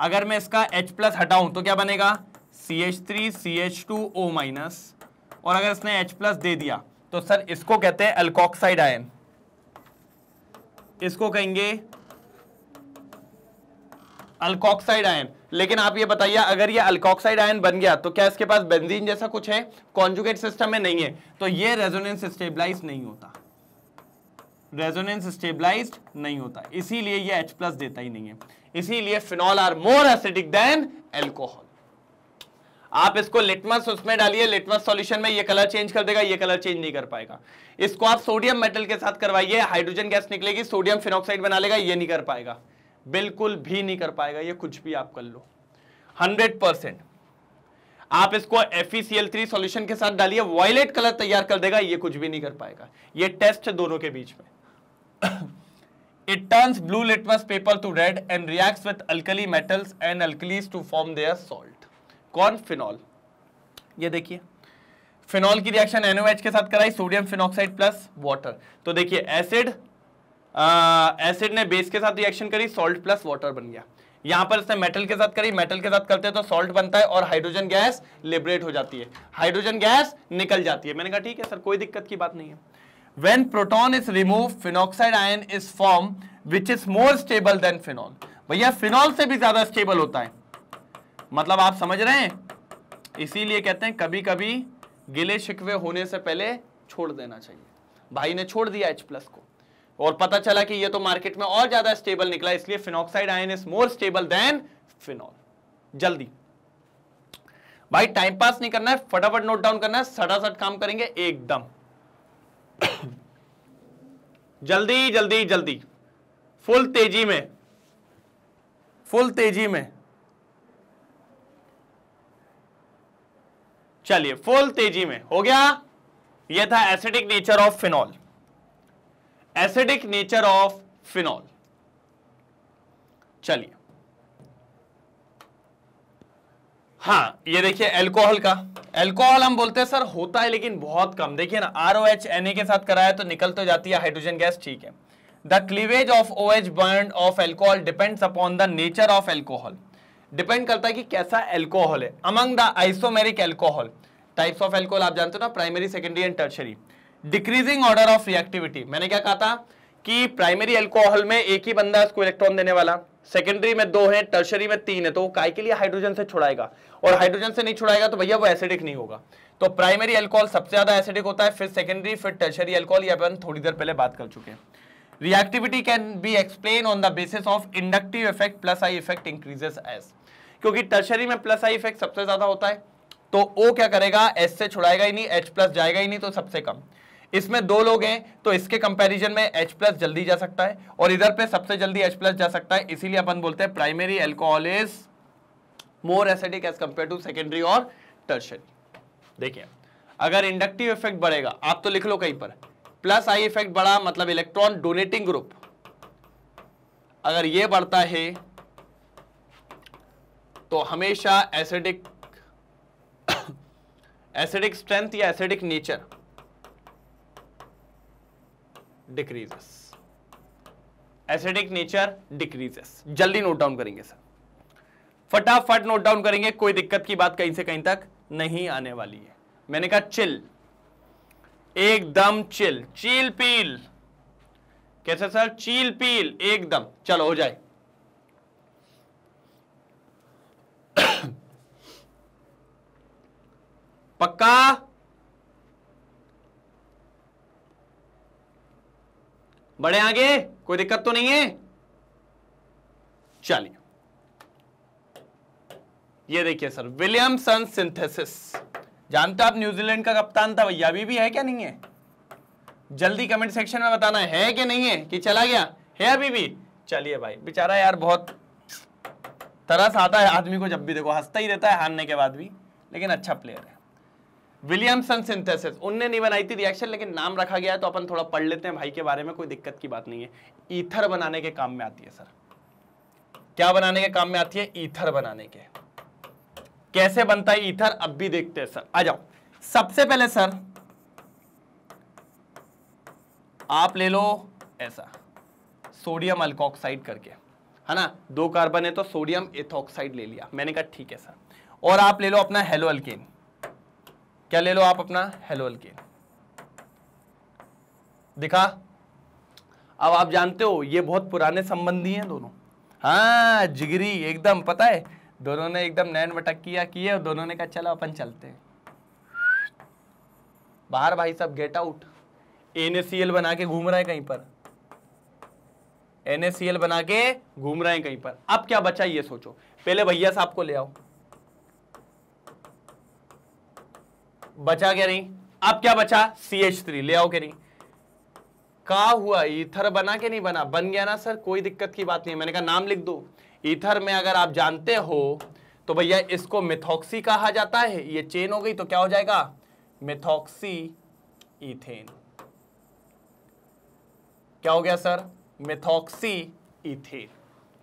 अगर मैं इसका H प्लस हटाऊं तो क्या बनेगा C H three C H two O minus और अगर इसने H प्लस दे दिया तो सर इसको कहते हैं अल्कोक्साइड आयन इसको कहेंगे अल्कोक्साइड आयन लेकिन आप ये बताइए अगर ये अल्कोक्साइड आयन बन गया तो क्या इसके पास बेंजीन जैसा कुछ है कॉन्जुगेट सिस्टम में नहीं है तो ये रेजोनेंस स्टेबलाइज नहीं होता रेजोनेंस स्टेबलाइज नहीं होता इसीलिए ये H प्लस देता ही नहीं है इसीलिए phenol are more acidic than alcohol आप इसको लिटमस उसमें डालिए लिटमस सॉल्यूशन में ये कलर चेंज कर देगा ये कलर चेंज नहीं कर पाएगा इसको आप सोडियम मेटल के साथ करवाइए हाइड्रोजन गैस निकलेगी सोडियम फिनोक्साइड बना लेगा ये नहीं कर पाएगा बिल्कुल भी नहीं कर पाएगा ये कुछ भी आप कर लो हंड्रेड परसेंट आप इसको एफ थ्री सोल्यूशन के साथ डालिए वॉयलेट कलर तैयार कर देगा ये कुछ भी नहीं कर पाएगा ये टेस्ट है दोनों के बीच में it [COUGHS] turns blue litmus paper to red and react with alkali metals and alkalies to form their salt कौन फिनॉल ये देखिए फिनॉल की रिएक्शन एनओएच के साथ कराई सोडियम फिनॉक्साइड प्लस वाटर तो देखिए एसिड एसिड ने बेस के साथ रिएक्शन करी सॉल्ट प्लस वाटर बन गया यहां पर इसने मेटल के साथ करी मेटल के साथ करते हैं तो सॉल्ट बनता है और हाइड्रोजन गैस लिबरेट हो जाती है हाइड्रोजन गैस निकल जाती है मैंने कहा ठीक है सर कोई दिक्कत की बात नहीं है when proton is remove phenoxide ion is form which is more stable than phenol भैया फिनॉल से भी ज्यादा स्टेबल होता है मतलब आप समझ रहे हैं इसीलिए कहते हैं कभी कभी गिले शिकवे होने से पहले छोड़ देना चाहिए भाई ने छोड़ दिया H प्लस को और पता चला कि ये तो मार्केट में और ज्यादा स्टेबल निकला इसलिए phenoxide ion is more stable than phenol जल्दी भाई टाइम पास नहीं करना है फटाफट नोट डाउन करना है सटासट काम करेंगे एकदम [COUGHS] जल्दी जल्दी जल्दी फुल तेजी में फुल तेजी में चलिए फुल तेजी में हो गया यह था acidic nature of phenol acidic nature of phenol चलिए हाँ ये देखिए एल्कोहल का एल्कोहल हम बोलते हैं सर होता है लेकिन बहुत कम देखिए ना R O H N A के साथ कराया तो निकल तो जाती है हाइड्रोजन गैस ठीक है the cleavage of O H बर्न of alcohol depends upon the nature of alcohol depend करता है कि कैसा एल्कोहल है among the isomeric alcohol types of alcohol आप जानते हो ना primary secondary and tertiary decreasing order of reactivity मैंने क्या कहा था कि प्राइमरी एल्कोहल में एक ही बंदा इसको इलेक्ट्रॉन देने वाला सेकेंडरी में दो है टर्शरी में तीन है तो काय के लिए हाइड्रोजन से छुड़ाएगा और हाइड्रोजन से नहीं छुड़ाएगा तो भैया वो एसिडिक नहीं होगा तो प्राइमरी एल्कोहल सबसे ज्यादा एसिडिक होता है फिर सेकेंडरी फिर टर्शरी एल्कोहल ये अपन थोड़ी देर पहले बात कर चुके हैं reactivity can be explain on the basis of inductive effect plus I effect increases as क्योंकि टर्शरी में प्लस आई इफेक्ट सबसे ज्यादा होता है तो ओ क्या करेगा एस से छुड़ाएगा ही नहीं एच प्लस जाएगा ही नहीं तो सबसे कम इसमें दो लोग हैं तो इसके कंपैरिजन में H प्लस जल्दी जा सकता है और इधर पे सबसे जल्दी H प्लस जा सकता है इसीलिए अपन बोलते हैं primary alcohol is more acidic as compare to secondary और टर्शरी देखिए अगर इंडक्टिव इफेक्ट बढ़ेगा आप तो लिख लो कहीं पर प्लस आई इफेक्ट बढ़ा मतलब इलेक्ट्रॉन डोनेटिंग ग्रुप अगर ये बढ़ता है तो हमेशा एसिडिक एसिडिक स्ट्रेंथ या acidic nature decreases acidic nature decreases जल्दी नोट डाउन करेंगे सर फटाफट नोट डाउन करेंगे कोई दिक्कत की बात कहीं से कहीं तक नहीं आने वाली है मैंने कहा चिल एकदम चिल चील पील कैसे सर चील पील एकदम चलो हो जाए [COUGHS] पक्का बड़े आगे कोई दिक्कत तो नहीं है चलिए ये देखिए सर विलियमसन सिंथेसिस जानते आप न्यूजीलैंड का कप्तान था भैया अभी भी है क्या नहीं है जल्दी कमेंट सेक्शन में बताना है कि नहीं है कि चला गया है अभी भी चलिए भाई बेचारा यार बहुत तरस आता है आदमी को जब भी देखो हंसता ही रहता है हारने के बाद भी लेकिन अच्छा प्लेयर है विलियमसन सिंथेसिस उनने नहीं बनाई थी रिएक्शन लेकिन नाम रखा गया है तो अपन थोड़ा पढ़ लेते हैं भाई के बारे में कोई दिक्कत की बात नहीं है ईथर बनाने के काम में आती है सर क्या बनाने के काम में आती है ईथर बनाने के कैसे बनता है ईथर अब भी देखते हैं सर आ जाओ सबसे पहले सर आप ले लो ऐसा सोडियम अल्कोक्साइड करके है ना दो कार्बन है तो सोडियम एथोक्साइड ले लिया मैंने कहा ठीक है सर और आप ले लो अपना हेलो अल्केन क्या ले लो आप अपना हेलो के दिखा अब आप जानते हो ये बहुत पुराने संबंधी हैं दोनों हाँ जिगरी एकदम पता है दोनों ने एकदम नैन वटकिया की है और दोनों ने कहा चलो अपन चलते हैं बाहर भाई साहब गेट आउट एन बना के घूम रहा है कहीं पर एन बना के घूम रहे हैं कहीं पर अब क्या बचा ये सोचो पहले भैया साहब को ले आओ बचा क्या नहीं अब क्या बचा सी एच थ्री ले आओ क्या नहीं का हुआ ईथर बना के नहीं बना बन गया ना सर कोई दिक्कत की बात नहीं मैंने कहा नाम लिख दो ईथर में अगर आप जानते हो तो भैया इसको मिथॉक्सी कहा जाता है ये चेन हो गई तो क्या हो जाएगा मिथॉक्सी इथेन क्या हो गया सर मिथॉक्सी इथेन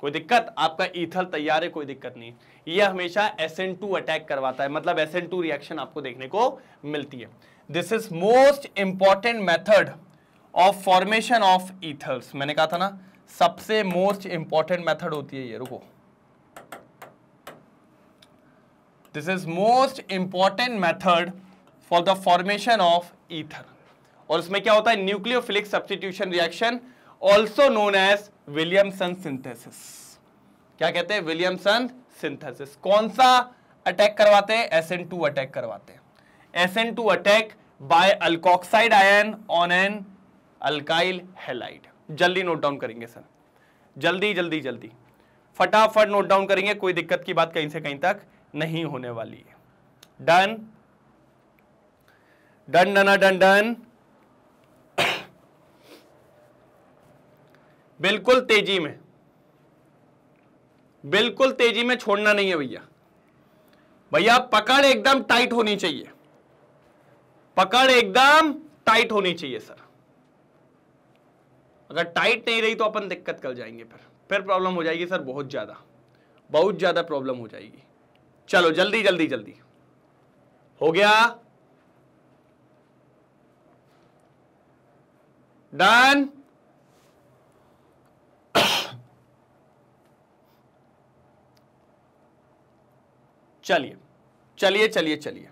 कोई दिक्कत आपका ईथर तैयार है कोई दिक्कत नहीं यह हमेशा एसएन टू अटैक करवाता है मतलब एन टू रिएक्शन आपको देखने को मिलती है this is most important method of formation of ethers मैंने कहा था ना सबसे मोस्ट इंपॉर्टेंट मेथड होती है ये रुको this is most important method for the formation of ether और उसमें क्या होता है nucleophilic substitution reaction also known as Williamson synthesis क्या कहते हैं विलियमसन सिंथेसिस कौन सा अटैक करवाते हैं SN2 अटैक करवाते हैं SN2 attack by alkoxide ion on an alkyl halide जल्दी नोट डाउन करेंगे सर जल्दी जल्दी जल्दी फटाफट नोट डाउन करेंगे कोई दिक्कत की बात कहीं से कहीं तक नहीं होने वाली है डन डन डना डन डन बिल्कुल तेजी में बिल्कुल तेजी में छोड़ना नहीं है भैया भैया पकड़ एकदम टाइट होनी चाहिए पकड़ एकदम टाइट होनी चाहिए सर अगर टाइट नहीं रही तो अपन दिक्कत कर जाएंगे फिर फिर प्रॉब्लम हो जाएगी सर बहुत ज़्यादा बहुत ज़्यादा प्रॉब्लम हो जाएगी चलो जल्दी जल्दी जल्दी हो गया डन चलिए चलिए चलिए चलिए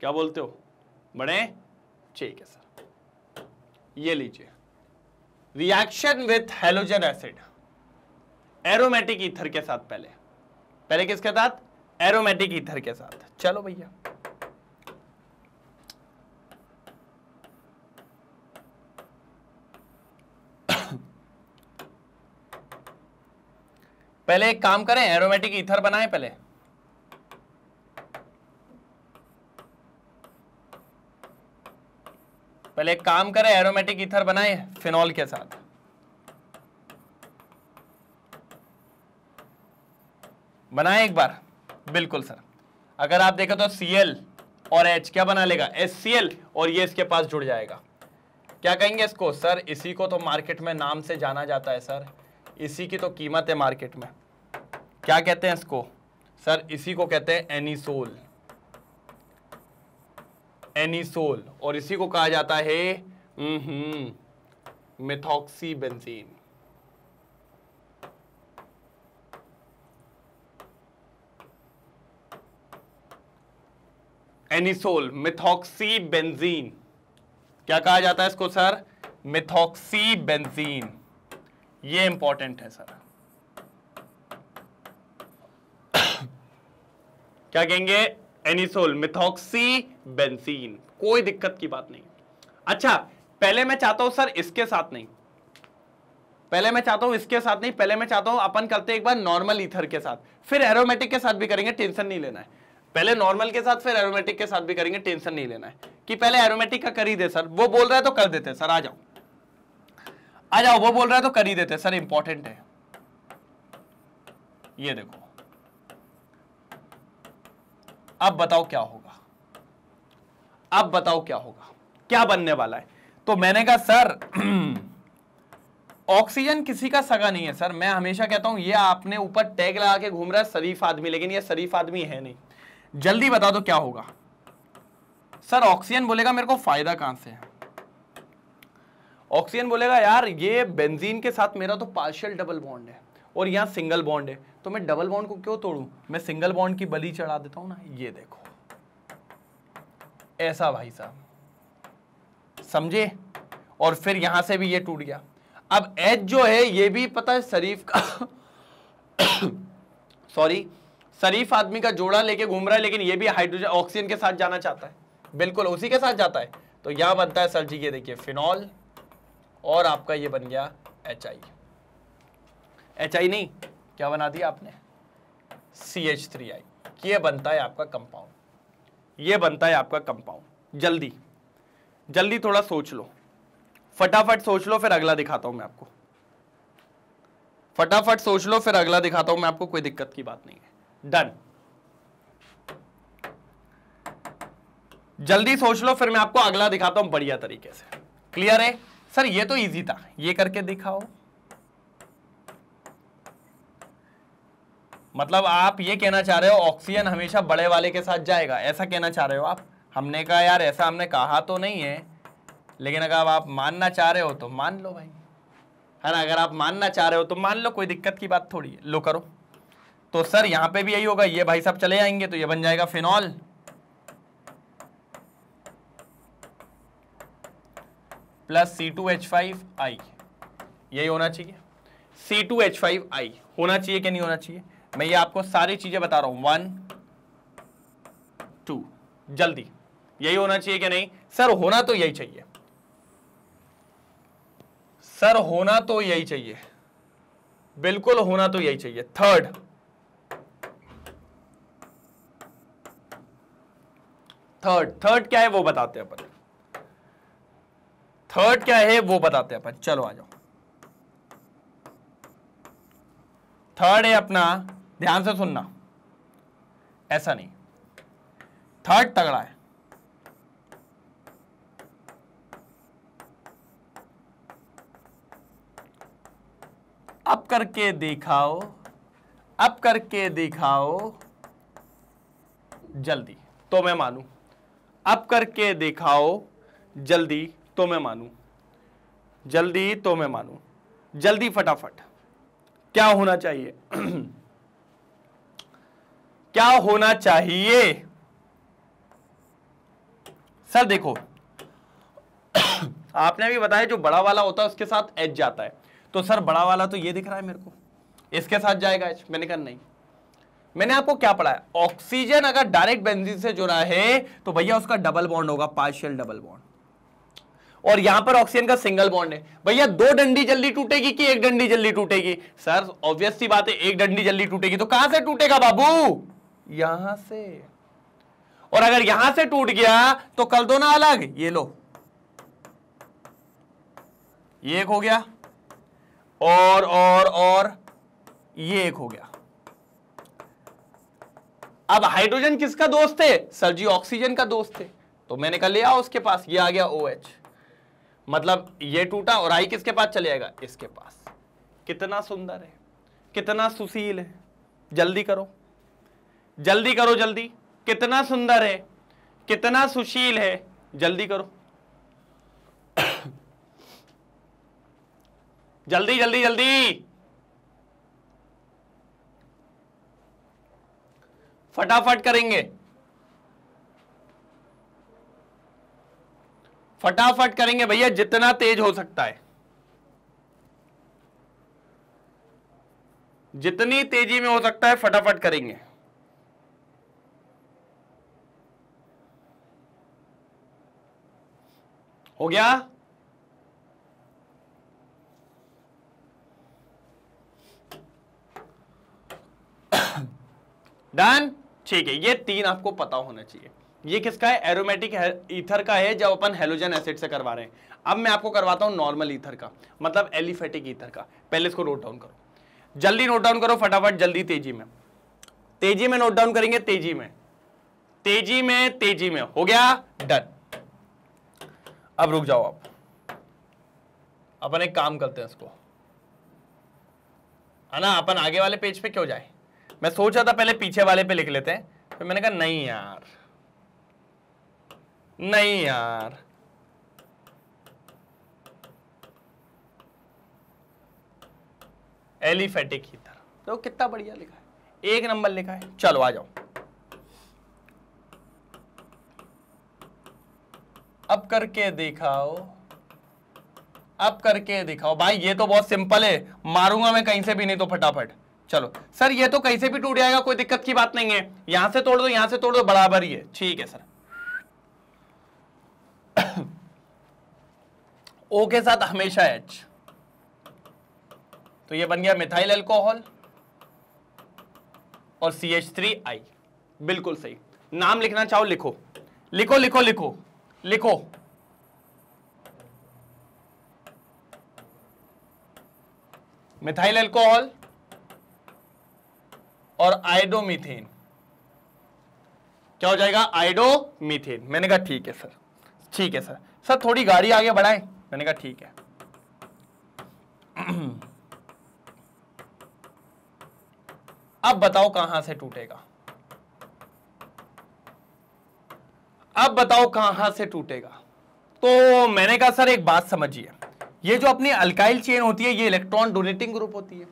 क्या बोलते हो बड़े ठीक है सर ये लीजिए reaction with halogen acid aromatic ether के साथ पहले पहले किसके साथ एरोमेटिक ईथर के साथ चलो भैया पहले एक काम करें एरोमेटिक ईथर बनाएं पहले पहले एक काम करें एरोमेटिक ईथर बनाए फिनॉल के साथ बनाएं एक बार बिल्कुल सर अगर आप देखें तो Cl और H क्या बना लेगा HCl और ये इसके पास जुड़ जाएगा क्या कहेंगे इसको सर इसी को तो मार्केट में नाम से जाना जाता है सर इसी की तो कीमत है मार्केट में क्या कहते हैं इसको सर इसी को कहते हैं एनिसोल एनीसोल और इसी को कहा जाता है methoxy benzene anisole methoxy benzene क्या कहा जाता है इसको सर मिथॉक्सी बेंजीन ये इंपॉर्टेंट है सर [COUGHS] क्या कहेंगे एनिसोल मिथॉक्सी बेंसीन कोई दिक्कत की बात नहीं अच्छा पहले मैं चाहता हूं सर इसके साथ नहीं पहले मैं चाहता हूं इसके साथ नहीं पहले मैं चाहता हूं अपन करते एक बार नॉर्मल ईथर के साथ फिर एरोमेटिक के साथ भी करेंगे टेंशन नहीं लेना है पहले नॉर्मल के साथ फिर एरोमेटिक के साथ भी करेंगे टेंशन नहीं लेना है कि पहले एरोमेटिक का कर ही दे सर वो बोल रहा है तो कर देते सर आ जाओ आ जाओ वो बोल रहा है तो कर ही देते सर इंपॉर्टेंट है ये देखो अब बताओ क्या होगा अब बताओ क्या होगा क्या बनने वाला है तो मैंने कहा सर ऑक्सीजन [CLEARS THROAT] किसी का सगा नहीं है सर मैं हमेशा कहता हूं ये आपने ऊपर टैग लगा के घूम रहा है शरीफ आदमी लेकिन ये शरीफ आदमी है नहीं जल्दी बता दो क्या होगा सर ऑक्सीजन बोलेगा मेरे को फायदा कहां से है ऑक्सीजन बोलेगा यार ये बेंजीन के साथ मेरा तो पार्शियल डबल बॉन्ड है और यहाँ सिंगल बॉन्ड है तो मैं डबल बॉन्ड को क्यों तोड़ू मैं सिंगल बॉन्ड की बली चढ़ा देता हूँ ना ये देखो ऐसा भाई साहब समझे और फिर यहां से भी ये टूट गया अब एच जो है ये भी पता है शरीफ का [COUGHS] सॉरी शरीफ आदमी का जोड़ा लेके घूम रहा है लेकिन ये भी हाइड्रोजन ऑक्सीजन के साथ जाना चाहता है बिल्कुल उसी के साथ जाता है तो यहां बनता है सर जी ये देखिए फिनॉल और आपका ये बन गया एच आई एच आई नहीं क्या बना दिया आपने सी एच थ्री आई ये बनता है आपका कंपाउंड ये बनता है आपका कंपाउंड जल्दी जल्दी थोड़ा सोच लो फटाफट सोच लो फिर अगला दिखाता हूं मैं आपको फटाफट सोच लो फिर अगला दिखाता हूं मैं आपको कोई दिक्कत की बात नहीं है डन जल्दी सोच लो फिर मैं आपको अगला दिखाता हूं बढ़िया तरीके से क्लियर है सर ये तो इजी था ये करके दिखाओ मतलब आप ये कहना चाह रहे हो ऑक्सीजन हमेशा बड़े वाले के साथ जाएगा ऐसा कहना चाह रहे हो आप हमने कहा यार ऐसा हमने कहा तो नहीं है लेकिन अगर आप मानना चाह रहे हो तो मान लो भाई है ना अगर आप मानना चाह रहे हो तो मान लो कोई दिक्कत की बात थोड़ी है लो करो तो सर यहाँ पे भी यही होगा ये भाई साहब चले जाएंगे तो ये बन जाएगा phenol plus C two H five I यही होना चाहिए C two H five I होना चाहिए कि नहीं होना चाहिए मैं ये आपको सारी चीज़ें बता रहा हूं वन टू जल्दी यही होना चाहिए कि नहीं सर होना तो यही चाहिए सर होना तो यही चाहिए बिल्कुल होना तो यही चाहिए थर्ड थर्ड थर्ड क्या है वो बताते हैं अपन थर्ड क्या है वो बताते हैं अपन चलो आ जाओ थर्ड है अपना ध्यान से सुनना ऐसा नहीं थर्ड तगड़ा है अप करके दिखाओ अप करके दिखाओ जल्दी तो मैं मानू अप करके दिखाओ जल्दी तो मैं मानूं जल्दी तो मैं मानूं जल्दी फटाफट क्या होना चाहिए [CLEARS THROAT] क्या होना चाहिए सर देखो [CLEARS THROAT] आपने भी बताया जो बड़ा वाला होता है उसके साथ एच जाता है तो सर बड़ा वाला तो ये दिख रहा है मेरे को इसके साथ जाएगा एच मैंने कहा नहीं मैंने आपको क्या पढ़ाया ऑक्सीजन अगर डायरेक्ट बेंजीन से जुड़ा है तो भैया उसका डबल बॉन्ड होगा पार्शियल डबल बॉन्ड और यहां पर ऑक्सीजन का सिंगल बॉन्ड है भैया दो डंडी जल्दी टूटेगी कि एक डंडी जल्दी टूटेगी सर ऑब्वियस सी बात है एक डंडी जल्दी टूटेगी तो कहां से टूटेगा बाबू यहां से और अगर यहां से टूट गया तो कर दो ना अलग ये लो ये एक हो गया और और और ये एक हो गया अब हाइड्रोजन किसका दोस्त थे सर जी ऑक्सीजन का दोस्त थे तो मैंने कहा ले आओ उसके पास ये आ गया ओ OH. मतलब ये टूटा और आई किसके पास चले जाएगा इसके पास कितना सुंदर है कितना सुशील है जल्दी करो जल्दी करो जल्दी कितना सुंदर है कितना सुशील है जल्दी करो [COUGHS] जल्दी जल्दी जल्दी फटाफट करेंगे फटाफट करेंगे भैया जितना तेज हो सकता है जितनी तेजी में हो सकता है फटाफट करेंगे हो गया डन [COUGHS] ठीक है ये तीन आपको पता होना चाहिए ये किसका है एरोमेटिक ईथर का है जब अपन हेलोजन एसिड से करवा रहे हैं अब मैं आपको करवाता हूं नॉर्मल ईथर का मतलब एलिफेटिक ईथर का पहले इसको नोट डाउन करो जल्दी नोट डाउन करो फटाफट जल्दी तेजी में तेजी में नोट डाउन करेंगे तेजी में तेजी में तेजी में हो गया डन अब रुक जाओ आप अपन एक काम करते हैं इसको है ना अपन आगे वाले पेज पे क्यों जाए मैं सोच रहा था पहले पीछे वाले पे लिख लेते हैं फिर मैंने कहा नहीं यार नहीं यार एलिफेटिक की तो कितना बढ़िया लिखा है एक नंबर लिखा है चलो आ जाओ अब करके दिखाओ अब करके दिखाओ भाई ये तो बहुत सिंपल है मारूंगा मैं कहीं से भी नहीं तो फटाफट चलो सर ये तो कहीं से भी टूट जाएगा कोई दिक्कत की बात नहीं है यहां से तोड़ दो यहां से तोड़ दो बराबर ही है ठीक है सर ओ [COUGHS] के साथ हमेशा एच तो ये बन गया मिथाइल अल्कोहल और सी एच थ्री आई बिल्कुल सही नाम लिखना चाहो लिखो लिखो लिखो लिखो लिखो मिथाइल अल्कोहल और आइडोमीथेन क्या हो जाएगा आइडोमीथेन मैंने कहा ठीक है सर ठीक है सर सर थोड़ी गाड़ी आगे बढ़ाएं मैंने कहा ठीक है [CLEARS THROAT] अब बताओ कहां से टूटेगा अब बताओ कहां से टूटेगा तो मैंने कहा सर एक बात समझिए ये जो अपनी अल्काइल चेन होती है ये इलेक्ट्रॉन डोनेटिंग ग्रुप होती है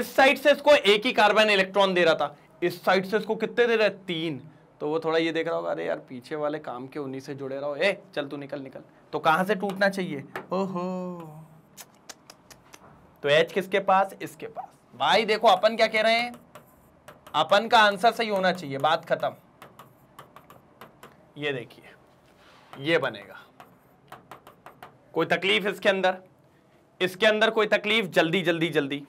इस साइड से इसको एक ही कार्बन इलेक्ट्रॉन दे रहा था इस साइड से इसको कितने दे रहा है तीन तो वो थोड़ा ये देख रहा होगा अरे यार पीछे वाले काम के उन्हीं से जुड़े रहो ए चल तू निकल निकल तो कहाँ से टूटना चाहिए ओहो तो एच किसके पास इसके पास भाई देखो अपन क्या कह रहे हैं अपन का आंसर सही होना चाहिए बात खत्म ये देखिए ये बनेगा कोई तकलीफ इसके अंदर इसके अंदर कोई तकलीफ जल्दी जल्दी जल्दी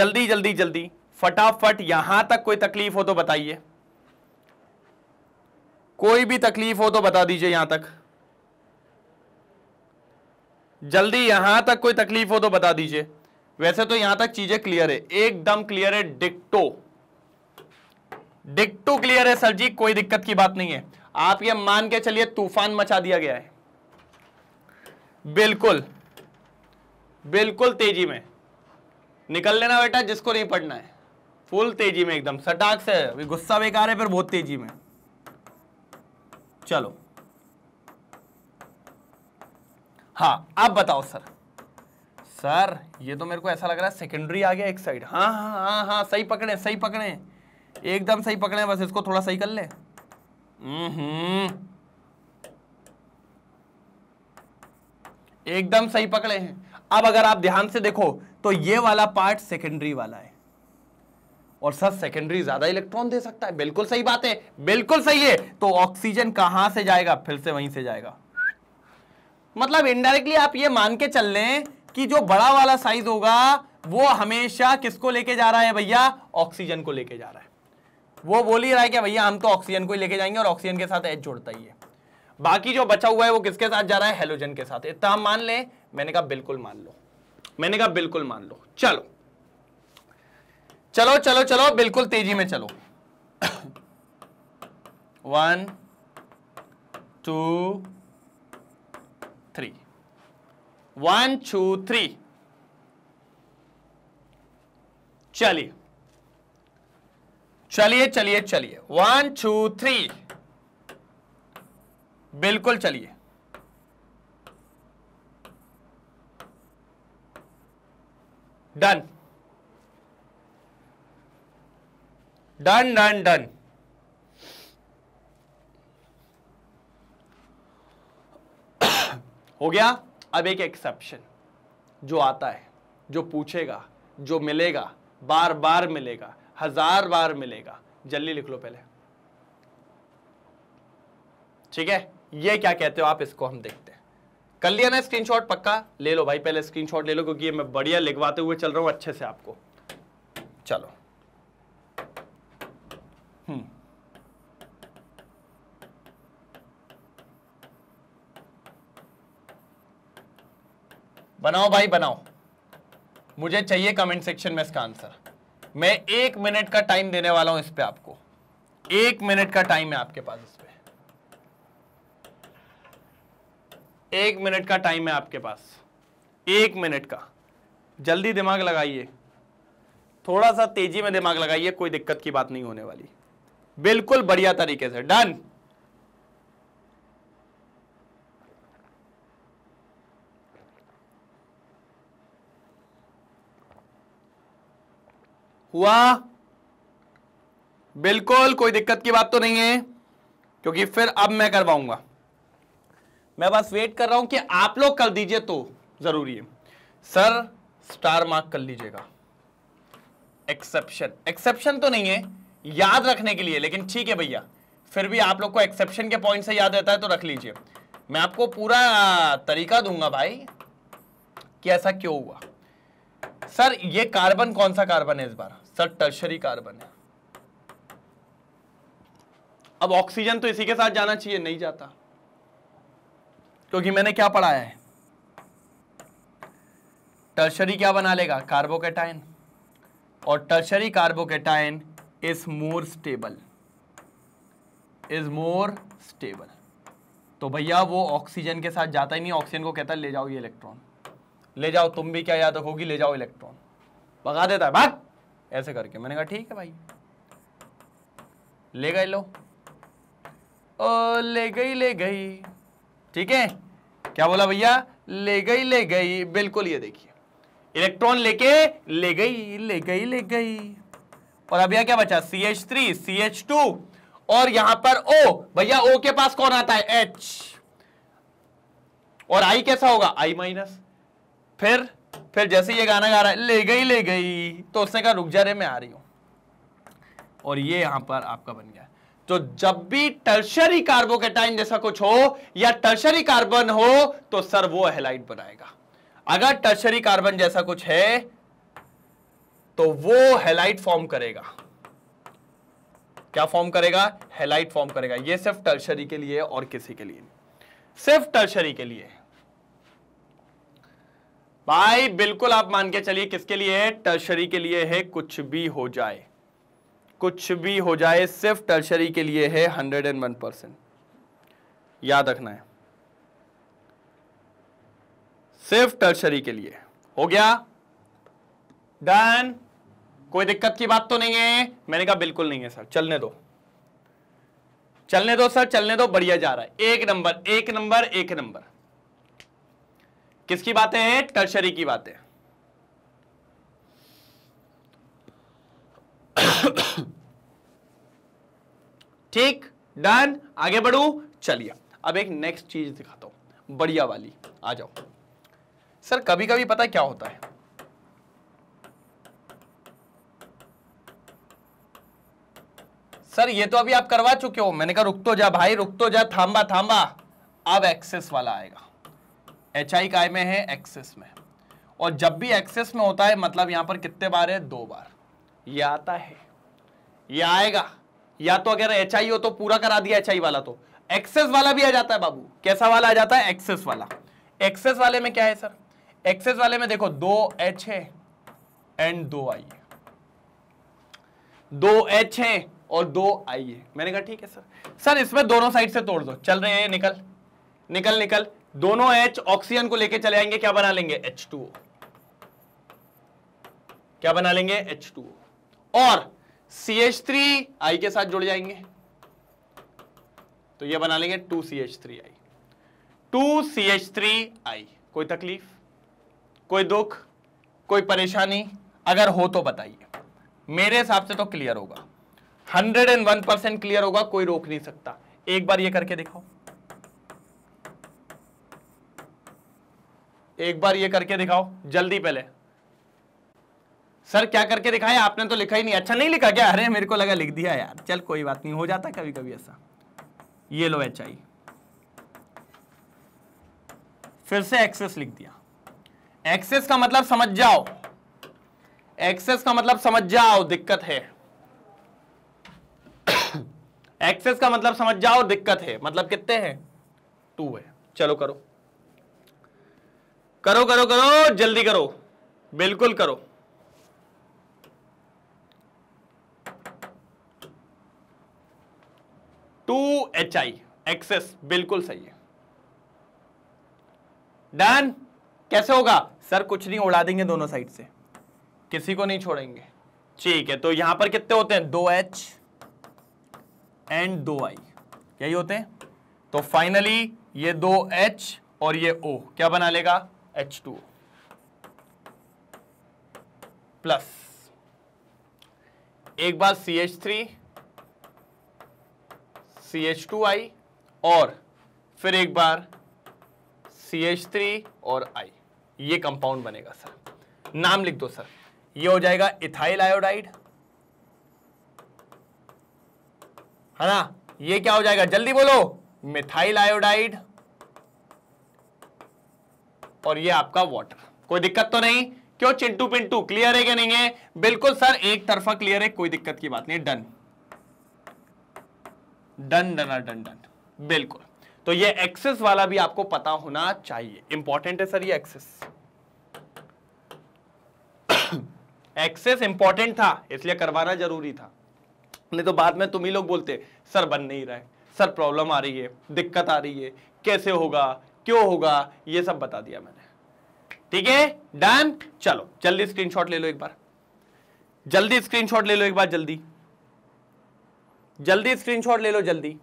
जल्दी जल्दी जल्दी फटाफट यहां तक कोई तकलीफ हो तो बताइए कोई भी तकलीफ हो तो बता दीजिए यहां तक जल्दी यहां तक कोई तकलीफ हो तो बता दीजिए वैसे तो यहां तक चीजें क्लियर है एकदम क्लियर है डिक्टो डिक्टो क्लियर है सर जी कोई दिक्कत की बात नहीं है आप ये मान के चलिए तूफान मचा दिया गया है बिल्कुल बिल्कुल तेजी में निकल लेना बेटा जिसको नहीं पढ़ना है फुल तेजी में एकदम सटाक से गुस्सा बेकार है फिर बहुत तेजी में चलो हाँ आप बताओ सर सर ये तो मेरे को ऐसा लग रहा है सेकेंडरी आ गया एक साइड हाँ हाँ हाँ हाँ सही पकड़े सही पकड़े एकदम सही पकड़े बस इसको थोड़ा सही कर ले हम्म, हम्म। एकदम सही पकड़े हैं अब अगर आप ध्यान से देखो तो ये वाला पार्ट सेकेंडरी वाला है और सर सेकेंडरी ज्यादा इलेक्ट्रॉन दे सकता है बिल्कुल सही बात है बिल्कुल सही है तो ऑक्सीजन कहां से जाएगा फिर से वहीं से जाएगा मतलब इनडायरेक्टली आप ये मान के चल लें कि जो बड़ा वाला साइज होगा वो हमेशा किसको लेके जा रहा है भैया ऑक्सीजन को लेके जा रहा है वो बोल ही रहा है कि भैया हम तो ऑक्सीजन को ही लेके जाएंगे और ऑक्सीजन के साथ एच जोड़ता ही है बाकी जो बचा हुआ है वो किसके साथ जा रहा है हेलोजन के साथ इतना मान लें मैंने कहा बिल्कुल मान लो मैंने कहा बिल्कुल मान लो चलो चलो चलो चलो बिल्कुल तेजी में चलो one two three one two three चलिए चलिए चलिए चलिए वन टू थ्री बिल्कुल चलिए डन डन डन डन हो गया अब एक एक्सेप्शन जो आता है जो पूछेगा जो मिलेगा बार बार मिलेगा हजार बार मिलेगा जल्दी लिख लो पहले ठीक है ये क्या कहते हो आप इसको हम देखते हैं कर लिया ना स्क्रीनशॉट पक्का ले लो भाई पहले स्क्रीनशॉट ले लो क्योंकि ये मैं बढ़िया लिखवाते हुए चल रहा हूं अच्छे से आपको चलो Hmm. बनाओ भाई बनाओ मुझे चाहिए कमेंट सेक्शन में इसका आंसर मैं एक मिनट का टाइम देने वाला हूं इस पे आपको एक मिनट का टाइम है आपके पास इस पे एक मिनट का टाइम है आपके पास एक मिनट का जल्दी दिमाग लगाइए थोड़ा सा तेजी में दिमाग लगाइए कोई दिक्कत की बात नहीं होने वाली बिल्कुल बढ़िया तरीके से डन हुआ बिल्कुल कोई दिक्कत की बात तो नहीं है क्योंकि फिर अब मैं करवाऊंगा मैं बस वेट कर रहा हूं कि आप लोग कर दीजिए तो जरूरी है सर स्टार मार्क कर लीजिएगा एक्सेप्शन एक्सेप्शन तो नहीं है याद रखने के लिए लेकिन ठीक है भैया फिर भी आप लोग को एक्सेप्शन के पॉइंट से याद रहता है तो रख लीजिए मैं आपको पूरा तरीका दूंगा भाई कि ऐसा क्यों हुआ सर ये कार्बन कौन सा कार्बन है इस बार सर टर्शरी कार्बन है अब ऑक्सीजन तो इसी के साथ जाना चाहिए नहीं जाता क्योंकि मैंने क्या पढ़ाया है टर्शरी क्या बना लेगा कार्बोकेटाइन और tertiary carbocation is more stable is more stable तो भैया वो ऑक्सीजन के साथ जाता ही नहीं ऑक्सीजन को कहता है ले जाओ ये इलेक्ट्रॉन ले जाओ तुम भी क्या याद रखोगी ले जाओ इलेक्ट्रॉन भगा देता है भाग ऐसे करके मैंने कहा ठीक है भाई ले गए लो ओ ले गई ले गई ठीक है क्या बोला भैया ले गई ले गई बिल्कुल ये देखिए इलेक्ट्रॉन लेके ले गई ले गई ले गई और अब यह क्या बचा C H three C H two और यहां पर ओ भैया ओ के पास कौन आता है एच और आई कैसा होगा आई माइनस फिर फिर जैसे ये गाना गा रहा है ले गई ले गई तो उसने कहा रुक जा रहे मैं आ रही हूं और ये यहां पर आपका बन गया तो जब भी टर्शरी कार्बोकेटाइन जैसा कुछ हो या टर्शरी कार्बन हो तो सर वो हेलाइट बनाएगा अगर टर्शरी कार्बन जैसा कुछ है तो वो हेलाइट फॉर्म करेगा क्या फॉर्म करेगा हेलाइट फॉर्म करेगा ये सिर्फ टर्शरी के लिए और किसी के लिए सिर्फ टर्शरी के लिए भाई बिल्कुल आप मान के चलिए किसके लिए है टर्शरी के लिए है कुछ भी हो जाए कुछ भी हो जाए सिर्फ टर्शरी के लिए है हंड्रेड एंड वन परसेंट याद रखना है सिर्फ टर्शरी के लिए हो गया डन कोई दिक्कत की बात तो नहीं है मैंने कहा बिल्कुल नहीं है सर चलने दो चलने दो सर चलने दो बढ़िया जा रहा है एक नंबर एक नंबर एक नंबर किसकी बातें हैं टर्शरी की बातें ठीक डन आगे बढ़ू चलिए अब एक नेक्स्ट चीज दिखाता हूं बढ़िया वाली आ जाओ सर कभी कभी पता क्या होता है सर ये तो अभी आप करवा चुके हो मैंने कहा रुक तो जा भाई रुक तो जा थाम्बा थाम्बा अब एक्सेस वाला आएगा एच आई काय में है एक्सेस में और जब भी एक्सेस में होता है मतलब यहां पर कितने बार है दो बार ये आता है ये आएगा या तो अगर एच आई हो तो पूरा करा दिया एच आई वाला तो एक्सेस वाला भी आ जाता है बाबू कैसा वाला आ जाता है एक्सेस वाला एक्सेस वाले में क्या है सर एक्सेस वाले में देखो दो एच है एंड दो आई है दो एच है और दो आई है मैंने कहा ठीक है सर सर इसमें दोनों साइड से तोड़ दो चल रहे हैं निकल निकल निकल दोनों एच ऑक्सीजन को लेके चले आएंगे क्या बना लेंगे एच टू क्या बना लेंगे एच टू और सी एच थ्री आई के साथ जुड़ जाएंगे तो ये बना लेंगे two C H three I two C H three I कोई तकलीफ कोई दुख कोई परेशानी अगर हो तो बताइए मेरे हिसाब से तो क्लियर होगा hundred and one percent clear होगा कोई रोक नहीं सकता एक बार ये करके दिखाओ एक बार ये करके दिखाओ जल्दी पहले सर क्या करके दिखाया आपने तो लिखा ही नहीं अच्छा नहीं लिखा क्या अरे मेरे को लगा लिख दिया यार चल कोई बात नहीं हो जाता कभी कभी ऐसा ये लो एच आई फिर से एक्सेस लिख दिया एक्सेस का मतलब समझ जाओ एक्सेस का मतलब समझ जाओ दिक्कत है एक्सेस का मतलब समझ जाओ दिक्कत है मतलब कितने हैं टू है चलो करो करो करो करो जल्दी करो बिल्कुल करो टू एच आई एक्सेस बिल्कुल सही है डन कैसे होगा सर कुछ नहीं उड़ा देंगे दोनों साइड से किसी को नहीं छोड़ेंगे ठीक है तो यहां पर कितने होते हैं दो एच एंड दो आई यही होते हैं तो फाइनली ये दो एच और ये ओ क्या बना लेगा एच टू प्लस एक बार C H three C H two I और फिर एक बार सी एच थ्री और आई ये कंपाउंड बनेगा सर नाम लिख दो सर ये हो जाएगा इथाइल आयोडाइड है ना ये क्या हो जाएगा जल्दी बोलो मिथाइल आयोडाइड और ये आपका वाटर कोई दिक्कत तो नहीं क्यों चिंटू पिंटू क्लियर है क्या नहीं है बिल्कुल सर एक तरफा क्लियर है कोई दिक्कत की बात नहीं done done done done done बिल्कुल तो ये एक्सेस वाला भी आपको पता होना चाहिए इंपॉर्टेंट है सर ये एक्सेस एक्सेस इंपॉर्टेंट था इसलिए करवाना जरूरी था नहीं तो बाद में तुम ही लोग बोलते सर बन नहीं रहे सर प्रॉब्लम आ रही है दिक्कत आ रही है कैसे होगा क्यों होगा ये सब बता दिया मैंने ठीक है डन चलो जल्दी स्क्रीनशॉट ले लो एक बार जल्दी स्क्रीनशॉट ले लो एक बार जल्दी जल्दी स्क्रीनशॉट ले लो जल्दी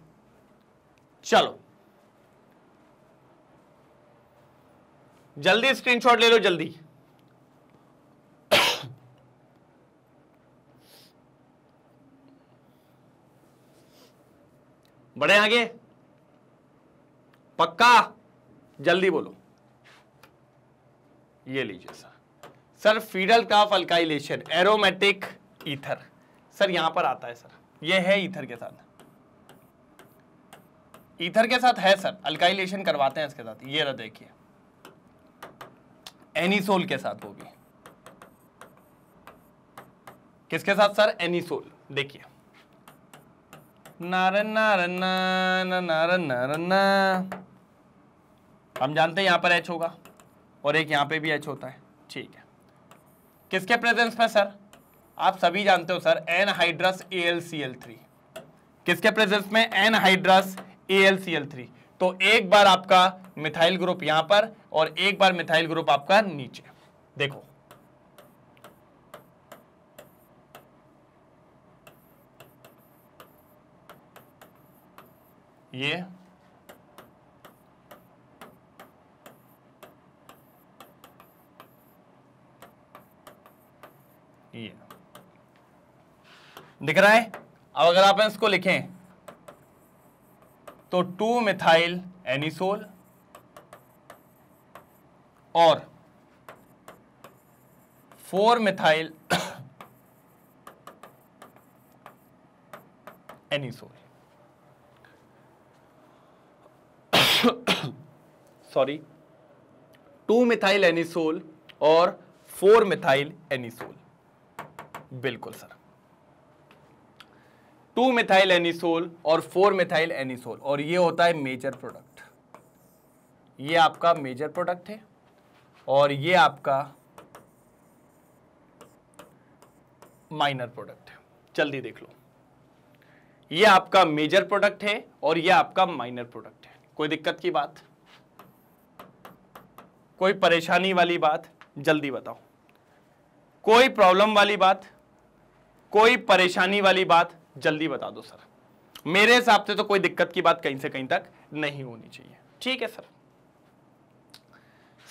चलो जल्दी स्क्रीनशॉट ले लो जल्दी बढ़े आगे पक्का जल्दी बोलो ये लीजिए सर सर फीडल का फल्काइलेशन एरोमेटिक ईथर सर यहां पर आता है सर ये है ईथर के साथ ईथर के साथ है सर अल्काइलेशन करवाते हैं इसके साथ ये रहा देखिए एनीसोल के साथ होगी किसके साथ सर एनीसोल देखिए नारन्ना हम जानते हैं यहाँ पर एच होगा और एक यहाँ पे भी एच होता है ठीक है किसके प्रेजेंस में सर आप सभी जानते हो sir anhydrous A L C L three किसके प्रेजेंस में anhydrous A L C L three तो एक बार आपका मिथाइल ग्रुप यहां पर और एक बार मिथाइल ग्रुप आपका नीचे देखो ये ये दिख रहा है अब अगर आप इसको लिखें तो टू मिथाइल एनिसोल और four methyl [COUGHS] anisole sorry two methyl anisole और फोर मिथाइल एनिसोल बिल्कुल सर टू मिथाइल एनिसोल और फोर मिथाइल एनिसोल और ये होता है मेजर प्रोडक्ट ये आपका मेजर प्रोडक्ट है और ये आपका माइनर प्रोडक्ट है जल्दी देख लो ये आपका मेजर प्रोडक्ट है और ये आपका माइनर प्रोडक्ट है कोई दिक्कत की बात कोई परेशानी वाली बात जल्दी बताओ कोई प्रॉब्लम वाली बात कोई परेशानी वाली बात जल्दी बता दो सर मेरे हिसाब से तो कोई दिक्कत की बात कहीं से कहीं तक नहीं होनी चाहिए ठीक है सर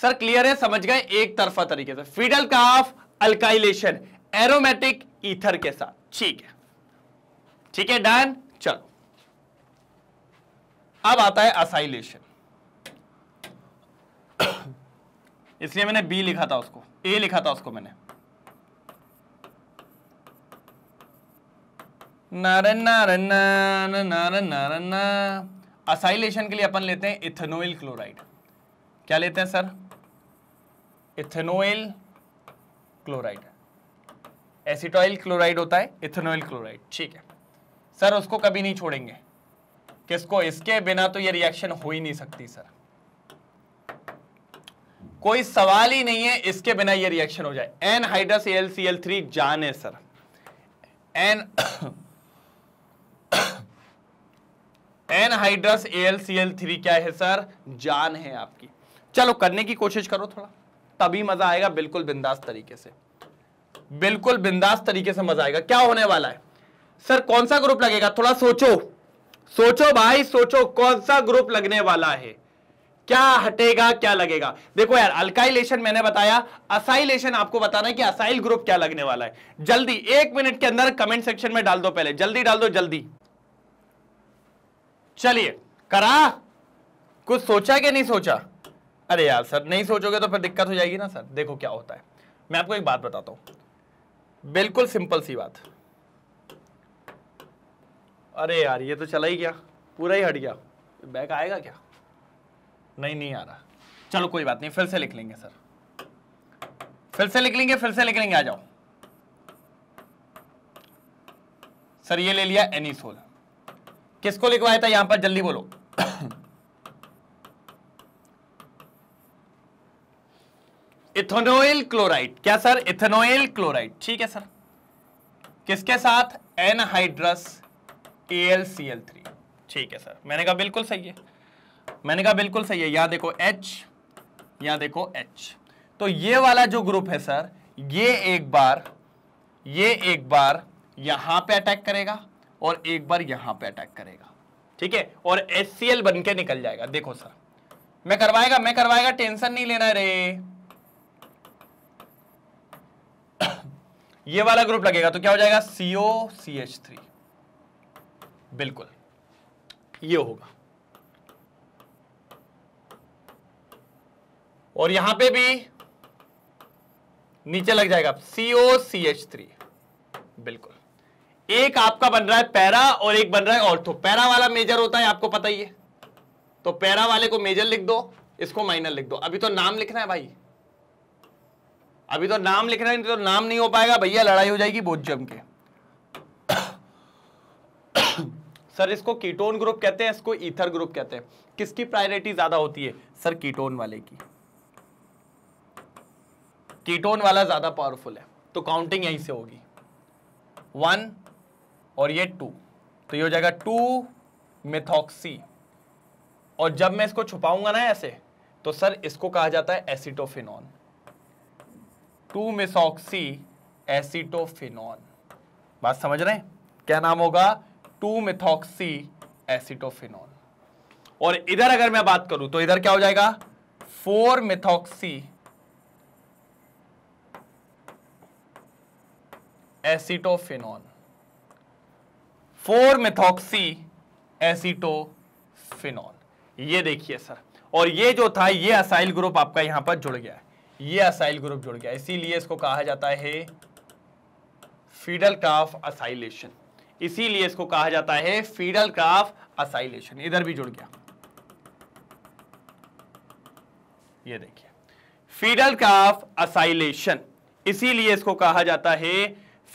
सर क्लियर है समझ गए एक तरफा तरीके से फीडल काफ अल्काइलेशन एरोमेटिक ईथर के साथ ठीक है ठीक है डन चलो अब आता है असाइलेशन इसलिए मैंने बी लिखा था उसको ए लिखा था उसको मैंने नारन नारन नारन नारन नारन असाइलेशन के लिए अपन लेते हैं इथेनोइल क्लोराइड क्या लेते हैं sir ethanoyl chloride acetyl chloride होता है इथेनोइल क्लोराइड ठीक है सर उसको कभी नहीं छोड़ेंगे किसको इसके बिना तो ये रिएक्शन हो ही नहीं सकती सर कोई सवाल ही नहीं है इसके बिना ये रिएक्शन हो जाए anhydrous L C L three जाने sir an anhydrous L C L three क्या है सर जान है आपकी चलो करने की कोशिश करो थोड़ा तभी मजा आएगा बिल्कुल बिंदास तरीके से बिल्कुल बिंदास तरीके से मजा आएगा क्या होने वाला है सर कौन सा ग्रुप लगेगा थोड़ा सोचो सोचो भाई सोचो कौन सा ग्रुप लगने वाला है क्या हटेगा क्या लगेगा देखो यार अल्काइलेशन मैंने बताया असाइलेशन आपको बताना है कि असाइल ग्रुप क्या लगने वाला है जल्दी एक मिनट के अंदर कमेंट सेक्शन में डाल दो पहले जल्दी डाल दो जल्दी चलिए करा कुछ सोचा कि नहीं सोचा अरे यार सर नहीं सोचोगे तो फिर दिक्कत हो जाएगी ना सर देखो क्या होता है मैं आपको एक बात बताता हूं बिल्कुल सिंपल सी बात अरे यार ये तो चला ही गया पूरा ही हट गया बैग आएगा क्या नहीं नहीं आ रहा चलो कोई बात नहीं फिर से लिख लेंगे सर फिर से लिख लेंगे फिर से लिख लेंगे आ जाओ सर ये ले लिया सोल किसको लिखवाया था यहां पर जल्दी बोलो इथेनोइल क्लोराइड क्या सर इथेनोइल क्लोराइड ठीक है सर किसके साथ anhydrous L C L three ठीक है सर मैंने कहा बिल्कुल सही है मैंने कहा बिल्कुल सही है यहां देखो एच यहां देखो एच तो ये वाला जो ग्रुप है सर ये एक बार ये एक बार यहां पे अटैक करेगा और एक बार यहां पे अटैक करेगा ठीक है और एच सी एल बन के निकल जाएगा देखो सर मैं करवाएगा मैं करवाएगा टेंशन नहीं लेना रे [COUGHS] ये वाला ग्रुप लगेगा तो क्या हो जाएगा सीओ सी एच थ्री बिल्कुल ये होगा और यहां पे भी नीचे लग जाएगा सीओ सी एच थ्री बिल्कुल एक आपका बन रहा है पैरा और एक बन रहा है ऑर्थो पैरा वाला मेजर होता है आपको पता ही है तो पैरा वाले को मेजर लिख दो इसको माइनर लिख दो अभी तो नाम लिखना है भाई अभी तो नाम लिखना है तो नाम नहीं हो पाएगा भैया लड़ाई हो जाएगी बहुत जम के सर इसको कीटोन ग्रुप कहते हैं इसको ईथर ग्रुप कहते हैं किसकी प्रायोरिटी ज्यादा होती है सर कीटोन वाले की कीटोन वाला ज़्यादा पावरफुल है तो काउंटिंग यहीं से होगी वन और ये टू तो ये हो जाएगा टू मिथॉक्सी और जब मैं इसको छुपाऊंगा ना ऐसे तो सर इसको कहा जाता है एसिटोफिनॉन टू मिसॉक्सी एसिटोफिनॉन बात समझ रहे हैं क्या नाम होगा टू मिथॉक्सी एसिटोफिनॉन और इधर अगर मैं बात करूं तो इधर क्या हो जाएगा four methoxy acetophenone four methoxy acetophenone ये देखिए सर और ये जो था ये असाइल ग्रुप आपका यहां पर जुड़ गया ये असाइल ग्रुप जुड़ गया इसीलिए इसको कहा जाता है फीडल क्राफ असाइलेशन इसीलिए इसको कहा जाता है फीडल क्राफ असाइलेशन इधर भी जुड़ गया ये देखिए फीडल क्राफ असाइलेशन इसीलिए इसको कहा जाता है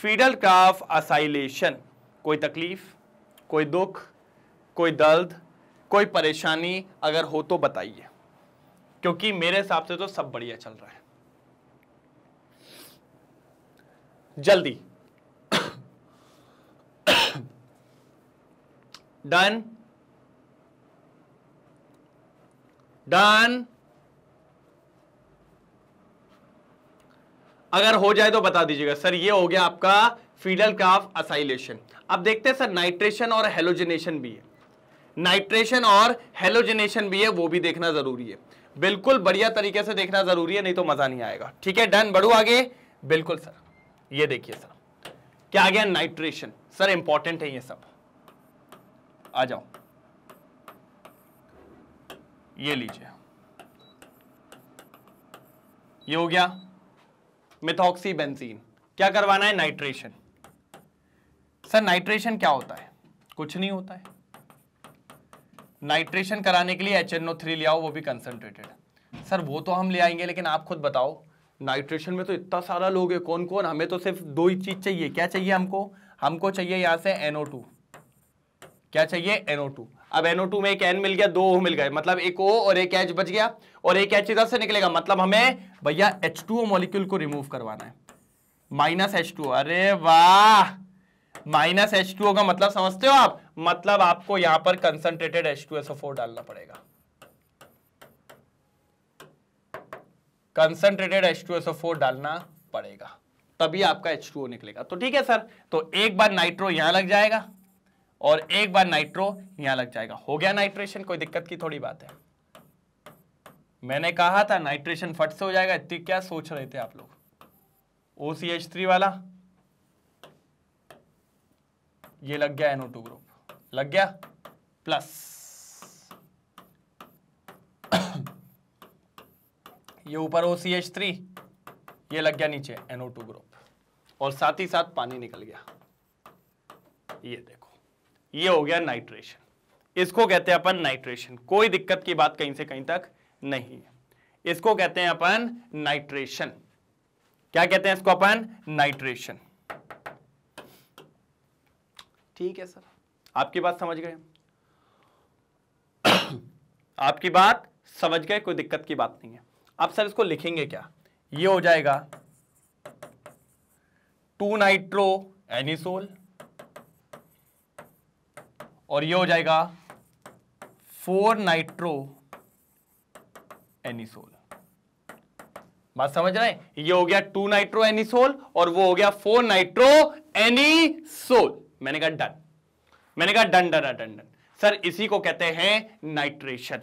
फीडल काफ असाइलेशन कोई तकलीफ कोई दुख कोई दर्द कोई परेशानी अगर हो तो बताइए क्योंकि मेरे हिसाब से तो सब बढ़िया चल रहा है जल्दी [COUGHS] डन डन अगर हो जाए तो बता दीजिएगा सर ये हो गया आपका फीडल क्राफ असाइलेशन अब देखते हैं सर नाइट्रेशन और हेलोजिनेशन भी है नाइट्रेशन और हेलोजिनेशन भी है वो भी देखना जरूरी है बिल्कुल बढ़िया तरीके से देखना जरूरी है नहीं तो मजा नहीं आएगा ठीक है डन बढ़ू आगे बिल्कुल सर ये देखिए सर क्या आ गया नाइट्रेशन सर इंपॉर्टेंट है ये सब आ जाओ ये लीजिए ये हो गया मिथॉक्सी बेंजीन क्या करवाना है नाइट्रेशन सर नाइट्रेशन क्या होता है कुछ नहीं होता है नाइट्रेशन कराने के लिए एच एन ओ थ्री ले आओ वो भी कंसनट्रेटेड सर वो तो हम ले आएंगे लेकिन आप खुद बताओ नाइट्रेशन में तो इतना सारा लोग है कौन कौन हमें तो सिर्फ दो ही चीज चाहिए क्या चाहिए हमको हमको चाहिए यहां से एनओ क्या चाहिए टू अब NO2 में एक N मिल गया दो O मिल गए मतलब एक O और एक H बच गया और एक H इधर से निकलेगा मतलब हमें भैया H2O मॉलिक्यूल को रिमूव करवाना है माइनस एच टू अरे वाह माइनस एच टू का मतलब समझते हो आप मतलब आपको यहां पर concentrated H two S four डालना पड़ेगा concentrated H two S four डालना पड़ेगा तभी आपका एच टू निकलेगा तो ठीक है सर तो एक बार नाइट्रो यहां लग जाएगा और एक बार नाइट्रो यहां लग जाएगा हो गया नाइट्रेशन कोई दिक्कत की थोड़ी बात है मैंने कहा था नाइट्रेशन फट से हो जाएगा इतनी क्या सोच रहे थे आप लोग ओ सी एच थ्री वाला ये लग गया एनओ टू ग्रुप लग गया प्लस [COUGHS] ये ऊपर ओ सी एच थ्री ये लग गया नीचे एनओ टू ग्रुप और साथ ही साथ पानी निकल गया ये देखो ये हो गया नाइट्रेशन इसको कहते हैं अपन नाइट्रेशन कोई दिक्कत की बात कहीं से कहीं तक नहीं है इसको कहते हैं अपन नाइट्रेशन क्या कहते हैं इसको अपन नाइट्रेशन ठीक है सर आपकी बात समझ गए [COUGHS] आपकी बात समझ गए कोई दिक्कत की बात नहीं है आप सर इसको लिखेंगे क्या ये हो जाएगा टू नाइट्रो एनिसोल और ये हो जाएगा फोर नाइट्रो एनिसोल बात समझ रहे ये हो गया टू नाइट्रो एनिसोल और वो हो गया फोर नाइट्रो एनिसोल मैंने कहा डन मैंने कहा done done done done sir इसी को कहते हैं नाइट्रेशन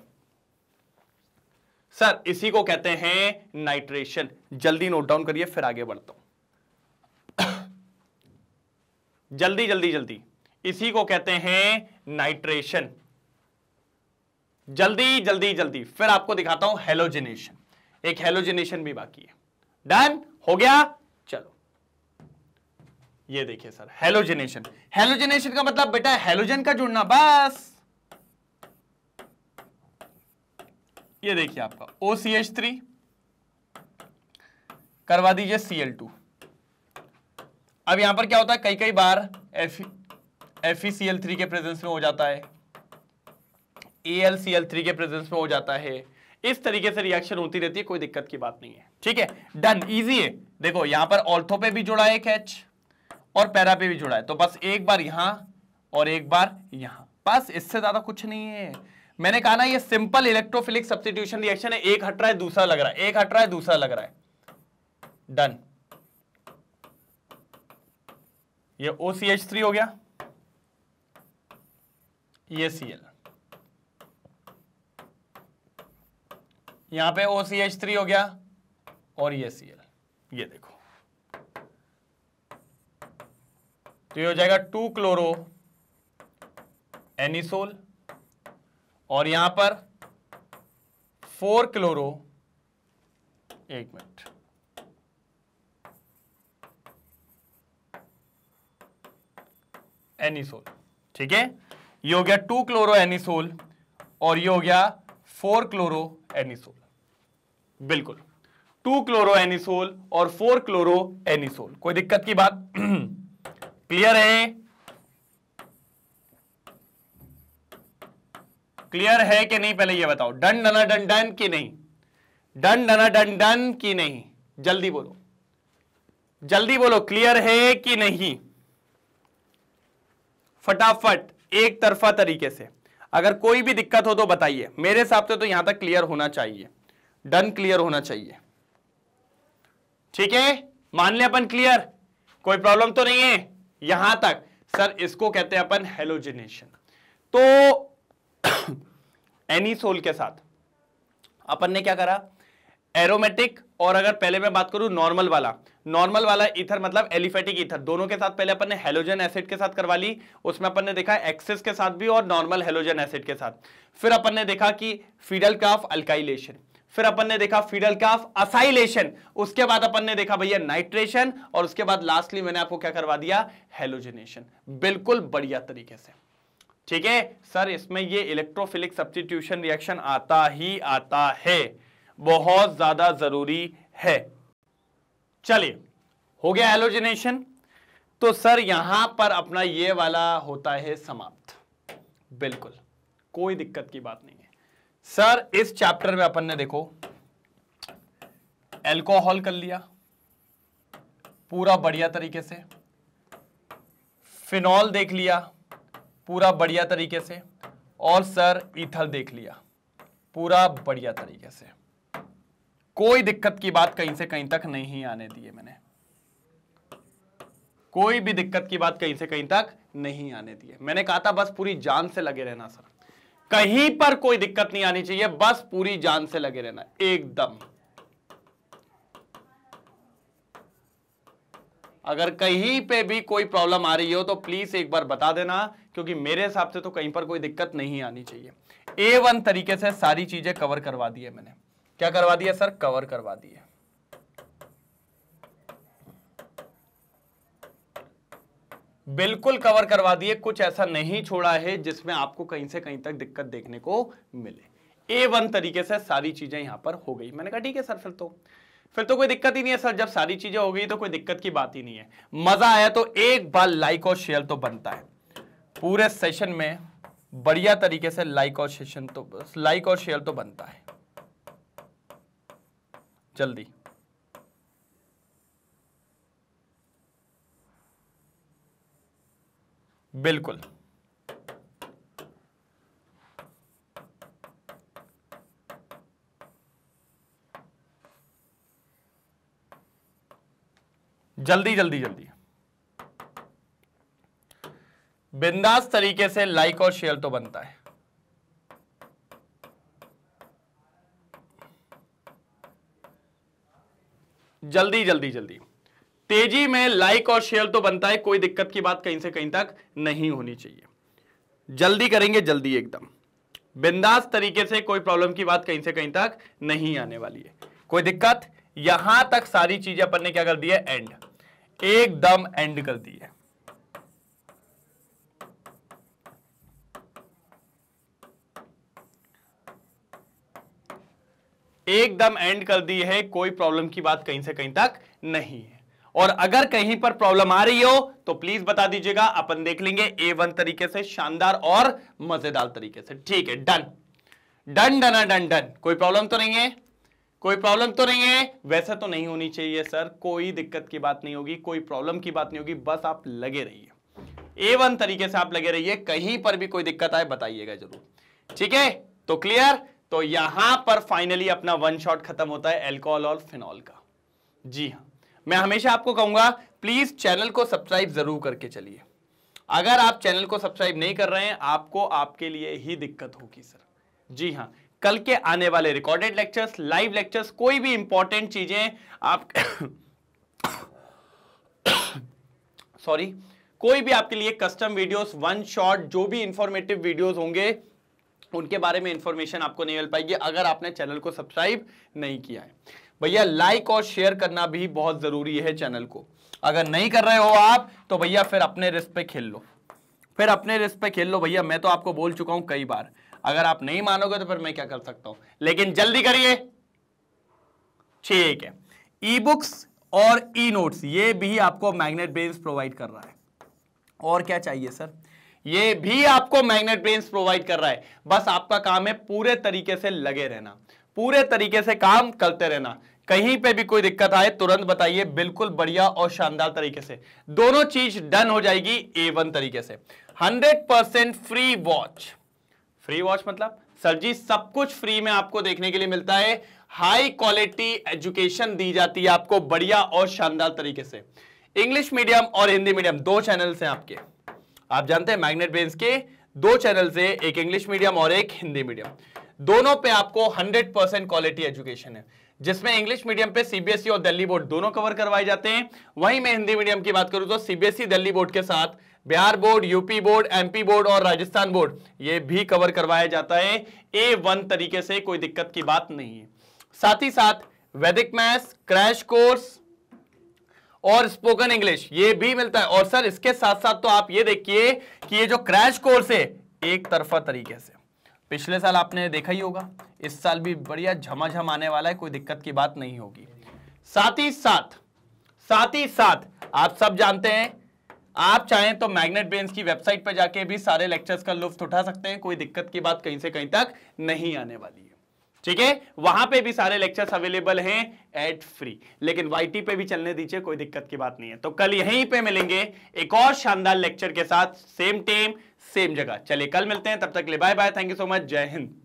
सर इसी को कहते हैं नाइट्रेशन जल्दी नोट डाउन करिए फिर आगे बढ़ता हूं [COUGHS] जल्दी जल्दी जल्दी इसी को कहते हैं नाइट्रेशन जल्दी जल्दी जल्दी फिर आपको दिखाता हूं हेलोजिनेशन एक हेलोजिनेशन भी बाकी है डन हो गया चलो ये देखिए सर हेलोजिनेशन हेलोजिनेशन का मतलब बेटा हेलोजन का जुड़ना बस ये देखिए आपका ओ सी एच थ्री करवा दीजिए सीएल टू अब यहां पर क्या होता है कई कई बार एफ FeCl3 के प्रेजेंस में हो जाता है AlCl3 के प्रेजेंस में हो जाता है इस तरीके से रिएक्शन होती रहती है कोई दिक्कत की बात नहीं है ठीक है डन इजी है देखो यहां पर ऑल्थो पे भी जुड़ा है एक एच और पैरा पे भी जुड़ा है तो बस एक बार यहां और एक बार यहां बस इससे ज्यादा कुछ नहीं है मैंने कहा ना ये सिंपल इलेक्ट्रोफिलिक सब्सटीट्यूशन रिएक्शन है एक हट रहा है दूसरा लग रहा है एक हट रहा है दूसरा लग रहा है डन ये ओ सी एच थ्री हो गया ये सी एल यहां पे ओ सी एच थ्री हो गया और ये सी एल ये देखो तो ये हो जाएगा टू क्लोरो एनिसोल और यहां पर फोर क्लोरो एक मिनट एनिसोल ठीक है ये हो गया टू क्लोरो एनिसोल और ये हो गया फोर क्लोरो एनिसोल बिल्कुल टू क्लोरो एनिसोल और फोर क्लोरो एनिसोल कोई दिक्कत की बात [CLEARS THROAT] क्लियर है क्लियर है कि नहीं पहले ये बताओ डन डना डन डन की नहीं डन डना डन डन की नहीं जल्दी बोलो जल्दी बोलो क्लियर है कि नहीं फटाफट एक तरफा तरीके से अगर कोई भी दिक्कत हो तो बताइए मेरे हिसाब से तो यहां तक क्लियर होना चाहिए डन क्लियर होना चाहिए ठीक है मान ले अपन क्लियर कोई प्रॉब्लम तो नहीं है यहां तक सर इसको कहते हैं अपन हेलोजिनेशन तो एनीसोल [COUGHS] के साथ अपन ने क्या करा एरोमेटिक और अगर पहले मैं बात करूं नॉर्मल वाला नॉर्मल वाला इथर मतलब एलिफेटिक इथर दोनों के साथ पहले अपन ने हेलोजन एसिड के साथ करवा ली उसमें अपन ने देखा एक्सेस के साथ भी और नॉर्मल हेलोजन एसिड के साथ फिर अपन ने देखा कि फीडल काफ अल्काइलेशन फिर अपन ने देखा फीडल काफ असाइलेशन उसके बाद अपन ने देखा भैया नाइट्रेशन और उसके बाद लास्टली मैंने आपको क्या करवा दिया हेलोजनेशन बिल्कुल बढ़िया तरीके से ठीक है सर इसमें ये इलेक्ट्रोफिलिक सब्सटीट्यूशन रिएक्शन आता ही आता है बहुत ज्यादा जरूरी है चलिए हो गया एलोजिनेशन तो सर यहां पर अपना ये वाला होता है समाप्त बिल्कुल कोई दिक्कत की बात नहीं है सर इस चैप्टर में अपन ने देखो एल्कोहल कर लिया पूरा बढ़िया तरीके से फिनॉल देख लिया पूरा बढ़िया तरीके से और सर इथल देख लिया पूरा बढ़िया तरीके से कोई दिक्कत की बात कहीं से कहीं तक नहीं आने दी है मैंने कोई भी दिक्कत की बात कहीं से कहीं तक नहीं आने दी है मैंने कहा था बस पूरी जान से लगे रहना सर कहीं पर कोई दिक्कत नहीं आनी चाहिए बस पूरी जान से लगे रहना एकदम अगर कहीं पे भी कोई प्रॉब्लम आ रही हो तो प्लीज एक बार बता देना क्योंकि मेरे हिसाब से तो कहीं पर कोई दिक्कत नहीं आनी चाहिए ए वन तरीके से सारी चीजें कवर करवा दी है मैंने क्या करवा दिया सर कवर करवा दिया बिल्कुल कवर करवा दिए कुछ ऐसा नहीं छोड़ा है जिसमें आपको कहीं से कहीं तक दिक्कत देखने को मिले ए वन तरीके से सारी चीजें यहां पर हो गई मैंने कहा ठीक है सर फिर तो फिर तो कोई दिक्कत ही नहीं है सर जब सारी चीजें हो गई तो कोई दिक्कत की बात ही नहीं है मजा आया तो एक बार लाइक और शेयर तो बनता है पूरे सेशन में बढ़िया तरीके से लाइक और सेशन तो लाइक और शेयर तो बनता है जल्दी बिल्कुल जल्दी जल्दी जल्दी बिंदास तरीके से लाइक और शेयर तो बनता है जल्दी जल्दी जल्दी तेजी में लाइक और शेयर तो बनता है कोई दिक्कत की बात कहीं से कहीं तक नहीं होनी चाहिए जल्दी करेंगे जल्दी एकदम बिंदास तरीके से कोई प्रॉब्लम की बात कहीं से कहीं तक नहीं आने वाली है कोई दिक्कत यहां तक सारी चीजें अपन ने क्या कर दी है एंड एकदम एंड कर दी है एकदम एंड कर दी है कोई प्रॉब्लम की बात कहीं से कहीं तक नहीं है और अगर कहीं पर प्रॉब्लम आ रही हो तो प्लीज बता दीजिएगा अपन देख लेंगे ए वन तरीके से शानदार और मजेदार तरीके से ठीक है done done done done done कोई प्रॉब्लम तो नहीं है कोई प्रॉब्लम तो नहीं है वैसे तो नहीं होनी चाहिए सर कोई दिक्कत की बात नहीं होगी कोई प्रॉब्लम की बात नहीं होगी बस आप लगे रहिए ए वन तरीके से आप लगे रहिए कहीं पर भी कोई दिक्कत आए बताइएगा जरूर ठीक है तो क्लियर तो यहां पर फाइनली अपना वन शॉट खत्म होता है एल्कोहल और फिनॉल का जी हाँ मैं हमेशा आपको कहूंगा प्लीज चैनल को सब्सक्राइब जरूर करके चलिए अगर आप चैनल को सब्सक्राइब नहीं कर रहे हैं आपको आपके लिए ही दिक्कत होगी सर जी हाँ कल के आने वाले रिकॉर्डेड लेक्चर्स लाइव लेक्चर्स कोई भी इंपॉर्टेंट चीजें आप सॉरी [COUGHS] कोई भी आपके लिए कस्टम वीडियोस वन शॉट जो भी इंफॉर्मेटिव वीडियोस होंगे उनके बारे में इंफॉर्मेशन आपको नहीं मिल पाएगी अगर आपने चैनल को सब्सक्राइब नहीं किया है भैया लाइक और शेयर करना भी बहुत जरूरी है चैनल को अगर नहीं कर रहे हो आप तो भैया फिर अपने रिस्क पे खेल लो फिर अपने रिस्क पे खेल लो भैया मैं तो आपको बोल चुका हूं कई बार अगर आप नहीं मानोगे तो फिर मैं क्या कर सकता हूं लेकिन जल्दी करिए ठीक है ई बुक्स और ई नोट्स ये भी आपको मैग्नेट बेस प्रोवाइड कर रहा है और क्या चाहिए सर ये भी आपको मैग्नेट प्लेन्स प्रोवाइड कर रहा है बस आपका काम है पूरे तरीके से लगे रहना पूरे तरीके से काम करते रहना कहीं पे भी कोई दिक्कत आए तुरंत बताइए बिल्कुल बढ़िया और शानदार तरीके से दोनों चीज डन हो जाएगी ए वन तरीके से hundred percent free watch free watch मतलब सर जी सब कुछ फ्री में आपको देखने के लिए मिलता है हाई क्वालिटी एजुकेशन दी जाती है आपको बढ़िया और शानदार तरीके से इंग्लिश मीडियम और हिंदी मीडियम दो चैनल्स हैं आपके आप जानते हैं मैग्नेट ब्रेन्स के दो चैनल से एक इंग्लिश मीडियम और एक हिंदी मीडियम दोनों पे आपको 100 परसेंट क्वालिटी एजुकेशन है जिसमें इंग्लिश मीडियम पे सीबीएसई e और दिल्ली बोर्ड दोनों कवर करवाए जाते हैं वहीं मैं हिंदी मीडियम की बात करूं तो सीबीएसई e, दिल्ली बोर्ड के साथ Bihar board UP board MP board और राजस्थान बोर्ड ये भी कवर करवाया जाता है ए वन तरीके से कोई दिक्कत की बात नहीं है साथ ही साथ वैदिक मैथ्स क्रैश कोर्स और स्पोकन इंग्लिश ये भी मिलता है और सर इसके साथ साथ तो आप ये देखिए कि ये जो क्रैश कोर्स है एक तरफा तरीके से पिछले साल आपने देखा ही होगा इस साल भी बढ़िया झमाझम आने वाला है कोई दिक्कत की बात नहीं होगी साथ ही साथ साथ ही साथ आप सब जानते हैं आप चाहें तो मैग्नेट बेन्स की वेबसाइट पर जाके भी सारे लेक्चर्स का लुफ्त उठा सकते हैं कोई दिक्कत की बात कहीं से कहीं तक नहीं आने वाली ठीक है वहां पे भी सारे लेक्चर्स अवेलेबल हैं एड फ्री लेकिन वाई पे भी चलने दीजिए कोई दिक्कत की बात नहीं है तो कल यहीं पे मिलेंगे एक और शानदार लेक्चर के साथ सेम टेम सेम जगह चलिए कल मिलते हैं तब तक ले bye bye thank you so much जय हिंद